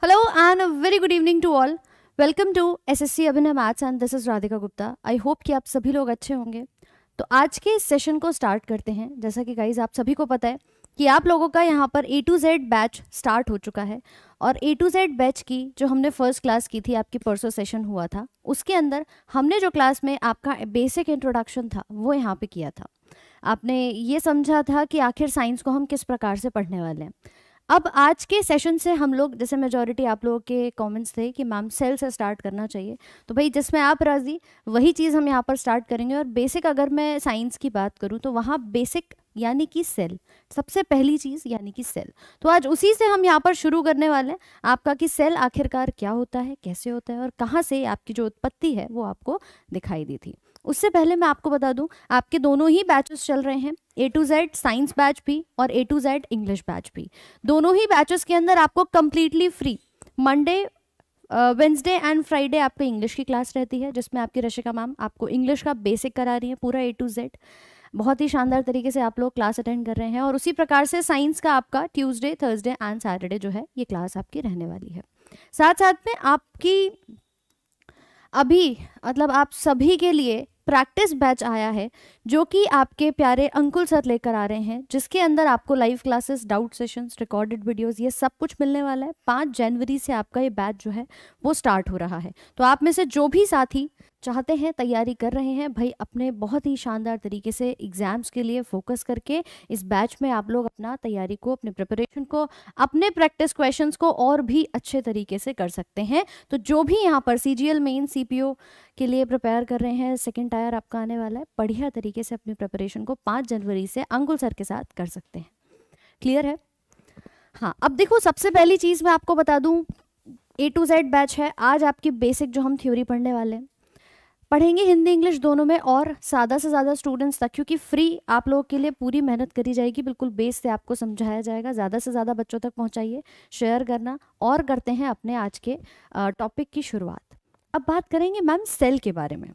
Hello and a very good evening to all. Welcome to S S C Abhinay maths and this is Radhika Gupta I hope कि आप सभी लोग अच्छे होंगे तो आज के इस सेशन को स्टार्ट करते हैं जैसा कि गाइज आप सभी को पता है कि आप लोगों का यहाँ पर A to Z batch start हो चुका है और ए टू जेड बैच की जो हमने फर्स्ट क्लास की थी आपकी परसों सेशन हुआ था उसके अंदर हमने जो क्लास में आपका बेसिक इंट्रोडक्शन था वो यहाँ पे किया था आपने ये समझा था कि आखिर साइंस को हम किस प्रकार से पढ़ने वाले हैं अब आज के सेशन से हम लोग जैसे मेजॉरिटी आप लोगों के कमेंट्स थे कि मैम सेल से स्टार्ट करना चाहिए तो भाई जिसमें आप राजी वही चीज़ हम यहाँ पर स्टार्ट करेंगे और बेसिक अगर मैं साइंस की बात करूँ तो वहाँ बेसिक यानी कि सेल सबसे पहली चीज़ यानी कि सेल तो आज उसी से हम यहाँ पर शुरू करने वाले हैं आपका कि सेल आखिरकार क्या होता है कैसे होता है और कहाँ से आपकी जो उत्पत्ति है वो आपको दिखाई दी थी उससे पहले मैं आपको बता दूं आपके दोनों ही बैचेस चल रहे हैं A to Z science batch भी और A to Z English batch भी दोनों ही बैचेस के अंदर आपको completely free Monday Wednesday and Friday आपको इंग्लिश की क्लास रहती है जिसमें आपकी रशिका मैम आपको इंग्लिश का बेसिक करा रही है पूरा ए टू जेड बहुत ही शानदार तरीके से आप लोग क्लास अटेंड कर रहे हैं और उसी प्रकार से साइंस का आपका ट्यूसडे थर्सडे एंड सैटरडे जो है ये क्लास आपकी रहने वाली है साथ साथ में आपकी अभी मतलब आप सभी के लिए प्रैक्टिस बैच आया है जो कि आपके प्यारे अंकुल सर लेकर आ रहे हैं जिसके अंदर आपको live classes doubt sessions recorded videos ये सब कुछ मिलने वाला है पाँच जनवरी से आपका ये बैच जो है वो स्टार्ट हो रहा है तो आप में से जो भी साथी चाहते हैं तैयारी कर रहे हैं भाई अपने बहुत ही शानदार तरीके से एग्ज़ाम्स के लिए फोकस करके इस बैच में आप लोग अपना तैयारी को अपने प्रिपरेशन को अपने प्रैक्टिस क्वेश्चंस को और भी अच्छे तरीके से कर सकते हैं तो जो भी यहाँ पर C G L main C P O के लिए प्रिपेयर कर रहे हैं सेकेंड टायर आपका आने वाला है बढ़िया तरीके से अपनी प्रिपरेशन को पाँच जनवरी से अंगुल सर के साथ कर सकते हैं क्लियर है हाँ अब देखो सबसे पहली चीज़ मैं आपको बता दूँ ए टू जेड बैच है आज आपकी बेसिक जो हम थ्योरी पढ़ने वाले हैं पढ़ेंगे हिंदी इंग्लिश दोनों में और ज़्यादा से ज़्यादा स्टूडेंट्स तक क्योंकि फ्री आप लोगों के लिए पूरी मेहनत करी जाएगी बिल्कुल बेस से आपको समझाया जाएगा ज़्यादा से ज़्यादा बच्चों तक पहुँचाइए शेयर करना और करते हैं अपने आज के टॉपिक की शुरुआत अब बात करेंगे मैम सेल के बारे में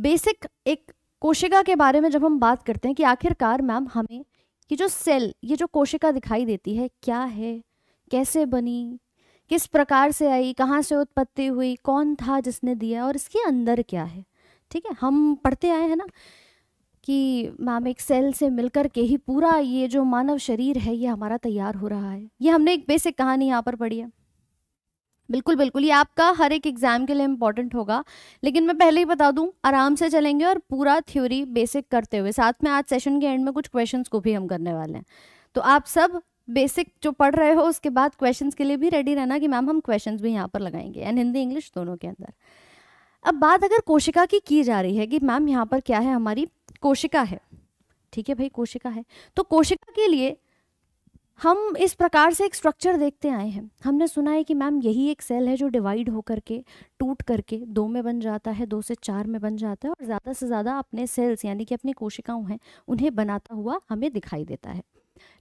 बेसिक एक कोशिका के बारे में जब हम बात करते हैं कि आखिरकार मैम हमें ये जो सेल ये जो कोशिका दिखाई देती है क्या है कैसे बनी किस प्रकार से आई कहाँ से उत्पत्ति हुई कौन था जिसने दिया और इसके अंदर क्या है ठीक है हम पढ़ते आए हैं ना कि मैम एक सेल से मिलकर के ही पूरा ये जो मानव शरीर है ये हमारा तैयार हो रहा है ये हमने एक बेसिक कहानी यहाँ पर पढ़ी है बिल्कुल बिल्कुल ये आपका हर एक एग्ज़ाम के लिए इम्पॉर्टेंट होगा लेकिन मैं पहले ही बता दूं आराम से चलेंगे और पूरा थ्योरी बेसिक करते हुए साथ में आज सेशन के एंड में कुछ क्वेश्चंस को भी हम करने वाले हैं तो आप सब बेसिक जो पढ़ रहे हो उसके बाद क्वेश्चंस के लिए भी रेडी रहना कि मैम हम क्वेश्चंस भी यहाँ पर लगाएंगे एंड हिंदी इंग्लिश दोनों के अंदर अब बात अगर कोशिका की की जा रही है कि मैम यहाँ पर क्या है हमारी कोशिका है ठीक है भाई कोशिका है तो कोशिका के लिए हम इस प्रकार से एक स्ट्रक्चर देखते आए हैं हमने सुना है कि मैम यही एक सेल है जो डिवाइड होकर के टूट करके दो में बन जाता है दो से चार में बन जाता है और ज़्यादा से ज़्यादा अपने सेल्स यानी कि अपनी कोशिकाओं हैं उन्हें बनाता हुआ हमें दिखाई देता है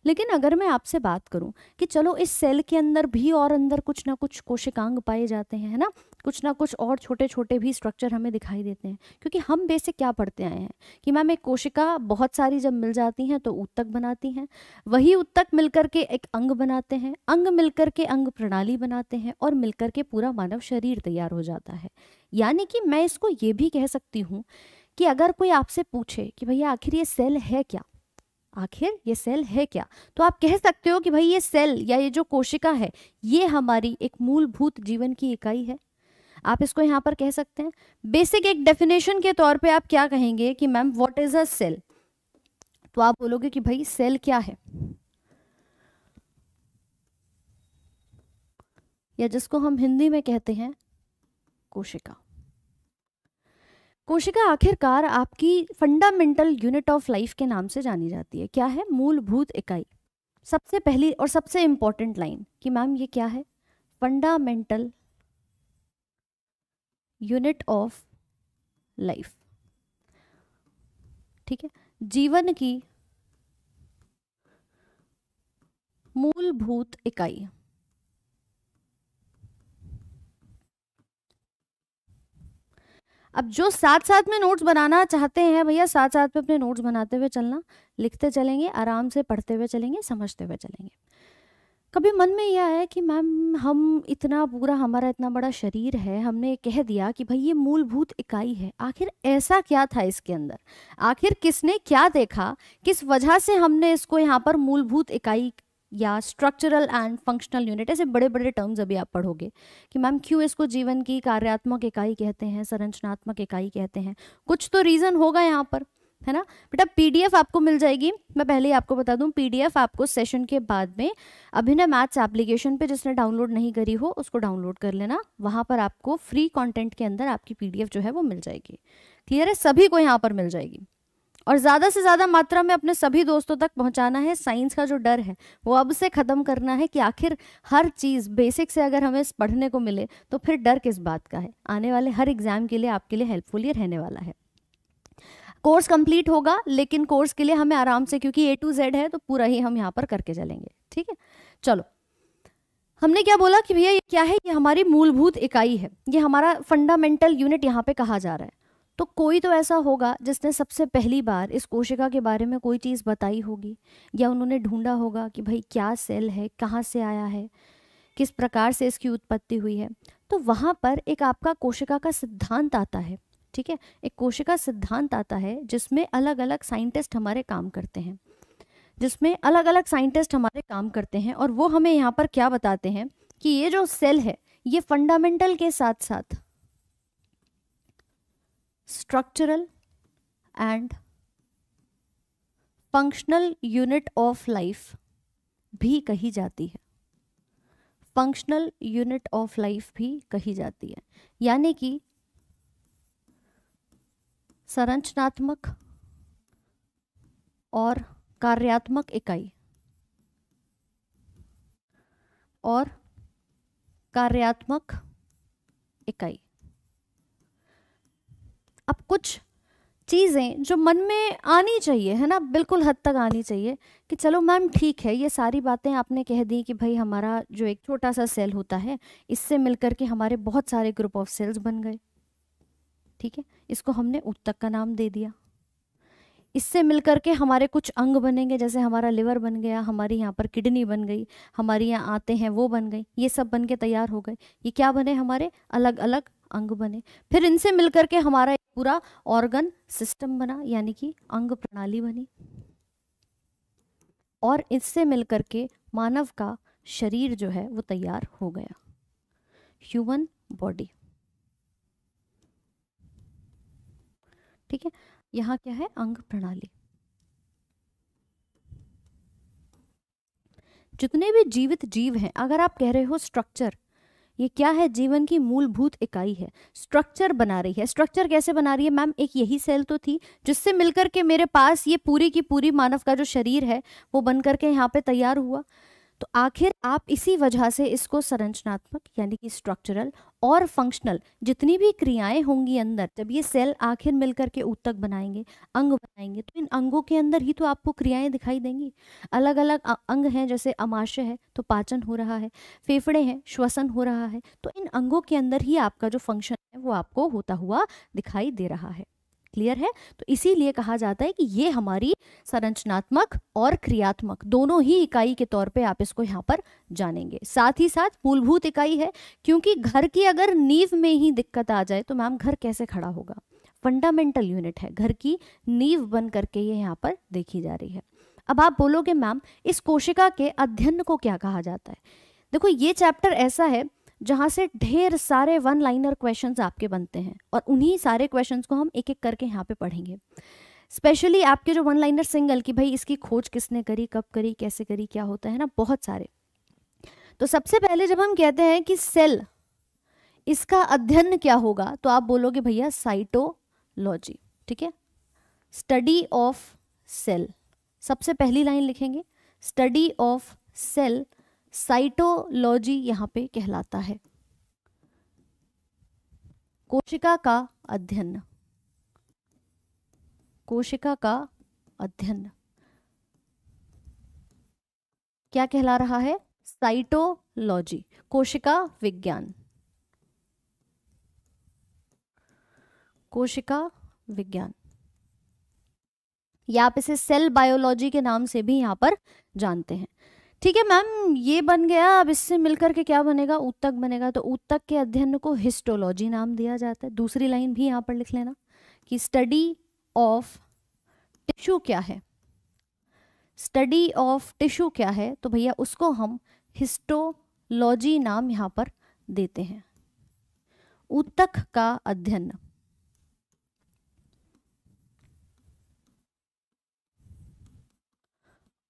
लेकिन अगर मैं आपसे बात करूं कि चलो इस सेल के अंदर भी और अंदर कुछ ना कुछ कोशिकांग पाए जाते हैं है ना कुछ ना कुछ और छोटे छोटे भी स्ट्रक्चर हमें दिखाई देते हैं क्योंकि हम बेसिक क्या पढ़ते आए हैं कि मैम एक कोशिका बहुत सारी जब मिल जाती हैं तो उत्तक बनाती हैं वही उत्तक मिलकर के एक अंग बनाते हैं अंग मिलकर के अंग प्रणाली बनाते हैं और मिलकर के पूरा मानव शरीर तैयार हो जाता है यानी कि मैं इसको ये भी कह सकती हूँ कि अगर कोई आपसे पूछे कि भैया आखिर ये सेल है क्या आखिर ये सेल है क्या तो आप कह सकते हो कि भाई ये सेल या ये जो कोशिका है ये हमारी एक मूलभूत जीवन की इकाई है आप इसको यहाँ पर कह सकते हैं बेसिक एक डेफिनेशन के तौर पे आप क्या कहेंगे कि ma'am what is a cell तो आप बोलोगे कि भाई सेल क्या है या जिसको हम हिंदी में कहते हैं कोशिका कोशिका आखिरकार आपकी फंडामेंटल यूनिट ऑफ लाइफ के नाम से जानी जाती है क्या है मूलभूत इकाई सबसे पहली और सबसे इंपॉर्टेंट लाइन कि मैम ये क्या है फंडामेंटल यूनिट ऑफ लाइफ ठीक है जीवन की मूलभूत इकाई अब जो साथ साथ में नोट्स बनाना चाहते हैं भैया साथ साथ में अपने नोट्स बनाते हुए चलना लिखते चलेंगे आराम से पढ़ते हुए चलेंगे समझते हुए चलेंगे कभी मन में यह आया कि मैम हम इतना पूरा हमारा इतना बड़ा शरीर है हमने कह दिया कि भाई ये मूलभूत इकाई है आखिर ऐसा क्या था इसके अंदर आखिर किसने क्या देखा किस वजह से हमने इसको यहाँ पर मूलभूत इकाई या स्ट्रक्चरल एंड फंक्शनल यूनिट ऐसे बड़े बड़े टर्म्स अभी आप पढ़ोगे कि मैम क्यों इसको जीवन की कार्यात्मक इकाई कहते हैं संरचनात्मक इकाई कहते हैं कुछ तो रीज़न होगा यहाँ पर है ना बेटा पीडीएफ आपको मिल जाएगी मैं पहले ही आपको बता दूं पीडीएफ आपको सेशन के बाद में अभिनय मैथ्स एप्लीकेशन पे जिसने डाउनलोड नहीं करी हो उसको डाउनलोड कर लेना वहां पर आपको फ्री कंटेंट के अंदर आपकी पीडीएफ जो है वो मिल जाएगी क्लियर है सभी को यहाँ पर मिल जाएगी और ज़्यादा से ज़्यादा मात्रा में अपने सभी दोस्तों तक पहुंचाना है साइंस का जो डर है वो अब से ख़त्म करना है कि आखिर हर चीज़ बेसिक से अगर हमें पढ़ने को मिले तो फिर डर किस बात का है आने वाले हर एग्ज़ाम के लिए आपके लिए हेल्पफुल ये रहने वाला है कोर्स कंप्लीट होगा लेकिन कोर्स के लिए हमें आराम से क्योंकि ए टू जेड है तो पूरा ही हम यहाँ पर करके चलेंगे ठीक है चलो हमने क्या बोला कि भैया ये क्या है ये हमारी मूलभूत इकाई है ये हमारा फंडामेंटल यूनिट यहाँ पे कहा जा रहा है तो कोई तो ऐसा होगा जिसने सबसे पहली बार इस कोशिका के बारे में कोई चीज़ बताई होगी या उन्होंने ढूंढा होगा कि भाई क्या सेल है कहाँ से आया है किस प्रकार से इसकी उत्पत्ति हुई है तो वहाँ पर एक आपका कोशिका का सिद्धांत आता है ठीक है एक कोशिका सिद्धांत आता है जिसमें अलग अलग साइंटिस्ट हमारे काम करते हैं जिसमें अलग अलग साइंटिस्ट हमारे काम करते हैं और वो हमें यहाँ पर क्या बताते हैं कि ये जो सेल है ये फंडामेंटल के साथ साथ structural and functional unit of life भी कही जाती है फंक्शनल यूनिट ऑफ लाइफ भी कही जाती है यानी कि संरचनात्मक और कार्यात्मक इकाई और कार्यात्मक इकाई अब कुछ चीज़ें जो मन में आनी चाहिए है ना बिल्कुल हद तक आनी चाहिए कि चलो मैम ठीक है ये सारी बातें आपने कह दी कि भाई हमारा जो एक छोटा सा सेल होता है इससे मिलकर के हमारे बहुत सारे ग्रुप ऑफ सेल्स बन गए ठीक है इसको हमने उत्तक का नाम दे दिया इससे मिलकर के हमारे कुछ अंग बनेंगे जैसे हमारा लिवर बन गया हमारी यहाँ पर किडनी बन गई हमारी यहाँ आते हैं वो बन गई ये सब बन के तैयार हो गए ये क्या बने हमारे अलग अलग अंग बने फिर इनसे मिलकर के हमारा पूरा ऑर्गन सिस्टम बना यानी कि अंग प्रणाली बनी और इससे मिलकर के मानव का शरीर जो है वो तैयार हो गया ह्यूमन बॉडी ठीक है यहां क्या है अंग प्रणाली जितने भी जीवित जीव हैं अगर आप कह रहे हो स्ट्रक्चर ये क्या है जीवन की मूलभूत इकाई है स्ट्रक्चर बना रही है स्ट्रक्चर कैसे बना रही है मैम एक यही सेल तो थी जिससे मिलकर के मेरे पास ये पूरी की पूरी मानव का जो शरीर है वो बन करके यहाँ पे तैयार हुआ तो आखिर आप इसी वजह से इसको संरचनात्मक यानी कि स्ट्रक्चरल और फंक्शनल जितनी भी क्रियाएं होंगी अंदर जब ये सेल आखिर मिलकर के ऊतक बनाएंगे अंग बनाएंगे तो इन अंगों के अंदर ही तो आपको क्रियाएं दिखाई देंगी अलग अलग अंग हैं जैसे अमाशय है तो पाचन हो रहा है फेफड़े हैं श्वसन हो रहा है तो इन अंगों के अंदर ही आपका जो फंक्शन है वो आपको होता हुआ दिखाई दे रहा है क्लियर है तो इसीलिए कहा जाता है कि ये हमारी संरचनात्मक और क्रियात्मक दोनों ही इकाई के तौर पे आप इसको यहाँ पर जानेंगे साथ ही साथ मूलभूत इकाई है क्योंकि घर की अगर नींव में ही दिक्कत आ जाए तो मैम घर कैसे खड़ा होगा फंडामेंटल यूनिट है घर की नींव बन करके ये यहाँ पर देखी जा रही है अब आप बोलोगे मैम इस कोशिका के अध्ययन को क्या कहा जाता है देखो ये चैप्टर ऐसा है जहाँ से ढेर सारे वन लाइनर क्वेश्चन आपके बनते हैं और उन्हीं सारे क्वेश्चन को हम एक एक करके यहाँ पे पढ़ेंगे स्पेशली आपके जो वन लाइनर सिंगल कि भाई इसकी खोज किसने करी कब करी कैसे करी क्या होता है ना बहुत सारे तो सबसे पहले जब हम कहते हैं कि सेल इसका अध्ययन क्या होगा तो आप बोलोगे भैया साइटोलॉजी ठीक है स्टडी ऑफ सेल सबसे पहली लाइन लिखेंगे स्टडी ऑफ सेल साइटोलॉजी यहां पे कहलाता है कोशिका का अध्ययन कोशिका का अध्ययन क्या कहला रहा है साइटोलॉजी कोशिका विज्ञान कोशिका विज्ञान या आप इसे सेल बायोलॉजी के नाम से भी यहां पर जानते हैं ठीक है मैम ये बन गया अब इससे मिलकर के क्या बनेगा उत्तक बनेगा तो उत्तक के अध्ययन को हिस्टोलॉजी नाम दिया जाता है दूसरी लाइन भी यहाँ पर लिख लेना कि स्टडी ऑफ टिश्यू क्या है स्टडी ऑफ टिश्यू क्या है तो भैया उसको हम हिस्टोलॉजी नाम यहाँ पर देते हैं उत्तक का अध्ययन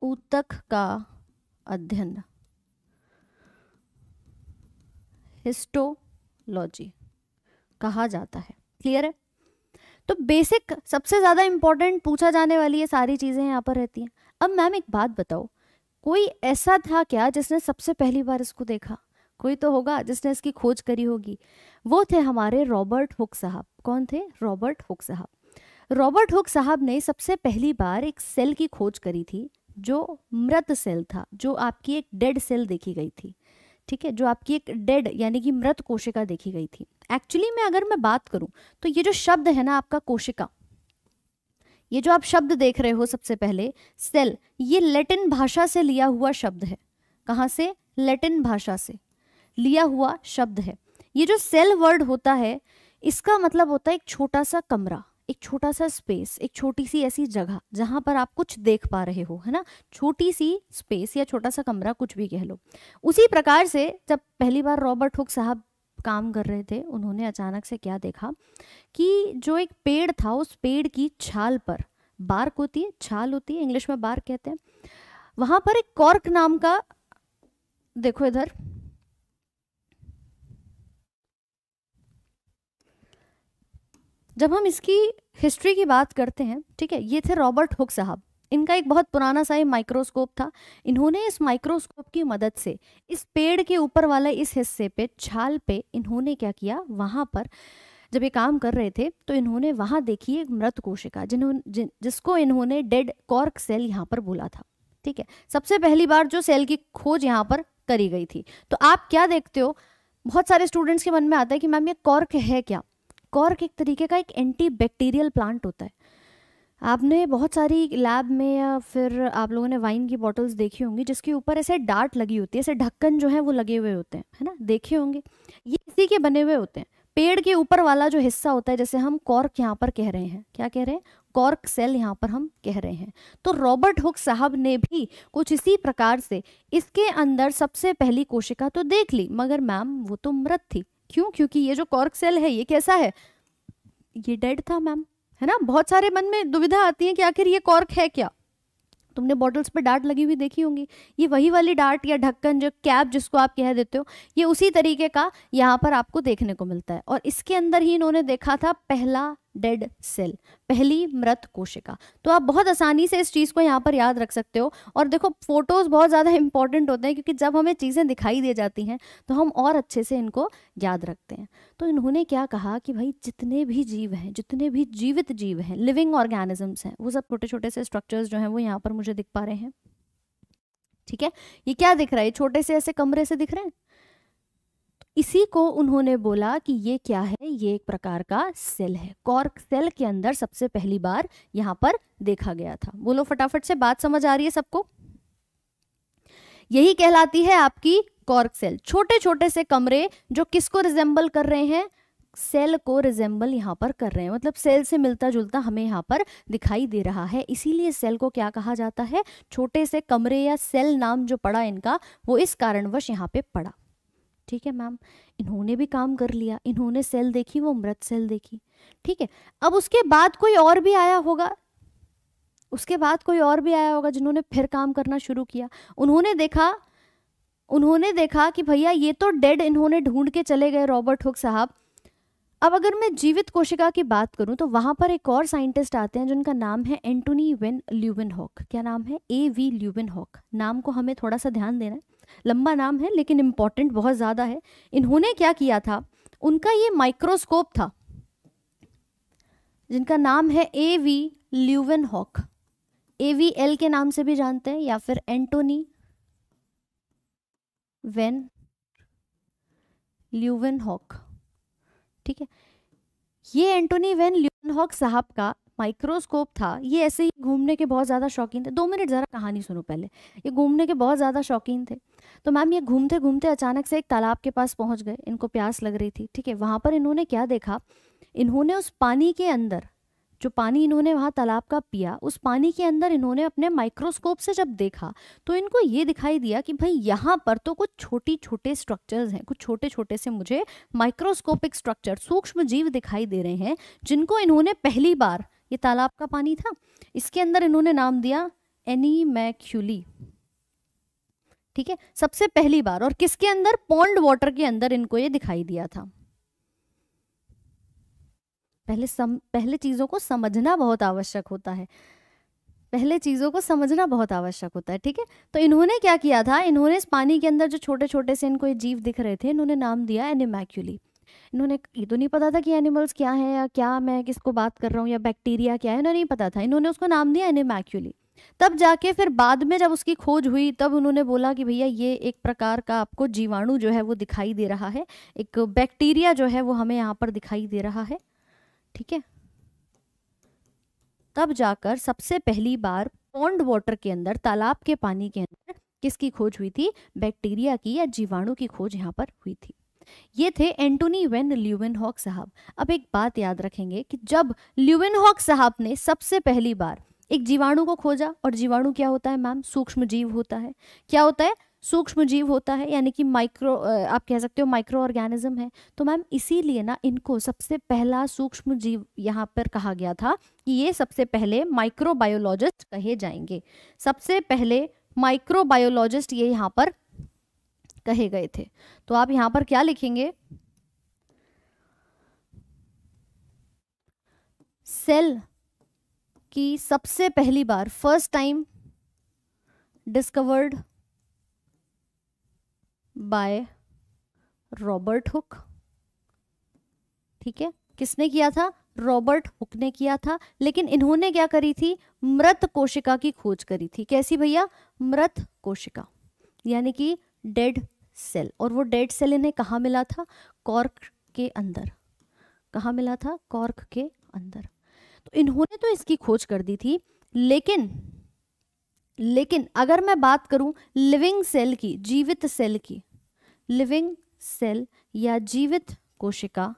ऊतक का अध्ययन हिस्टोलॉजी कहा जाता है क्लियर है तो बेसिक सबसे ज़्यादा इंपॉर्टेंट पूछा जाने वाली ये सारी चीज़ें यहां पर रहती हैं अब मैम एक बात बताओ कोई ऐसा था क्या जिसने सबसे पहली बार इसको देखा कोई तो होगा जिसने इसकी खोज करी होगी वो थे हमारे रॉबर्ट हुक साहब कौन थे रॉबर्ट हुक साहब रॉबर्ट हुक साहब ने सबसे पहली बार एक सेल की खोज करी थी जो मृत सेल था जो आपकी एक डेड सेल देखी गई थी ठीक है जो आपकी एक डेड यानी कि मृत कोशिका देखी गई थी एक्चुअली में अगर मैं बात करूं तो ये जो शब्द है ना आपका कोशिका ये जो आप शब्द देख रहे हो सबसे पहले सेल ये लेटिन भाषा से लिया हुआ शब्द है कहाँ से लेटिन भाषा से लिया हुआ शब्द है ये जो सेल वर्ड होता है इसका मतलब होता है एक छोटा सा कमरा एक छोटा सा स्पेस एक छोटी सी ऐसी जगह जहाँ पर आप कुछ देख पा रहे हो है ना छोटी सी स्पेस या छोटा सा कमरा कुछ भी कह लो उसी प्रकार से जब पहली बार रॉबर्ट हुक साहब काम कर रहे थे उन्होंने अचानक से क्या देखा कि जो एक पेड़ था उस पेड़ की छाल पर बार्क होती है छाल होती है इंग्लिश में बार्क कहते हैं वहाँ पर एक कॉर्क नाम का देखो इधर जब हम इसकी हिस्ट्री की बात करते हैं ठीक है ये थे रॉबर्ट हुक साहब इनका एक बहुत पुराना सा माइक्रोस्कोप था इन्होंने इस माइक्रोस्कोप की मदद से इस पेड़ के ऊपर वाले इस हिस्से पे छाल पे इन्होंने क्या किया वहाँ पर जब ये काम कर रहे थे तो इन्होंने वहाँ देखी एक मृत कोशिका जिन्होंने जिन, जिसको इन्होंने डेड कॉर्क सेल यहाँ पर बोला था ठीक है सबसे पहली बार जो सेल की खोज यहाँ पर करी गई थी तो आप क्या देखते हो बहुत सारे स्टूडेंट्स के मन में आता है कि मैम ये कॉर्क है क्या कॉर्क एक तरीके का एक एंटी बैक्टीरियल प्लांट होता है आपने बहुत सारी लैब में या फिर आप लोगों ने वाइन की बॉटल्स देखी होंगी जिसके ऊपर ऐसे डार्ट लगी होती है ऐसे ढक्कन जो है वो लगे हुए होते हैं है ना देखे होंगे ये इसी के बने हुए होते हैं पेड़ के ऊपर वाला जो हिस्सा होता है जैसे हम कॉर्क यहाँ पर कह रहे हैं क्या कह रहे हैं कॉर्क सेल यहाँ पर हम कह रहे हैं तो रॉबर्ट हुक साहब ने भी कुछ इसी प्रकार से इसके अंदर सबसे पहली कोशिका तो देख ली मगर मैम वो तो मृत थी क्यों क्योंकि ये जो कॉर्क सेल है ये कैसा है ये डेड था मैम है ना बहुत सारे मन में दुविधा आती है कि आखिर ये कॉर्क है क्या तुमने बॉटल्स पर डार्ट लगी हुई देखी होंगी ये वही वाली डार्ट या ढक्कन जो कैप जिसको आप कह देते हो ये उसी तरीके का यहाँ पर आपको देखने को मिलता है और इसके अंदर ही इन्होंने देखा था पहला डेड सेल पहली मृत कोशिका तो आप बहुत आसानी से इस चीज़ को यहाँ पर याद रख सकते हो और देखो फोटोज़ बहुत ज़्यादा इंपॉर्टेंट होते हैं क्योंकि जब हमें चीज़ें दिखाई दे जाती हैं तो हम और अच्छे से इनको याद रखते हैं तो इन्होंने क्या कहा कि भाई जितने भी जीव हैं जितने भी जीवित जीव हैं लिविंग ऑर्गेनिजम्स हैं वो सब छोटे छोटे से स्ट्रक्चर्स जो हैं वो यहाँ पर मुझे दिख पा रहे हैं ठीक है ये क्या दिख रहा है छोटे से ऐसे कमरे से दिख रहे हैं इसी को उन्होंने बोला कि ये क्या है ये एक प्रकार का सेल है कॉर्क सेल के अंदर सबसे पहली बार यहाँ पर देखा गया था बोलो फटाफट से बात समझ आ रही है सबको यही कहलाती है आपकी कॉर्क सेल छोटे छोटे से कमरे जो किसको रिजेंबल कर रहे हैं सेल को रिजेंबल यहाँ पर कर रहे हैं मतलब सेल से मिलता जुलता हमें यहाँ पर दिखाई दे रहा है इसीलिए सेल को क्या कहा जाता है छोटे से कमरे या सेल नाम जो पड़ा इनका वो इस कारणवश यहाँ पे पड़ा ठीक है मैम इन्होंने भी काम कर लिया इन्होंने सेल देखी वो मृत सेल देखी ठीक है अब उसके बाद कोई और भी आया होगा उसके बाद कोई और भी आया होगा जिन्होंने फिर काम करना शुरू किया उन्होंने देखा उन्होंने देखा कि भैया ये तो डेड इन्होंने ढूंढ के चले गए रॉबर्ट हुक साहब अब अगर मैं जीवित कोशिका की बात करूं तो वहां पर एक और साइंटिस्ट आते हैं जिनका नाम है एंटोनी वेन ल्यूबिन हॉक क्या नाम है ए वी ल्यूबिन हॉक नाम को हमें थोड़ा सा ध्यान देना है लंबा नाम है लेकिन इम्पॉर्टेंट बहुत ज़्यादा है इन्होंने क्या किया था उनका ये माइक्रोस्कोप था जिनका नाम है A V Leeuwenhoek A V L के नाम से भी जानते हैं या फिर एंटोनी वेन ल्यूवन हॉक ठीक है ये एंटोनी वेन ल्यूवन हॉक साहब का माइक्रोस्कोप था ये ऐसे ही घूमने के बहुत ज़्यादा शौकीन थे दो मिनट ज़रा कहानी सुनो पहले ये घूमने के बहुत ज़्यादा शौकीन थे तो मैम ये घूमते घूमते अचानक से एक तालाब के पास पहुँच गए इनको प्यास लग रही थी ठीक है वहाँ पर इन्होंने क्या देखा इन्होंने उस पानी के अंदर जो पानी इन्होंने वहाँ तालाब का पिया उस पानी के अंदर इन्होंने अपने माइक्रोस्कोप से जब देखा तो इनको ये दिखाई दिया कि भाई यहाँ पर तो कुछ छोटी छोटे स्ट्रक्चर्स हैं कुछ छोटे छोटे से मुझे माइक्रोस्कोपिक स्ट्रक्चर सूक्ष्म जीव दिखाई दे रहे हैं जिनको इन्होंने पहली बार ये तालाब का पानी था इसके अंदर इन्होंने नाम दिया एनी मैक्यूली ठीक है सबसे पहली बार और किसके अंदर पॉन्ड वाटर के अंदर इनको ये दिखाई दिया था पहले सम पहले चीज़ों को समझना बहुत आवश्यक होता है पहले चीज़ों को समझना बहुत आवश्यक होता है ठीक है तो इन्होंने क्या किया था इन्होंने इस पानी के अंदर जो छोटे छोटे से इनको ये जीव दिख रहे थे इन्होंने नाम दिया एनिमैक्यूली इन्होंने ये तो नहीं पता था कि एनिमल्स क्या हैं या क्या मैं किसको बात कर रहा हूँ या बैक्टीरिया क्या है इन्हें नहीं पता था इन्होंने उसको नाम दिया एनिमैक्यूली तब जाके फिर बाद में जब उसकी खोज हुई तब उन्होंने बोला कि भैया ये एक प्रकार का आपको जीवाणु जो है वो दिखाई दे रहा है एक बैक्टीरिया जो है वो हमें यहाँ पर दिखाई दे रहा है ठीक है तब जाकर सबसे पहली बार पॉन्ड वाटर के अंदर तालाब के पानी के अंदर किसकी खोज हुई थी बैक्टीरिया की या जीवाणु की खोज यहाँ पर हुई थी ये थे एंटोनी वेन ल्यूवन हॉक साहब अब एक बात याद रखेंगे कि जब ल्यूवन हॉक साहब ने सबसे पहली बार एक जीवाणु को खोजा और जीवाणु क्या होता है मैम सूक्ष्म जीव होता है क्या होता है सूक्ष्म जीव होता है यानी कि माइक्रो आप कह सकते हो माइक्रो ऑर्गेनिज्म है तो मैम इसीलिए ना इनको सबसे पहला सूक्ष्म जीव यहाँ पर कहा गया था कि ये सबसे पहले माइक्रोबायोलॉजिस्ट कहे जाएंगे सबसे पहले माइक्रोबायोलॉजिस्ट ये यहाँ पर कहे गए थे तो आप यहां पर क्या लिखेंगे सेल की सबसे पहली बार first time discovered by Robert Hooke ठीक है किसने किया था रॉबर्ट हुक ने किया था लेकिन इन्होंने क्या करी थी मृत कोशिका की खोज करी थी कैसी भैया मृत कोशिका यानी कि डेड सेल और वो डेड सेल इन्हें कहाँ मिला था कॉर्क के अंदर कहाँ मिला था कॉर्क के अंदर तो इन्होंने तो इसकी खोज कर दी थी लेकिन लेकिन अगर मैं बात करूं लिविंग सेल की जीवित सेल की लिविंग सेल या जीवित कोशिका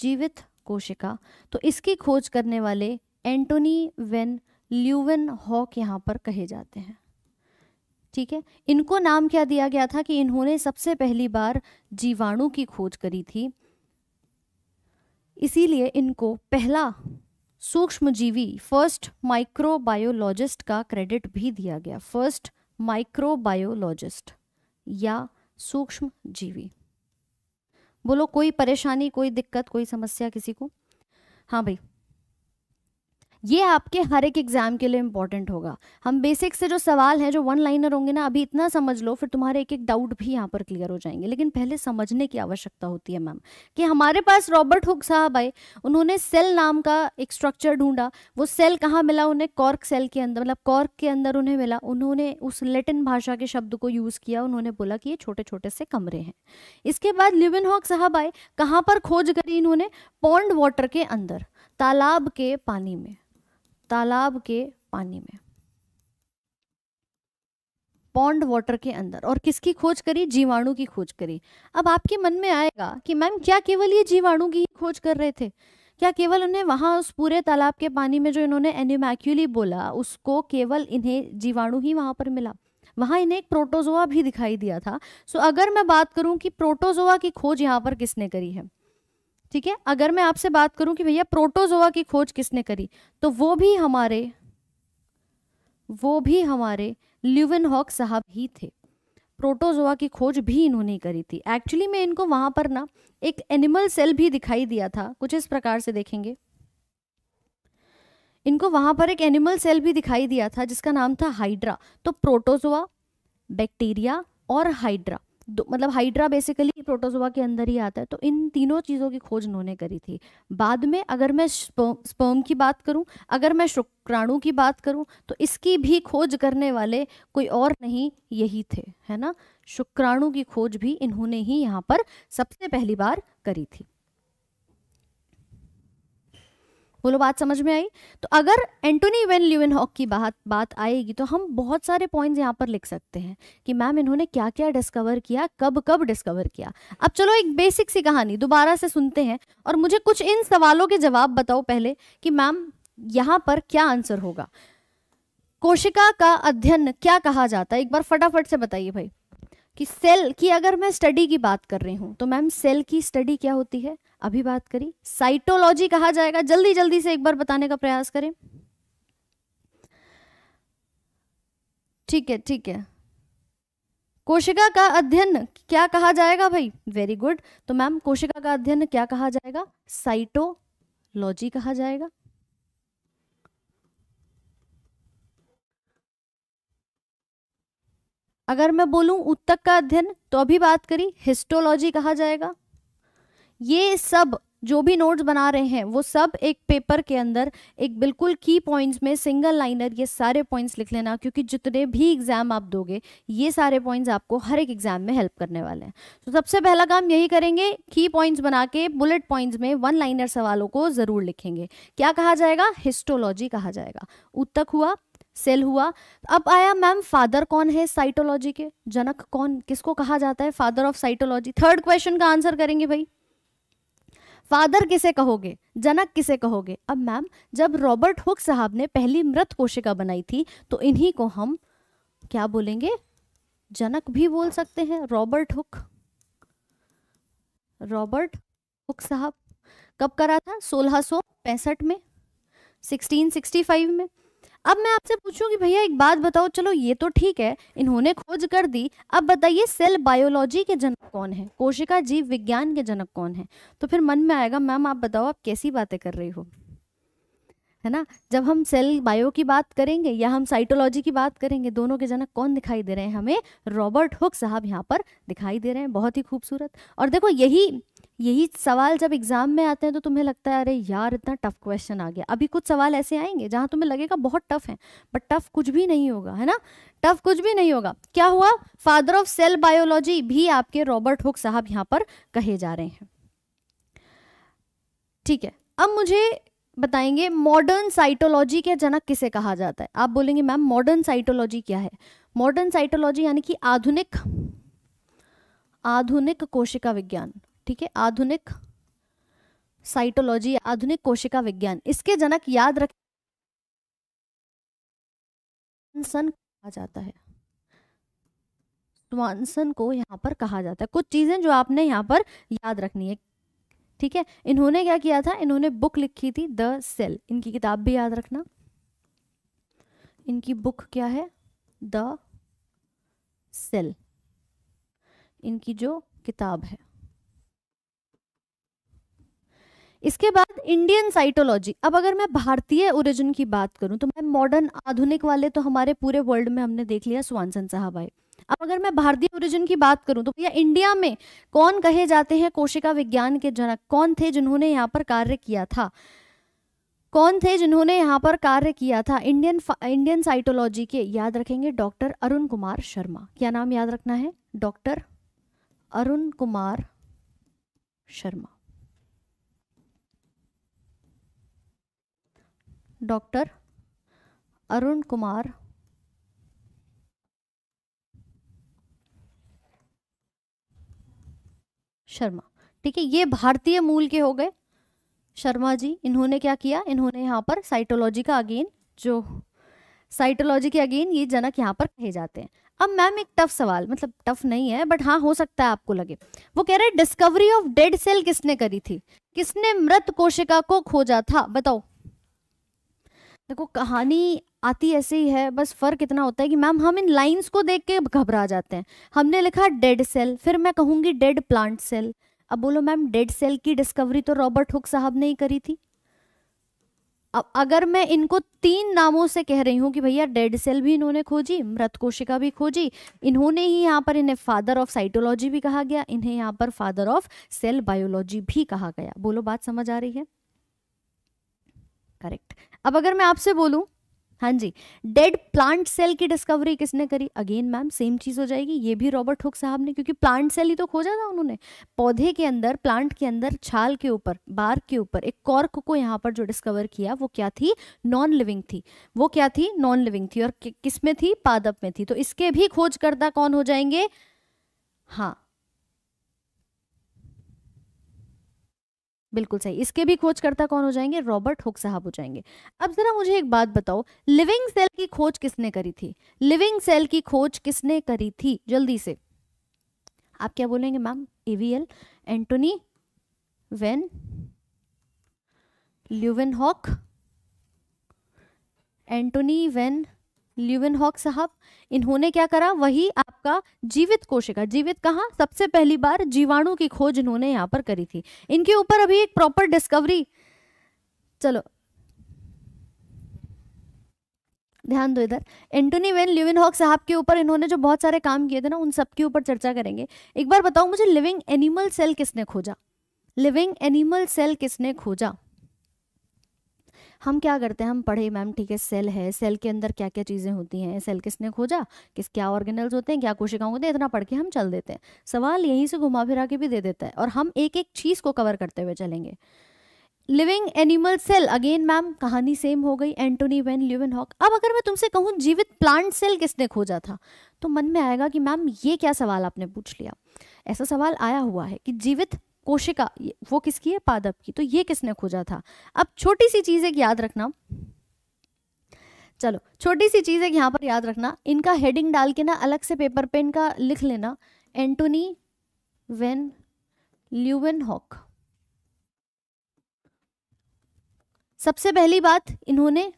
जीवित कोशिका तो इसकी खोज करने वाले एंटोनी वेन ल्यूवेन हॉक यहां पर कहे जाते हैं ठीक है इनको नाम क्या दिया गया था कि इन्होंने सबसे पहली बार जीवाणु की खोज करी थी इसीलिए इनको पहला सूक्ष्मजीवी फर्स्ट माइक्रोबायोलॉजिस्ट का क्रेडिट भी दिया गया फर्स्ट माइक्रोबायोलॉजिस्ट या सूक्ष्म जीवी बोलो कोई परेशानी कोई दिक्कत कोई समस्या किसी को हाँ भाई ये आपके हर एक एग्ज़ाम के लिए इंपॉर्टेंट होगा हम बेसिक से जो सवाल है जो वन लाइनर होंगे ना अभी इतना समझ लो फिर तुम्हारे एक एक डाउट भी यहाँ पर क्लियर हो जाएंगे लेकिन पहले समझने की आवश्यकता होती है मैम कि हमारे पास रॉबर्ट हुक साहब आए उन्होंने सेल नाम का एक स्ट्रक्चर ढूंढा वो सेल कहाँ मिला उन्हें कॉर्क सेल के अंदर मतलब कॉर्क के अंदर उन्हें मिला उन्होंने उस लेटिन भाषा के शब्द को यूज़ किया उन्होंने बोला कि ये छोटे छोटे से कमरे हैं इसके बाद लिविन हॉक साहब आए कहाँ पर खोज करी इन्होंने पॉन्ड वाटर के अंदर तालाब के पानी में तालाब के पानी में पॉन्ड वाटर के अंदर और किसकी खोज करी जीवाणु की खोज करी अब आपके मन में आएगा कि मैम क्या केवल ये जीवाणु की खोज कर रहे थे क्या केवल उन्हें वहां उस पूरे तालाब के पानी में जो इन्होंने एनिमैक्यूली बोला उसको केवल इन्हें जीवाणु ही वहां पर मिला वहां इन्हें एक प्रोटोजोआ भी दिखाई दिया था सो अगर मैं बात करूं कि प्रोटोजोआ की खोज यहाँ पर किसने करी है ठीक है अगर मैं आपसे बात करूं कि भैया प्रोटोजोआ की खोज किसने करी तो वो भी हमारे वो भी हमारे ल्यूविन हॉक साहब ही थे प्रोटोजोआ की खोज भी इन्होंने करी थी एक्चुअली में इनको वहां पर ना एक एनिमल सेल भी दिखाई दिया था कुछ इस प्रकार से देखेंगे इनको वहां पर एक एनिमल सेल भी दिखाई दिया था जिसका नाम था हाइड्रा तो प्रोटोजोआ बैक्टीरिया और हाइड्रा मतलब हाइड्रा बेसिकली प्रोटोजोआ के अंदर ही आता है तो इन तीनों चीज़ों की खोज उन्होंने करी थी बाद में अगर मैं स्पर्म की बात करूं अगर मैं शुक्राणु की बात करूं तो इसकी भी खोज करने वाले कोई और नहीं यही थे है ना शुक्राणु की खोज भी इन्होंने ही यहाँ पर सबसे पहली बार करी थी बोलो बात समझ में आई तो अगर एंटोनी वेन ल्यून हॉक की बात बात आएगी तो हम बहुत सारे पॉइंट्स यहाँ पर लिख सकते हैं कि मैम इन्होंने क्या क्या डिस्कवर किया कब कब डिस्कवर किया अब चलो एक बेसिक सी कहानी दोबारा से सुनते हैं और मुझे कुछ इन सवालों के जवाब बताओ पहले कि मैम यहाँ पर क्या आंसर होगा कोशिका का अध्ययन क्या कहा जाता है एक बार फटाफट से बताइए भाई कि सेल की अगर मैं स्टडी की बात कर रही हूँ तो मैम सेल की स्टडी क्या होती है अभी बात करी साइटोलॉजी कहा जाएगा जल्दी जल्दी से एक बार बताने का प्रयास करें ठीक है ठीक है कोशिका का अध्ययन क्या कहा जाएगा भाई वेरी गुड तो मैम कोशिका का अध्ययन क्या कहा जाएगा साइटोलॉजी कहा जाएगा अगर मैं बोलूं उत्तक का अध्ययन तो अभी बात करी हिस्टोलॉजी कहा जाएगा ये सब जो भी नोट्स बना रहे हैं वो सब एक पेपर के अंदर एक बिल्कुल की पॉइंट्स में सिंगल लाइनर ये सारे पॉइंट्स लिख लेना क्योंकि जितने भी एग्ज़ाम आप दोगे ये सारे पॉइंट्स आपको हर एक एग्ज़ाम में हेल्प करने वाले हैं तो सबसे पहला काम यही करेंगे की पॉइंट्स बना के बुलेट पॉइंट्स में वन लाइनर सवालों को ज़रूर लिखेंगे क्या कहा जाएगा हिस्टोलॉजी कहा जाएगा उत्तक हुआ सेल हुआ अब आया मैम फादर कौन है साइटोलॉजी के जनक कौन किसको कहा जाता है father of cytology third question का आंसर करेंगे भाई फादर किसे कहोगे जनक किसे कहोगे अब मैम जब रॉबर्ट हुक साहब ने पहली मृत कोशिका बनाई थी तो इन्हीं को हम क्या बोलेंगे जनक भी बोल सकते हैं रॉबर्ट हुक रॉबर्ट हुक साहब कब करा था सोलह में 1665 में अब मैं आपसे पूछूंगी भैया एक बात बताओ चलो ये तो ठीक है इन्होंने खोज कर दी अब बताइए सेल बायोलॉजी के जनक कौन है कोशिका जीव विज्ञान के जनक कौन है तो फिर मन में आएगा मैम आप बताओ आप कैसी बातें कर रही हो है ना जब हम सेल बायो की बात करेंगे या हम साइटोलॉजी की बात करेंगे दोनों के जनक कौन दिखाई दे रहे हैं हमें रॉबर्ट हुक साहब यहाँ पर दिखाई दे रहे हैं बहुत ही खूबसूरत और देखो यही यही सवाल जब एग्ज़ाम में आते हैं तो तुम्हें लगता है अरे यार इतना टफ क्वेश्चन आ गया अभी कुछ सवाल ऐसे आएंगे जहां तुम्हें लगेगा बहुत टफ है बट टफ कुछ भी नहीं होगा है ना टफ कुछ भी नहीं होगा क्या हुआ फादर ऑफ सेल बायोलॉजी भी आपके रॉबर्ट हुक साहब यहाँ पर कहे जा रहे हैं ठीक है अब मुझे बताएंगे मॉडर्न साइटोलॉजी के जनक किसे कहा जाता है आप बोलेंगे मैम मॉडर्न साइटोलॉजी क्या है मॉडर्न साइटोलॉजी यानी कि आधुनिक आधुनिक कोशिका विज्ञान ठीक है आधुनिक साइटोलॉजी आधुनिक कोशिका विज्ञान इसके जनक याद रख कहा जाता है स्वानसन को यहाँ पर कहा जाता है कुछ चीजें जो आपने यहाँ पर याद रखनी है ठीक है इन्होंने क्या किया था इन्होंने बुक लिखी थी द सेल इनकी किताब भी याद रखना इनकी बुक क्या है द सेल इनकी जो किताब है इसके बाद इंडियन साइटोलॉजी अब अगर मैं भारतीय ओरिजिन की बात करूं तो मैं मॉडर्न आधुनिक वाले तो हमारे पूरे वर्ल्ड में हमने देख लिया सुवानसन साहब आए अब अगर मैं भारतीय ओरिजिन की बात करूं तो भैया इंडिया में कौन कहे जाते हैं कोशिका विज्ञान के जनक कौन थे जिन्होंने यहाँ पर कार्य किया था कौन थे जिन्होंने यहाँ पर कार्य किया था इंडियन इंडियन साइटोलॉजी के याद रखेंगे डॉक्टर अरुण कुमार शर्मा क्या नाम याद रखना है डॉक्टर अरुण कुमार शर्मा डॉक्टर अरुण कुमार शर्मा ठीक है ये भारतीय मूल के हो गए शर्मा जी इन्होंने क्या किया इन्होंने यहाँ पर साइटोलॉजी का अगेन जो साइटोलॉजी के अगेन ये जनक यहाँ पर कहे जाते हैं अब मैम एक टफ सवाल मतलब टफ नहीं है बट हाँ हो सकता है आपको लगे वो कह रहे डिस्कवरी ऑफ डेड सेल किसने करी थी किसने मृत कोशिका को खोजा था बताओ देखो कहानी आती ऐसे ही है बस फ़र्क इतना होता है कि मैम हम इन लाइंस को देख के घबरा जाते हैं हमने लिखा डेड सेल फिर मैं कहूंगी डेड प्लांट सेल अब बोलो मैम डेड सेल की डिस्कवरी तो रॉबर्ट हुक साहब ने ही करी थी अब अगर मैं इनको तीन नामों से कह रही हूँ कि भैया डेड सेल भी इन्होंने खोजी मृत कोशिका भी खोजी इन्होंने ही यहाँ पर इन्हें फादर ऑफ साइटोलॉजी भी कहा गया इन्हें यहाँ पर फादर ऑफ सेल बायोलॉजी भी कहा गया बोलो बात समझ आ रही है करेक्ट अब अगर मैं आपसे बोलूं हाँ जी डेड प्लांट सेल की डिस्कवरी किसने करी अगेन मैम सेम चीज़ हो जाएगी ये भी रॉबर्ट हुक साहब ने क्योंकि प्लांट सेल ही तो खोजा था उन्होंने पौधे के अंदर प्लांट के अंदर छाल के ऊपर बार के ऊपर एक कॉर्क को यहाँ पर जो डिस्कवर किया वो क्या थी नॉन लिविंग थी वो क्या थी नॉन लिविंग थी और किस में थी पादप में थी तो इसके भी खोजकर्ता कौन हो जाएंगे हाँ बिल्कुल सही इसके भी खोजकर्ता कौन हो जाएंगे रॉबर्ट हुक साहब हो जाएंगे अब जरा मुझे एक बात बताओ लिविंग सेल की खोज किसने करी थी लिविंग सेल की खोज किसने करी थी जल्दी से आप क्या बोलेंगे ma'am AVL Antonie van Leeuwenhoek Antonie van Hoek साहब इन्होंने क्या करा वही आपका जीवित कोशिका जीवित कहा सबसे पहली बार जीवाणु की खोज इन्होंने यहां पर करी थी इनके ऊपर अभी एक प्रॉपर डिस्कवरी चलो ध्यान दो इधर एंटोनी वेन लिविन हॉक साहब के ऊपर इन्होंने जो बहुत सारे काम किए थे ना उन सब के ऊपर चर्चा करेंगे एक बार बताओ मुझे लिविंग एनिमल सेल किसने खोजा लिविंग एनिमल सेल किसने खोजा हम क्या करते हैं हम पढ़े मैम ठीक है सेल है सेल के अंदर क्या क्या चीज़ें होती हैं सेल किसने खोजा किस क्या ऑर्गेनल्स होते हैं क्या कोशिकाओं होते हैं इतना पढ़ के हम चल देते हैं सवाल यहीं से घुमा फिरा के भी दे देता है और हम एक एक चीज़ को कवर करते हुए चलेंगे living animal cell again ma'am कहानी सेम हो गई एंटोनी वेन ल्यूवन हॉक अब अगर मैं तुमसे कहूँ जीवित प्लांट सेल किसने खोजा था तो मन में आएगा कि मैम ये क्या सवाल आपने पूछ लिया ऐसा सवाल आया हुआ है कि जीवित कोशिका वो किसकी है पादप की तो ये किसने खोजा था अब छोटी सी चीज़ एक याद रखना चलो छोटी सी चीज़ एक यहाँ पर याद रखना इनका हेडिंग डाल के ना अलग से पेपर पे इनका लिख लेना एंटोनी वेन ल्यूवेन हॉक सबसे पहली बात इन्होंने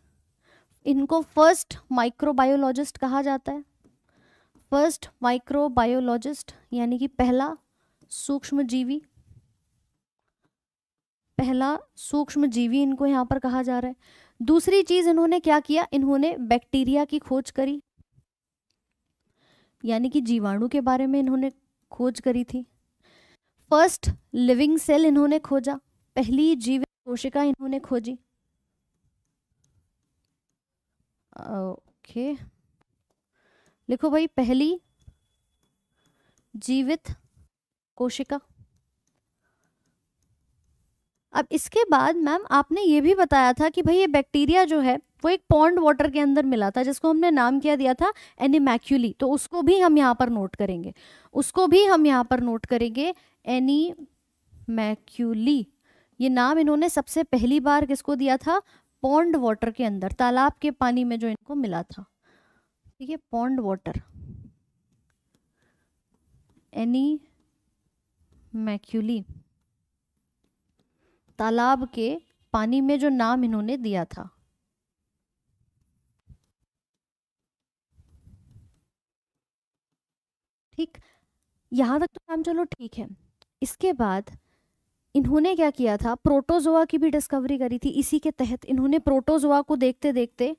इनको फर्स्ट माइक्रोबायोलॉजिस्ट कहा जाता है फर्स्ट माइक्रोबायोलॉजिस्ट यानी कि पहला सूक्ष्म जीवी पहला सूक्ष्म जीवी इनको यहाँ पर कहा जा रहा है दूसरी चीज इन्होंने क्या किया इन्होंने बैक्टीरिया की खोज करी यानी कि जीवाणु के बारे में इन्होंने खोज करी थी फर्स्ट लिविंग सेल इन्होंने खोजा पहली जीवित कोशिका इन्होंने खोजी ओके लिखो भाई पहली जीवित कोशिका अब इसके बाद मैम आपने ये भी बताया था कि भाई ये बैक्टीरिया जो है वो एक पॉन्ड वाटर के अंदर मिला था जिसको हमने नाम क्या दिया था एनीमैक्यूली तो उसको भी हम यहाँ पर नोट करेंगे उसको भी हम यहाँ पर नोट करेंगे एनी मैक्यूली ये नाम इन्होंने सबसे पहली बार किसको दिया था पॉन्ड वाटर के अंदर तालाब के पानी में जो इनको मिला था ठीक है पॉन्ड वाटर एनी मैक्यूली तालाब के पानी में जो नाम इन्होंने दिया था ठीक यहां तक तो काम चलो ठीक है इसके बाद इन्होंने क्या किया था प्रोटोजोआ की भी डिस्कवरी करी थी इसी के तहत इन्होंने प्रोटोजोआ को देखते देखते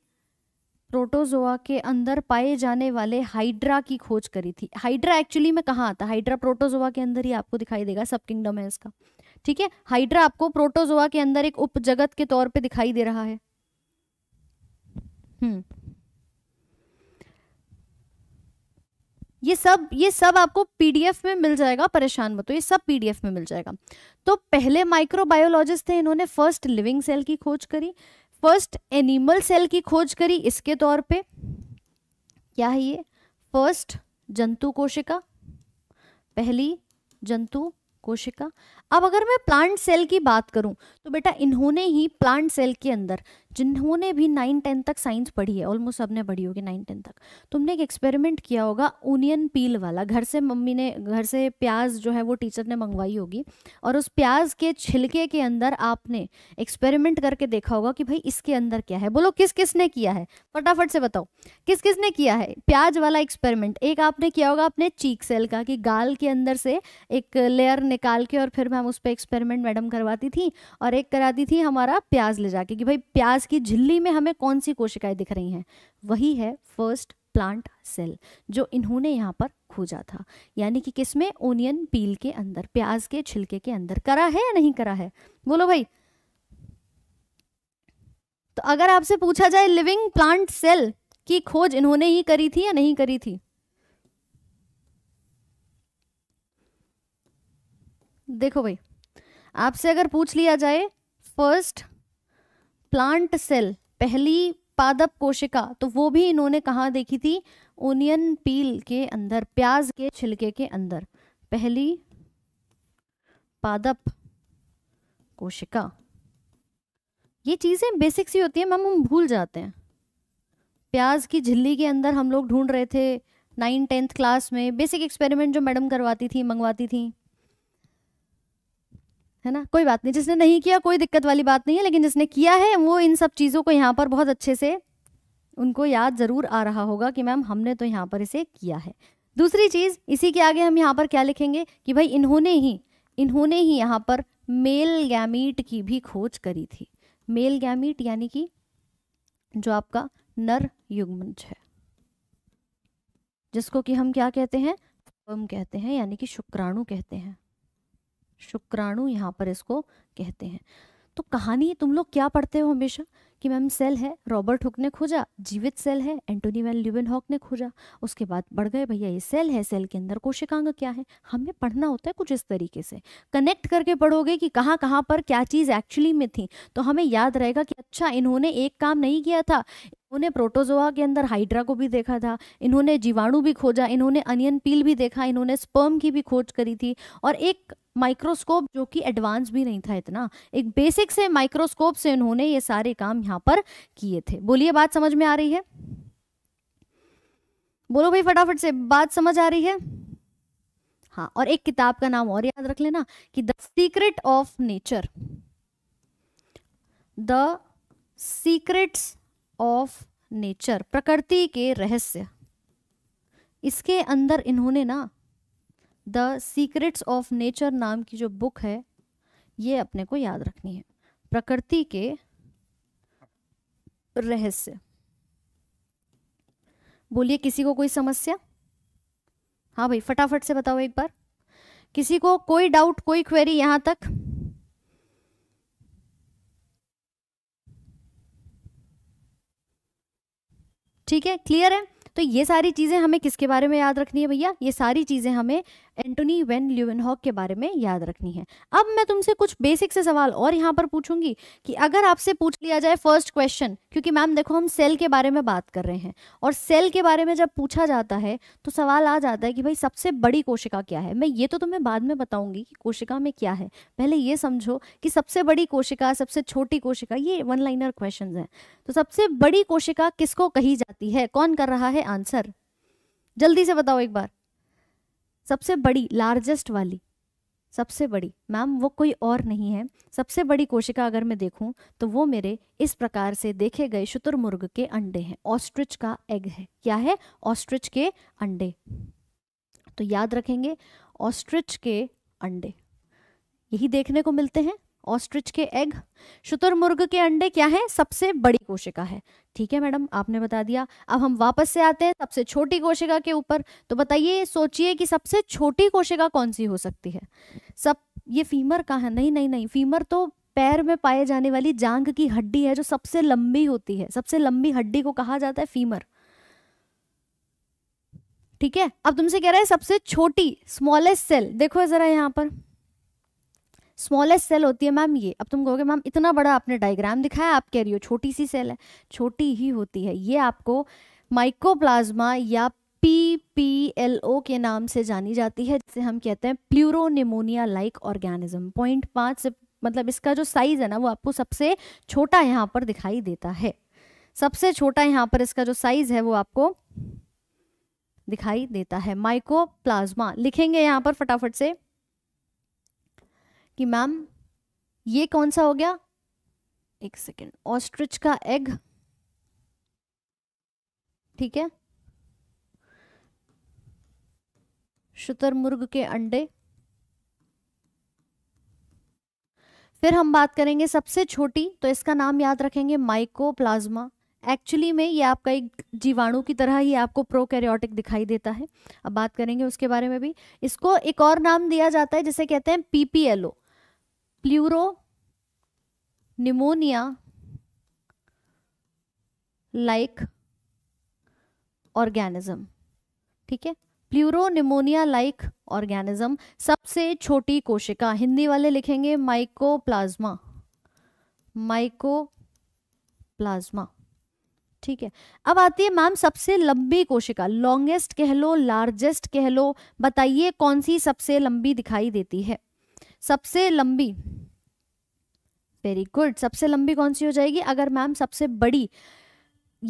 प्रोटोजोआ के अंदर पाए जाने वाले हाइड्रा की खोज करी थी हाइड्रा एक्चुअली में कहा आता हाइड्रा प्रोटोजोआ के अंदर ही आपको दिखाई देगा सब किंगडम है इसका ठीक है हाइड्रा आपको प्रोटोजोआ के अंदर एक उपजगत के तौर पे दिखाई दे रहा है हम्म ये सब ये सब आपको पीडीएफ में मिल जाएगा परेशान मत हो ये सब पीडीएफ में मिल जाएगा तो पहले माइक्रोबायोलॉजिस्ट थे इन्होंने फर्स्ट लिविंग सेल की खोज करी फर्स्ट एनिमल सेल की खोज करी इसके तौर पे क्या है ये फर्स्ट जंतु कोशिका पहली जंतु कोशिका अब अगर मैं प्लांट सेल की बात करूं तो बेटा इन्होंने ही प्लांट सेल के अंदर जिन्होंने भी नाइन टेंथ तक साइंस पढ़ी है ऑलमोस्ट सबने पढ़ी होगी नाइन टेंथ तक तुमने एक एक्सपेरिमेंट किया होगा ओनियन पील वाला घर से मम्मी ने घर से प्याज जो है वो टीचर ने मंगवाई होगी और उस प्याज के छिलके के अंदर आपने एक्सपेरिमेंट करके देखा होगा कि भाई इसके अंदर क्या है बोलो किस किसने किया है फटाफट से बताओ किस किसने किया है प्याज वाला एक्सपेरिमेंट एक आपने किया होगा अपने चीक सेल का कि गाल के अंदर से एक लेयर निकाल के और फिर मैम उस पर एक्सपेरिमेंट मैडम करवाती थी और एक कराती थी हमारा प्याज ले जाके कि भाई प्याज प्रकाश की झिल्ली में हमें कौन सी कोशिकाएं दिख रही हैं वही है फर्स्ट प्लांट सेल जो इन्होंने यहाँ पर खोजा था यानी कि किसमें ओनियन पील के अंदर प्याज के छिलके के अंदर करा है या नहीं करा है बोलो भाई तो अगर आपसे पूछा जाए लिविंग प्लांट सेल की खोज इन्होंने ही करी थी या नहीं करी थी देखो भाई आपसे अगर पूछ लिया जाए फर्स्ट प्लांट सेल पहली पादप कोशिका तो वो भी इन्होंने कहाँ देखी थी ओनियन पील के अंदर प्याज के छिलके के अंदर पहली पादप कोशिका ये चीज़ें बेसिक सी होती हैं मैम हम भूल जाते हैं प्याज की झिल्ली के अंदर हम लोग ढूंढ रहे थे नाइन टेंथ क्लास में बेसिक एक्सपेरिमेंट जो मैडम करवाती थी मंगवाती थी है ना कोई बात नहीं जिसने नहीं किया कोई दिक्कत वाली बात नहीं है लेकिन जिसने किया है वो इन सब चीज़ों को यहाँ पर बहुत अच्छे से उनको याद ज़रूर आ रहा होगा कि मैम हमने तो यहाँ पर इसे किया है दूसरी चीज़ इसी के आगे हम यहाँ पर क्या लिखेंगे कि भाई इन्होंने ही इन्होंने ही यहाँ पर मेल गैमीट की भी खोज करी थी मेल गैमीट यानी कि जो आपका नर युग्मज है जिसको कि हम क्या कहते हैं हम कहते हैं यानी कि शुक्राणु कहते हैं शुक्राणु यहाँ पर इसको कहते हैं तो कहानी तुम लोग क्या पढ़ते हो हमेशा कि मैम सेल है रॉबर्ट हुक ने खोजा जीवित सेल है एंटोनी वैन ल्यूबिन हॉक ने खोजा उसके बाद बढ़ गए भैया ये सेल है सेल के अंदर कोशिकांग क्या है हमें पढ़ना होता है कुछ इस तरीके से कनेक्ट करके पढ़ोगे कि कहाँ कहाँ पर क्या चीज़ एक्चुअली में थी तो हमें याद रहेगा कि अच्छा इन्होंने एक काम नहीं किया था इन्होंने प्रोटोजोआ के अंदर हाइड्रा को भी देखा था इन्होंने जीवाणु भी खोजा इन्होंने अनियन पील भी देखा इन्होंने स्पर्म की भी खोज करी थी और एक माइक्रोस्कोप जो कि एडवांस भी नहीं था इतना एक बेसिक से माइक्रोस्कोप से उन्होंने ये सारे काम यहाँ पर किए थे बोलिए बात समझ में आ रही है बोलो भाई फटाफट से बात समझ आ रही है हाँ और एक किताब का नाम और याद रख लेना कि the secret of nature the secrets of nature प्रकृति के रहस्य इसके अंदर इन्होंने ना द सीक्रेट्स ऑफ नेचर नाम की जो बुक है ये अपने को याद रखनी है प्रकृति के रहस्य बोलिए किसी को कोई समस्या हाँ भाई फटाफट से बताओ एक बार किसी को कोई डाउट कोई क्वेरी यहां तक ठीक है क्लियर है तो ये सारी चीज़ें हमें किसके बारे में याद रखनी है भैया ये सारी चीज़ें हमें एंटोनी वेन ल्यूवनहॉक के बारे में याद रखनी है अब मैं तुमसे कुछ बेसिक से सवाल और यहाँ पर पूछूंगी कि अगर आपसे पूछ लिया जाए फर्स्ट क्वेश्चन क्योंकि मैम देखो हम सेल के बारे में बात कर रहे हैं और सेल के बारे में जब पूछा जाता है तो सवाल आ जाता है कि भाई सबसे बड़ी कोशिका क्या है मैं ये तो तुम्हें बाद में बताऊंगी कि कोशिका में क्या है पहले ये समझो कि सबसे बड़ी कोशिका सबसे छोटी कोशिका ये वन लाइनर क्वेश्चन है तो सबसे बड़ी कोशिका किसको कही जाती है कौन कर रहा है आंसर जल्दी से बताओ एक बार सबसे बड़ी लार्जेस्ट वाली सबसे बड़ी मैम वो कोई और नहीं है सबसे बड़ी कोशिका अगर मैं देखूं तो वो मेरे इस प्रकार से देखे गए शुतुरमुर्ग के अंडे हैं ऑस्ट्रिच का एग है क्या है ऑस्ट्रिच के अंडे तो याद रखेंगे ऑस्ट्रिच के अंडे यही देखने को मिलते हैं ऑस्ट्रिच के एग शुतुरमुर्ग के अंडे क्या है सबसे बड़ी कोशिका है ठीक है मैडम आपने बता दिया अब हम वापस से आते हैं सबसे छोटी कोशिका के ऊपर तो बताइए सोचिए कि सबसे छोटी कोशिका कौन सी हो सकती है सब ये फीमर कहाँ है नहीं नहीं नहीं फीमर तो पैर में पाए जाने वाली जांग की हड्डी है जो सबसे लंबी होती है सबसे लंबी हड्डी को कहा जाता है फीमर ठीक है अब तुमसे कह रहा है सबसे छोटी स्मॉलेस्ट सेल देखो जरा यहां पर स्मॉलेस्ट सेल होती है मैम ये अब तुम कहोगे मैम इतना बड़ा आपने डायग्राम दिखाया आप कह रही हो छोटी सी सेल है छोटी ही होती है ये आपको माइकोप्लाज्मा या पी पी एल ओ के नाम से जानी जाती है जिसे हम कहते हैं प्लूरोनिमोनिया लाइक ऑर्गेनिज्म पॉइंट पाँच से मतलब इसका जो साइज़ है ना वो आपको सबसे छोटा यहाँ पर दिखाई देता है सबसे छोटा यहाँ पर इसका जो साइज़ है वो आपको दिखाई देता है माइकोप्लाज्मा लिखेंगे यहाँ पर फटाफट से कि मैम ये कौन सा हो गया एक सेकेंड ऑस्ट्रिच का एग ठीक है शुतरमुर्ग के अंडे फिर हम बात करेंगे सबसे छोटी तो इसका नाम याद रखेंगे माइकोप्लाज्मा एक्चुअली में ये आपका एक जीवाणु की तरह ही आपको प्रोकैरियोटिक दिखाई देता है अब बात करेंगे उसके बारे में भी इसको एक और नाम दिया जाता है जिसे कहते हैं PPLO pleuro pneumonia like organism ठीक है प्लूरो निमोनिया लाइक ऑर्गेनिज्म सबसे छोटी कोशिका हिंदी वाले लिखेंगे माइकोप्लाज्मा माइकोप्लाज्मा ठीक है अब आती है मैम सबसे लंबी कोशिका लॉन्गेस्ट कह लो लार्जेस्ट कह लो बताइए कौन सी सबसे लंबी दिखाई देती है सबसे लंबी वेरी गुड सबसे लंबी कौन सी हो जाएगी अगर मैम सबसे बड़ी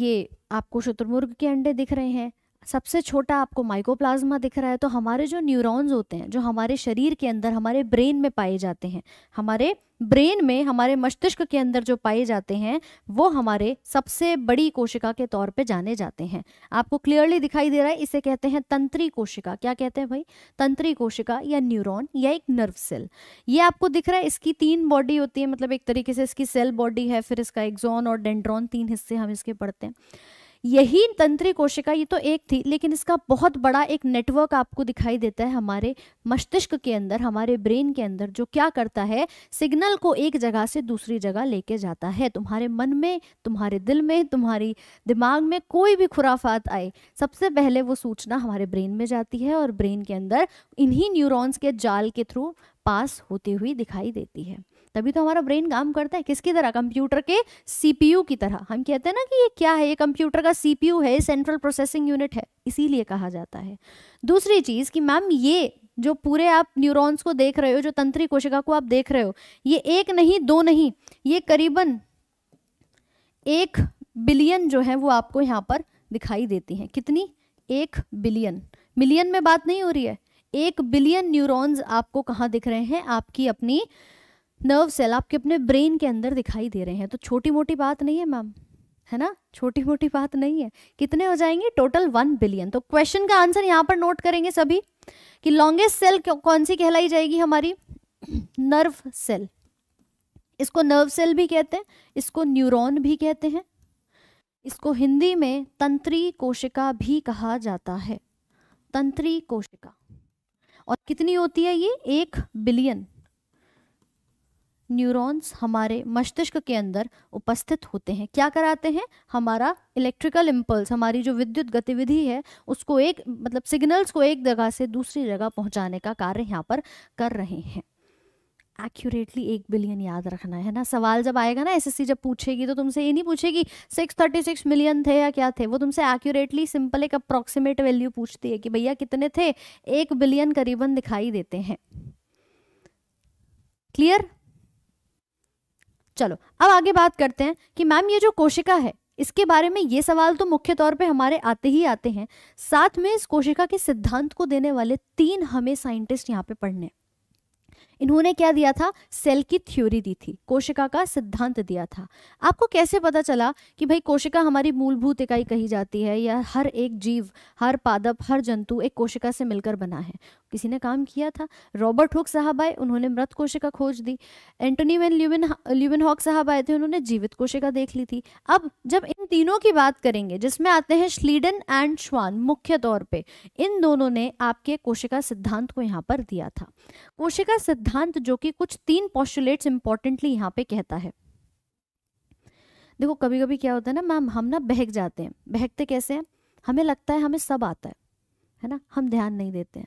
ये आपको शत्रुमुर्ग के अंडे दिख रहे हैं सबसे छोटा आपको माइकोप्लाज्मा दिख रहा है तो हमारे जो न्यूरॉन्स होते हैं जो हमारे शरीर के अंदर हमारे ब्रेन में पाए जाते हैं हमारे ब्रेन में हमारे मस्तिष्क के अंदर जो पाए जाते हैं वो हमारे सबसे बड़ी कोशिका के तौर पे जाने जाते हैं आपको क्लियरली दिखाई दे रहा है इसे कहते हैं तंत्री कोशिका क्या कहते हैं भाई तंत्री कोशिका या न्यूरॉन या एक नर्व सेल ये आपको दिख रहा है इसकी तीन बॉडी होती है मतलब एक तरीके से इसकी सेल बॉडी है फिर इसका एक्जोन और डेंड्रॉन तीन हिस्से हम इसके पढ़ते हैं यही तंत्री कोशिका ये तो एक थी लेकिन इसका बहुत बड़ा एक नेटवर्क आपको दिखाई देता है हमारे मस्तिष्क के अंदर हमारे ब्रेन के अंदर जो क्या करता है सिग्नल को एक जगह से दूसरी जगह लेके जाता है तुम्हारे मन में तुम्हारे दिल में तुम्हारी दिमाग में कोई भी खुराफात आए सबसे पहले वो सूचना हमारे ब्रेन में जाती है और ब्रेन के अंदर इन्हीं न्यूरोन्स के जाल के थ्रू पास होती हुई दिखाई देती है तभी तो हमारा ब्रेन काम करता है किसकी तरह कंप्यूटर के सीपीयू की तरह हम कहते हैं ना कि ये क्या है ये कंप्यूटर का सीपीयू है सेंट्रल प्रोसेसिंग यूनिट है इसीलिए कहा जाता है दूसरी चीज़ कि मैम ये जो पूरे आप न्यूरॉन्स को देख रहे हो जो तंत्री कोशिका को आप देख रहे हो ये एक नहीं दो नहीं ये करीबन एक बिलियन जो है वो आपको यहाँ पर दिखाई देती हैं कितनी एक बिलियन मिलियन में बात नहीं हो रही है एक बिलियन न्यूरॉन्स आपको कहाँ दिख रहे हैं आपकी अपनी नर्व सेल आपके अपने ब्रेन के अंदर दिखाई दे रहे हैं तो छोटी मोटी बात नहीं है मैम है ना छोटी मोटी बात नहीं है कितने हो जाएंगे टोटल वन बिलियन तो क्वेश्चन का आंसर यहाँ पर नोट करेंगे सभी कि लॉन्गेस्ट सेल कौन सी कहलाई जाएगी हमारी नर्व सेल इसको नर्व सेल भी कहते हैं इसको न्यूरॉन भी कहते हैं इसको हिंदी में तंत्री कोशिका भी कहा जाता है तंत्री कोशिका और कितनी होती है ये एक बिलियन न्यूरॉन्स हमारे मस्तिष्क के अंदर उपस्थित होते हैं क्या कराते हैं हमारा इलेक्ट्रिकल इम्पल्स हमारी जो विद्युत गतिविधि है उसको एक मतलब सिग्नल्स को एक जगह से दूसरी जगह पहुंचाने का कार्य यहाँ पर कर रहे हैं एक्यूरेटली एक बिलियन याद रखना है ना सवाल जब आएगा ना एसएससी जब पूछेगी तो तुमसे ये नहीं पूछेगी सिक्स थर्टी सिक्स मिलियन थे या क्या थे वो तुमसे एक्यूरेटली सिंपल एक अप्रॉक्सीमेट वैल्यू पूछती है कि भैया कितने थे एक बिलियन करीबन दिखाई देते हैं क्लियर चलो अब आगे बात करते हैं कि मैम ये जो कोशिका है इसके बारे में ये सवाल तो मुख्य तौर पे हमारे आते ही आते हैं साथ में इस कोशिका के सिद्धांत को देने वाले तीन हमें साइंटिस्ट यहाँ पे पढ़ने इन्होंने क्या दिया था सेल की थ्योरी दी थी कोशिका का सिद्धांत दिया था आपको कैसे पता चला कि भाई कोशिका हमारी मूलभूत इकाई कही जाती है या हर एक जीव हर पादप हर जंतु एक कोशिका से मिलकर बना है किसी ने काम किया था रॉबर्ट हुक साहब आए उन्होंने मृत कोशिका खोज दी Antonie van Leeuwen Leeuwenhoek साहब आए थे उन्होंने जीवित कोशिका देख ली थी अब जब इन तीनों की बात करेंगे जिसमें आते हैं श्लीडन एंड श्वान मुख्य तौर पे इन दोनों ने आपके कोशिका सिद्धांत को यहाँ पर दिया था कोशिका सिद्धांत जो कि कुछ तीन पॉस्टुलेट्स इंपॉर्टेंटली यहाँ पे कहता है देखो कभी कभी क्या होता है ना मैम हम ना बहक जाते हैं बहकते कैसे हैं हमें लगता है हमें सब आता है है ना हम ध्यान नहीं देते हैं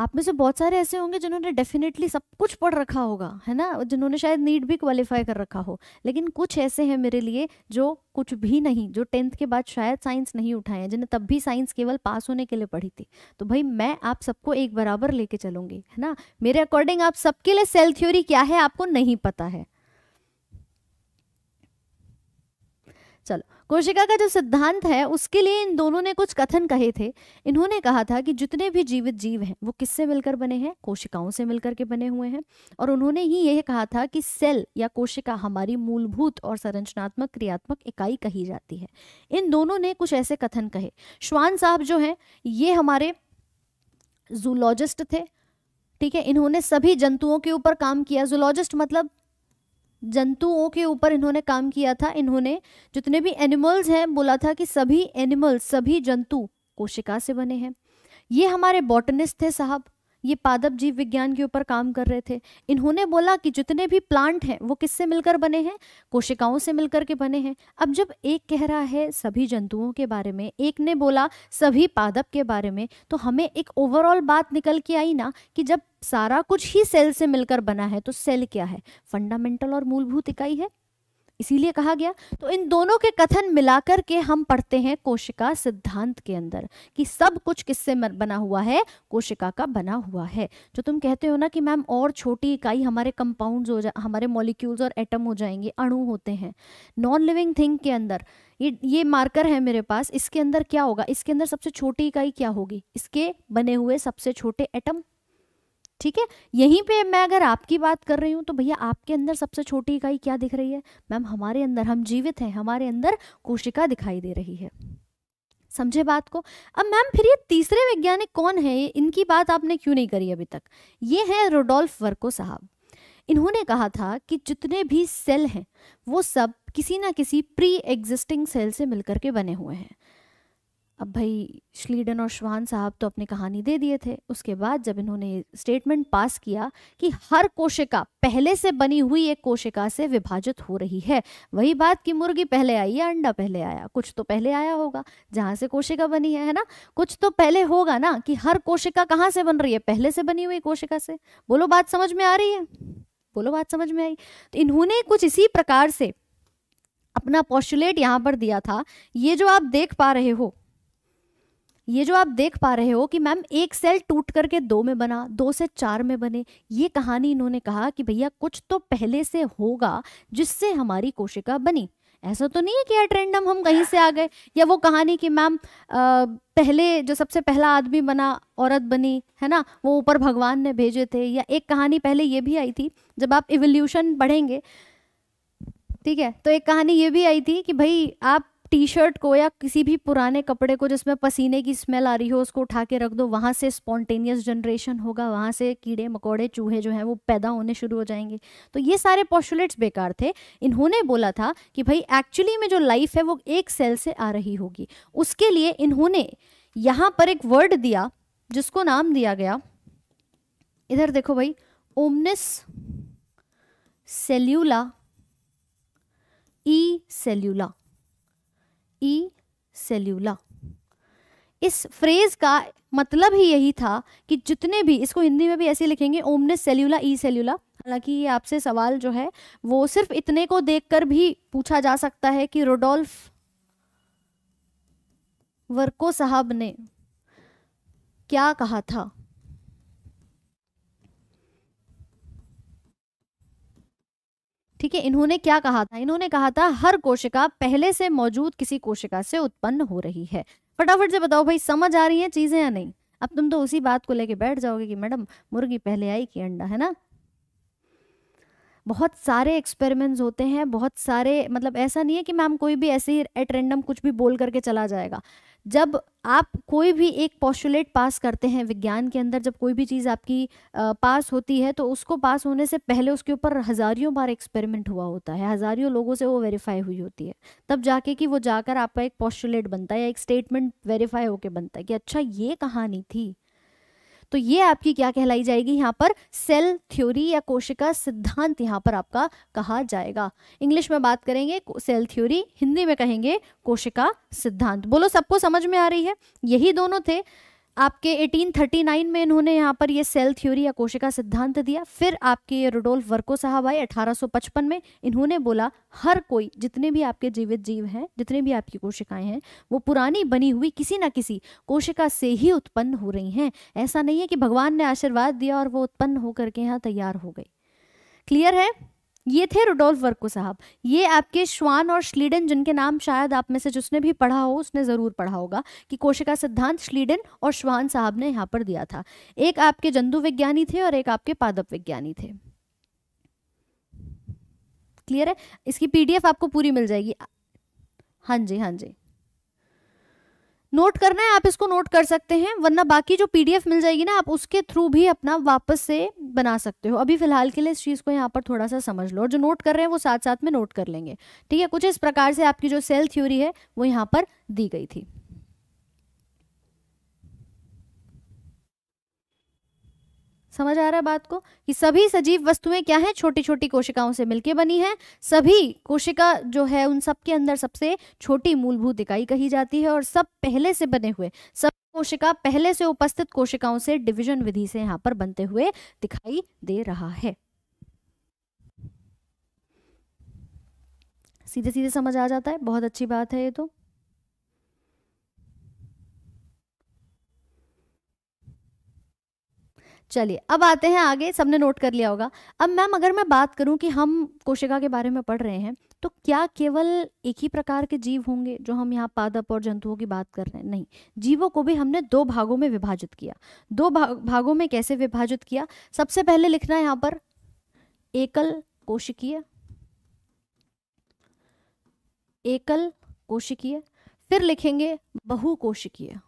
आप में से बहुत सारे ऐसे होंगे जिन्होंने डेफिनेटली सब कुछ पढ़ रखा होगा है ना जिन्होंने शायद नीट भी क्वालिफाई कर रखा हो लेकिन कुछ ऐसे हैं मेरे लिए जो कुछ भी नहीं जो टेंथ के बाद शायद साइंस नहीं उठाए हैं जिन्हें तब भी साइंस केवल पास होने के लिए पढ़ी थी तो भाई मैं आप सबको एक बराबर लेके चलूंगी है ना मेरे अकॉर्डिंग आप सबके लिए सेल थ्योरी क्या है आपको नहीं पता है कोशिका का जो सिद्धांत है उसके लिए इन दोनों ने कुछ कथन कहे थे इन्होंने कहा था कि जितने भी जीवित जीव हैं वो किससे मिलकर बने हैं कोशिकाओं से मिलकर के बने हुए हैं और उन्होंने ही यह कहा था कि सेल या कोशिका हमारी मूलभूत और संरचनात्मक क्रियात्मक इकाई कही जाती है इन दोनों ने कुछ ऐसे कथन कहे श्वान साहब जो है ये हमारे जूलॉजिस्ट थे ठीक है इन्होंने सभी जंतुओं के ऊपर काम किया जूलॉजिस्ट मतलब जंतुओं के ऊपर इन्होंने काम किया था इन्होंने जितने भी एनिमल्स हैं बोला था कि सभी एनिमल्स सभी जंतु कोशिका से बने हैं ये हमारे बॉटनिस्ट थे साहब ये पादप जीव विज्ञान के ऊपर काम कर रहे थे इन्होंने बोला कि जितने भी प्लांट हैं वो किससे मिलकर बने हैं कोशिकाओं से मिलकर के बने हैं अब जब एक कह रहा है सभी जंतुओं के बारे में एक ने बोला सभी पादप के बारे में तो हमें एक ओवरऑल बात निकल के आई ना कि जब सारा कुछ ही सेल से मिलकर बना है तो सेल क्या है फंडामेंटल और मूलभूत इकाई है इसीलिए कहा गया तो इन दोनों के कथन मिलाकर के हम पढ़ते हैं कोशिका सिद्धांत के अंदर कि सब कुछ किससे बना हुआ है कोशिका का बना हुआ है जो तुम कहते हो ना कि मैम और छोटी इकाई हमारे कंपाउंड्स हो जा हमारे मॉलिक्यूल्स और एटम हो जाएंगे अणु होते हैं नॉन लिविंग थिंग के अंदर ये ये मार्कर है मेरे पास इसके अंदर क्या होगा इसके अंदर सबसे छोटी इकाई क्या होगी इसके बने हुए सबसे छोटे एटम ठीक है यहीं पे मैं अगर आपकी बात कर रही हूँ तो भैया आपके अंदर सबसे छोटी इकाई क्या दिख रही है मैम हमारे अंदर हम जीवित हैं हमारे अंदर कोशिका दिखाई दे रही है समझे बात को अब मैम फिर ये तीसरे वैज्ञानिक कौन है इनकी बात आपने क्यों नहीं करी अभी तक ये है रोडोल्फ वर्को साहब इन्होंने कहा था कि जितने भी सेल हैं वो सब किसी ना किसी प्री एग्जिस्टिंग सेल से मिलकर के बने हुए हैं अब भाई श्लीडन और श्वान साहब तो अपनी कहानी दे दिए थे उसके बाद जब इन्होंने स्टेटमेंट पास किया कि हर कोशिका पहले से बनी हुई एक कोशिका से विभाजित हो रही है वही बात कि मुर्गी पहले आई या अंडा पहले आया कुछ तो पहले आया होगा जहाँ से कोशिका बनी है है ना कुछ तो पहले होगा ना कि हर कोशिका कहाँ से बन रही है पहले से बनी हुई कोशिका से बोलो बात समझ में आ रही है बोलो बात समझ में आई तो इन्होंने कुछ इसी प्रकार से अपना पॉस्टुलेट यहाँ पर दिया था ये जो आप देख पा रहे हो ये जो आप देख पा रहे हो कि मैम एक सेल टूट करके दो में बना दो से चार में बने ये कहानी इन्होंने कहा कि भैया कुछ तो पहले से होगा जिससे हमारी कोशिका बनी ऐसा तो नहीं है कि एट रेंडम हम कहीं से आ गए या वो कहानी कि मैम पहले जो सबसे पहला आदमी बना औरत बनी है ना वो ऊपर भगवान ने भेजे थे या एक कहानी पहले ये भी आई थी जब आप इवोल्यूशन पढ़ेंगे ठीक है तो एक कहानी ये भी आई थी कि भाई आप टी शर्ट को या किसी भी पुराने कपड़े को जिसमें पसीने की स्मेल आ रही हो उसको उठा के रख दो वहाँ से स्पॉन्टेनियस जनरेशन होगा वहाँ से कीड़े मकोड़े चूहे जो हैं वो पैदा होने शुरू हो जाएंगे तो ये सारे पॉस्टुलेट्स बेकार थे इन्होंने बोला था कि भाई एक्चुअली में जो लाइफ है वो एक सेल से आ रही होगी उसके लिए इन्होंने यहाँ पर एक वर्ड दिया जिसको नाम दिया गया इधर देखो भाई ओमनिस सेल्यूला ई सेल्यूला ई सेल्यूला इस फ्रेज का मतलब ही यही था कि जितने भी इसको हिंदी में भी ऐसे लिखेंगे ओमने सेल्यूला ई सेल्यूला हालांकि ये आपसे सवाल जो है वो सिर्फ इतने को देखकर भी पूछा जा सकता है कि रोडोल्फ वर्को साहब ने क्या कहा था ठीक है इन्होंने क्या कहा था इन्होंने कहा था हर कोशिका पहले से मौजूद किसी कोशिका से उत्पन्न हो रही है फटाफट से बताओ भाई समझ आ रही है चीजें या नहीं अब तुम तो उसी बात को लेके बैठ जाओगे कि मैडम मुर्गी पहले आई कि अंडा है ना बहुत सारे एक्सपेरिमेंट्स होते हैं बहुत सारे मतलब ऐसा नहीं है कि मैम कोई भी ऐसे ही एट रेंडम कुछ भी बोल करके चला जाएगा जब आप कोई भी एक पॉस्टुलेट पास करते हैं विज्ञान के अंदर जब कोई भी चीज़ आपकी पास होती है तो उसको पास होने से पहले उसके ऊपर हज़ारियों बार एक्सपेरिमेंट हुआ होता है हज़ारियों लोगों से वो वेरीफाई हुई होती है तब जाके कि वो जाकर आपका एक पॉस्टुलेट बनता है या एक स्टेटमेंट वेरीफाई होकर बनता है कि अच्छा ये कहानी थी तो ये आपकी क्या कहलाई जाएगी यहाँ पर सेल थ्योरी या कोशिका सिद्धांत यहाँ पर आपका कहा जाएगा इंग्लिश में बात करेंगे सेल थ्योरी हिंदी में कहेंगे कोशिका सिद्धांत बोलो सबको समझ में आ रही है यही दोनों थे आपके 1839 में इन्होंने यहाँ पर ये सेल थ्योरी या कोशिका सिद्धांत दिया फिर आपके ये रुडोल्फ वर्को साहब आए 1855 में इन्होंने बोला हर कोई जितने भी आपके जीवित जीव हैं जितने भी आपकी कोशिकाएं हैं वो पुरानी बनी हुई किसी ना किसी कोशिका से ही उत्पन्न हो रही हैं ऐसा नहीं है कि भगवान ने आशीर्वाद दिया और वो उत्पन्न होकर के यहाँ तैयार हो गई क्लियर है ये थे रुडोल्फ वर्को साहब ये आपके श्वान और श्लीडन जिनके नाम शायद आप में से जिसने भी पढ़ा हो उसने ज़रूर पढ़ा होगा कि कोशिका सिद्धांत श्लीडन और श्वान साहब ने यहाँ पर दिया था एक आपके जंतु विज्ञानी थे और एक आपके पादप विज्ञानी थे क्लियर है इसकी पीडीएफ आपको पूरी मिल जाएगी हाँ जी हाँ जी नोट करना है आप इसको नोट कर सकते हैं वरना बाकी जो पीडीएफ मिल जाएगी ना आप उसके थ्रू भी अपना वापस से बना सकते हो अभी फिलहाल के लिए इस चीज़ को यहाँ पर थोड़ा सा समझ लो और जो नोट कर रहे हैं वो साथ साथ में नोट कर लेंगे ठीक है कुछ इस प्रकार से आपकी जो सेल थ्योरी है वो यहाँ पर दी गई थी समझ आ रहा है बात को कि सभी सजीव वस्तुएं क्या हैं छोटी छोटी कोशिकाओं से मिलकर बनी हैं सभी कोशिका जो है उन सब के अंदर सबसे छोटी मूलभूत इकाई कही जाती है और सब पहले से बने हुए सब कोशिका पहले से उपस्थित कोशिकाओं से डिवीजन विधि से यहाँ पर बनते हुए दिखाई दे रहा है सीधे सीधे समझ आ जाता है बहुत अच्छी बात है ये तो चलिए अब आते हैं आगे सबने नोट कर लिया होगा अब मैम अगर मैं बात करूं कि हम कोशिका के बारे में पढ़ रहे हैं तो क्या केवल एक ही प्रकार के जीव होंगे जो हम यहाँ पादप और जंतुओं की बात कर रहे हैं नहीं जीवों को भी हमने दो भागों में विभाजित किया दो भागों में कैसे विभाजित किया सबसे पहले लिखना है यहाँ पर एकल कोशिकीय एकल कोशिकीय फिर लिखेंगे बहुकोशिकीय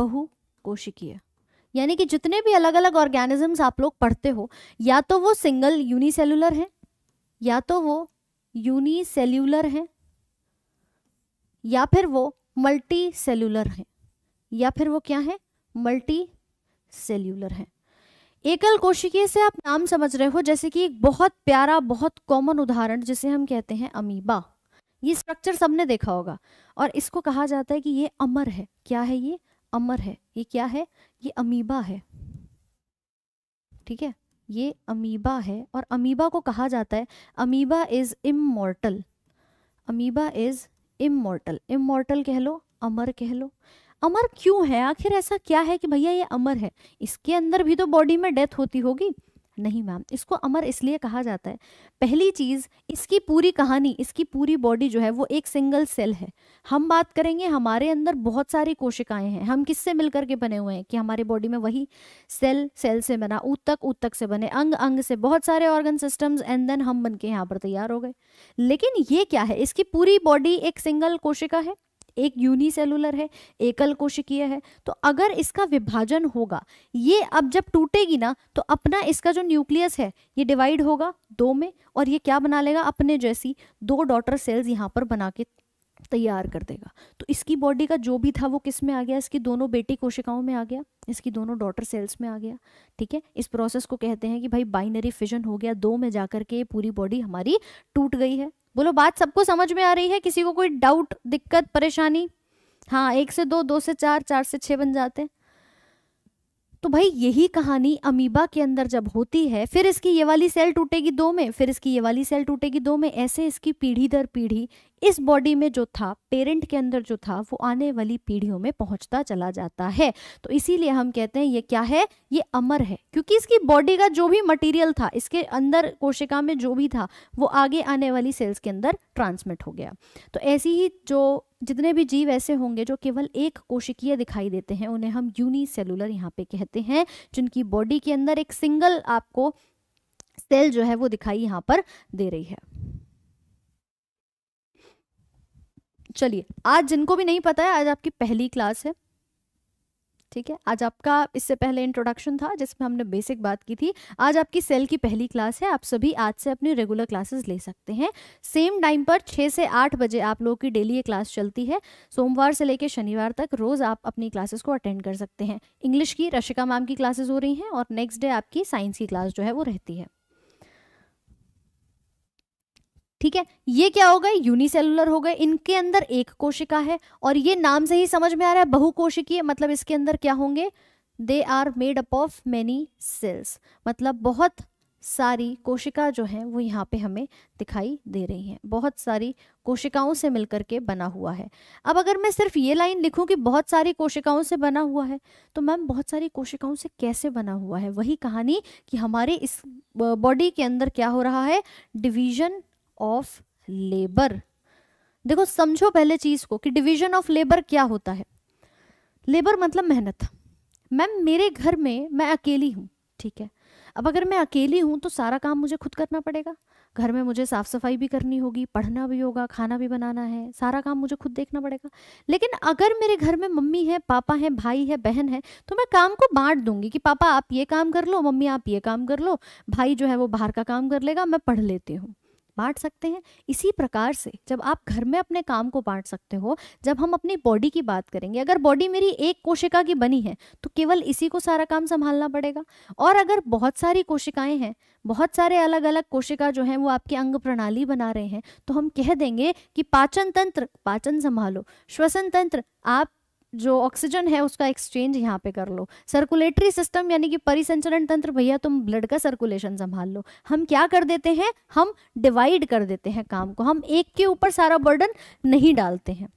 बहु कोशिकीय यानी कि जितने भी अलग अलग ऑर्गेनिजम्स आप लोग पढ़ते हो या तो वो सिंगल यूनिसेलुलर हैं या तो वो यूनिसेल्यूलर हैं या फिर वो मल्टी सेल्यूलर हैं या फिर वो क्या है मल्टी सेल्यूलर हैं एकल कोशिकीय से आप नाम समझ रहे हो जैसे कि एक बहुत प्यारा बहुत कॉमन उदाहरण जिसे हम कहते हैं अमीबा ये स्ट्रक्चर सबने देखा होगा और इसको कहा जाता है कि ये अमर है क्या है ये अमर है ये क्या है ये अमीबा है ठीक है ये अमीबा है और अमीबा को कहा जाता है amoeba is immortal amoeba is immortal immortal कह लो अमर कह लो अमर क्यों है आखिर ऐसा क्या है कि भैया ये अमर है इसके अंदर भी तो बॉडी में डेथ होती होगी नहीं मैम इसको अमर इसलिए कहा जाता है पहली चीज़ इसकी पूरी कहानी इसकी पूरी बॉडी जो है वो एक सिंगल सेल है हम बात करेंगे हमारे अंदर बहुत सारी कोशिकाएं हैं हम किससे मिलकर के बने हुए हैं कि हमारे बॉडी में वही सेल सेल से बना ऊतक ऊतक से बने अंग अंग से बहुत सारे ऑर्गन सिस्टम्स एंड देन हम बन के यहाँ पर तैयार हो गए लेकिन ये क्या है इसकी पूरी बॉडी एक सिंगल कोशिका है एक यूनिसेलुलर है एकल कोशिकीय है तो अगर इसका विभाजन होगा ये अब जब टूटेगी ना तो अपना इसका जो न्यूक्लियस है ये डिवाइड होगा दो में और ये क्या बना लेगा अपने जैसी दो डॉटर सेल्स यहाँ पर बना के तैयार कर देगा तो इसकी बॉडी का जो भी था वो किस में आ गया इसकी दोनों बेटी कोशिकाओं में आ गया इसकी दोनों डॉटर सेल्स में आ गया ठीक है इस प्रोसेस को कहते हैं कि भाई बाइनरी फिजन हो गया दो में जाकर के पूरी बॉडी हमारी टूट गई है बोलो बात सबको समझ में आ रही है किसी को कोई डाउट दिक्कत परेशानी हाँ एक से दो दो से चार चार से छः बन जाते हैं तो भाई यही कहानी अमीबा के अंदर जब होती है फिर इसकी ये वाली सेल टूटेगी दो में फिर इसकी ये वाली सेल टूटेगी दो में ऐसे इसकी पीढ़ी दर पीढ़ी इस बॉडी में जो था पेरेंट के अंदर जो था वो आने वाली पीढ़ियों में पहुंचता चला जाता है तो इसीलिए हम कहते हैं ये क्या है ये अमर है क्योंकि इसकी बॉडी का जो भी मटीरियल था इसके अंदर कोशिका में जो भी था वो आगे आने वाली सेल्स के अंदर ट्रांसमिट हो गया तो ऐसी ही जो जितने भी जीव ऐसे होंगे जो केवल एक कोशिकीय दिखाई देते हैं उन्हें हम यूनिसेलुलर यहाँ पे कहते हैं जिनकी बॉडी के अंदर एक सिंगल आपको सेल जो है वो दिखाई यहाँ पर दे रही है चलिए आज जिनको भी नहीं पता है आज आपकी पहली क्लास है ठीक है आज आपका इससे पहले इंट्रोडक्शन था जिसमें हमने बेसिक बात की थी आज आपकी सेल की पहली क्लास है आप सभी आज से अपनी रेगुलर क्लासेस ले सकते हैं सेम टाइम पर छः से आठ बजे आप लोगों की डेली ये क्लास चलती है सोमवार से लेकर शनिवार तक रोज़ आप अपनी क्लासेस को अटेंड कर सकते हैं इंग्लिश की रशिका मैम की क्लासेज हो रही हैं और नेक्स्ट डे आपकी साइंस की क्लास जो है वो रहती है ठीक है ये क्या हो गए यूनिसेलुलर हो गए इनके अंदर एक कोशिका है और ये नाम से ही समझ में आ रहा है बहुकोशिकीय मतलब इसके अंदर क्या होंगे they are made up of many cells मतलब बहुत सारी कोशिका जो है वो यहाँ पे हमें दिखाई दे रही हैं बहुत सारी कोशिकाओं से मिलकर के बना हुआ है अब अगर मैं सिर्फ ये लाइन लिखूं कि बहुत सारी कोशिकाओं से बना हुआ है तो मैम बहुत सारी कोशिकाओं से कैसे बना हुआ है वही कहानी कि हमारे इस बॉडी के अंदर क्या हो रहा है डिवीजन ऑफ लेबर देखो समझो पहले चीज को कि डिवीजन ऑफ लेबर क्या होता है लेबर मतलब मेहनत मैम मेरे घर में मैं अकेली हूँ ठीक है अब अगर मैं अकेली हूँ तो सारा काम मुझे खुद करना पड़ेगा घर में मुझे साफ़ सफाई भी करनी होगी पढ़ना भी होगा खाना भी बनाना है सारा काम मुझे खुद देखना पड़ेगा लेकिन अगर मेरे घर में मम्मी है पापा है भाई है बहन है तो मैं काम को बांट दूंगी कि पापा आप ये काम कर लो मम्मी आप ये काम कर लो भाई जो है वो बाहर का काम कर लेगा मैं पढ़ लेती हूँ बांट सकते हैं इसी प्रकार से जब आप घर में अपने काम को बांट सकते हो जब हम अपनी बॉडी की बात करेंगे अगर बॉडी मेरी एक कोशिका की बनी है तो केवल इसी को सारा काम संभालना पड़ेगा और अगर बहुत सारी कोशिकाएं हैं बहुत सारे अलग अलग कोशिका जो हैं वो आपके अंग प्रणाली बना रहे हैं तो हम कह देंगे कि पाचन तंत्र पाचन संभालो श्वसन तंत्र आप जो ऑक्सीजन है उसका एक्सचेंज यहाँ पे कर लो सर्कुलेटरी सिस्टम यानी कि परिसंचरण तंत्र भैया तुम ब्लड का सर्कुलेशन संभाल लो हम क्या कर देते हैं हम डिवाइड कर देते हैं काम को हम एक के ऊपर सारा बर्डन नहीं डालते हैं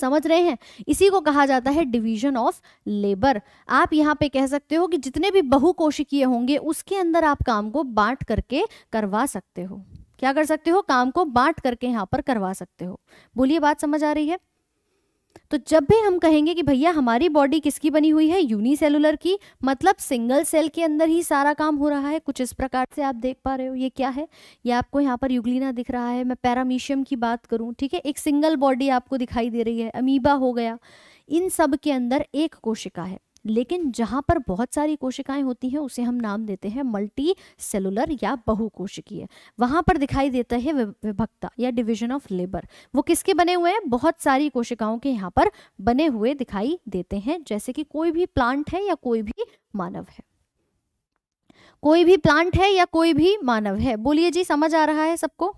समझ रहे हैं इसी को कहा जाता है डिवीजन ऑफ लेबर आप यहाँ पे कह सकते हो कि जितने भी बहुकोशिकीय होंगे उसके अंदर आप काम को बांट करके करवा सकते हो क्या कर सकते हो काम को बांट करके यहाँ पर करवा सकते हो बोलिए बात समझ आ रही है तो जब भी हम कहेंगे कि भैया हमारी बॉडी किसकी बनी हुई है यूनिसेलुलर की मतलब सिंगल सेल के अंदर ही सारा काम हो रहा है कुछ इस प्रकार से आप देख पा रहे हो ये क्या है ये आपको यहाँ पर युगलीना दिख रहा है मैं पैरामीशियम की बात करूँ ठीक है एक सिंगल बॉडी आपको दिखाई दे रही है अमीबा हो गया इन सब के अंदर एक कोशिका है लेकिन जहां पर बहुत सारी कोशिकाएं होती हैं उसे हम नाम देते हैं मल्टी सेलुलर या बहुकोशिकीय वहां पर दिखाई देता है विभक्ता या डिविजन ऑफ लेबर वो किसके बने हुए हैं बहुत सारी कोशिकाओं के यहाँ पर बने हुए दिखाई देते हैं जैसे कि कोई भी प्लांट है या कोई भी मानव है कोई भी प्लांट है या कोई भी मानव है बोलिए जी समझ आ रहा है सबको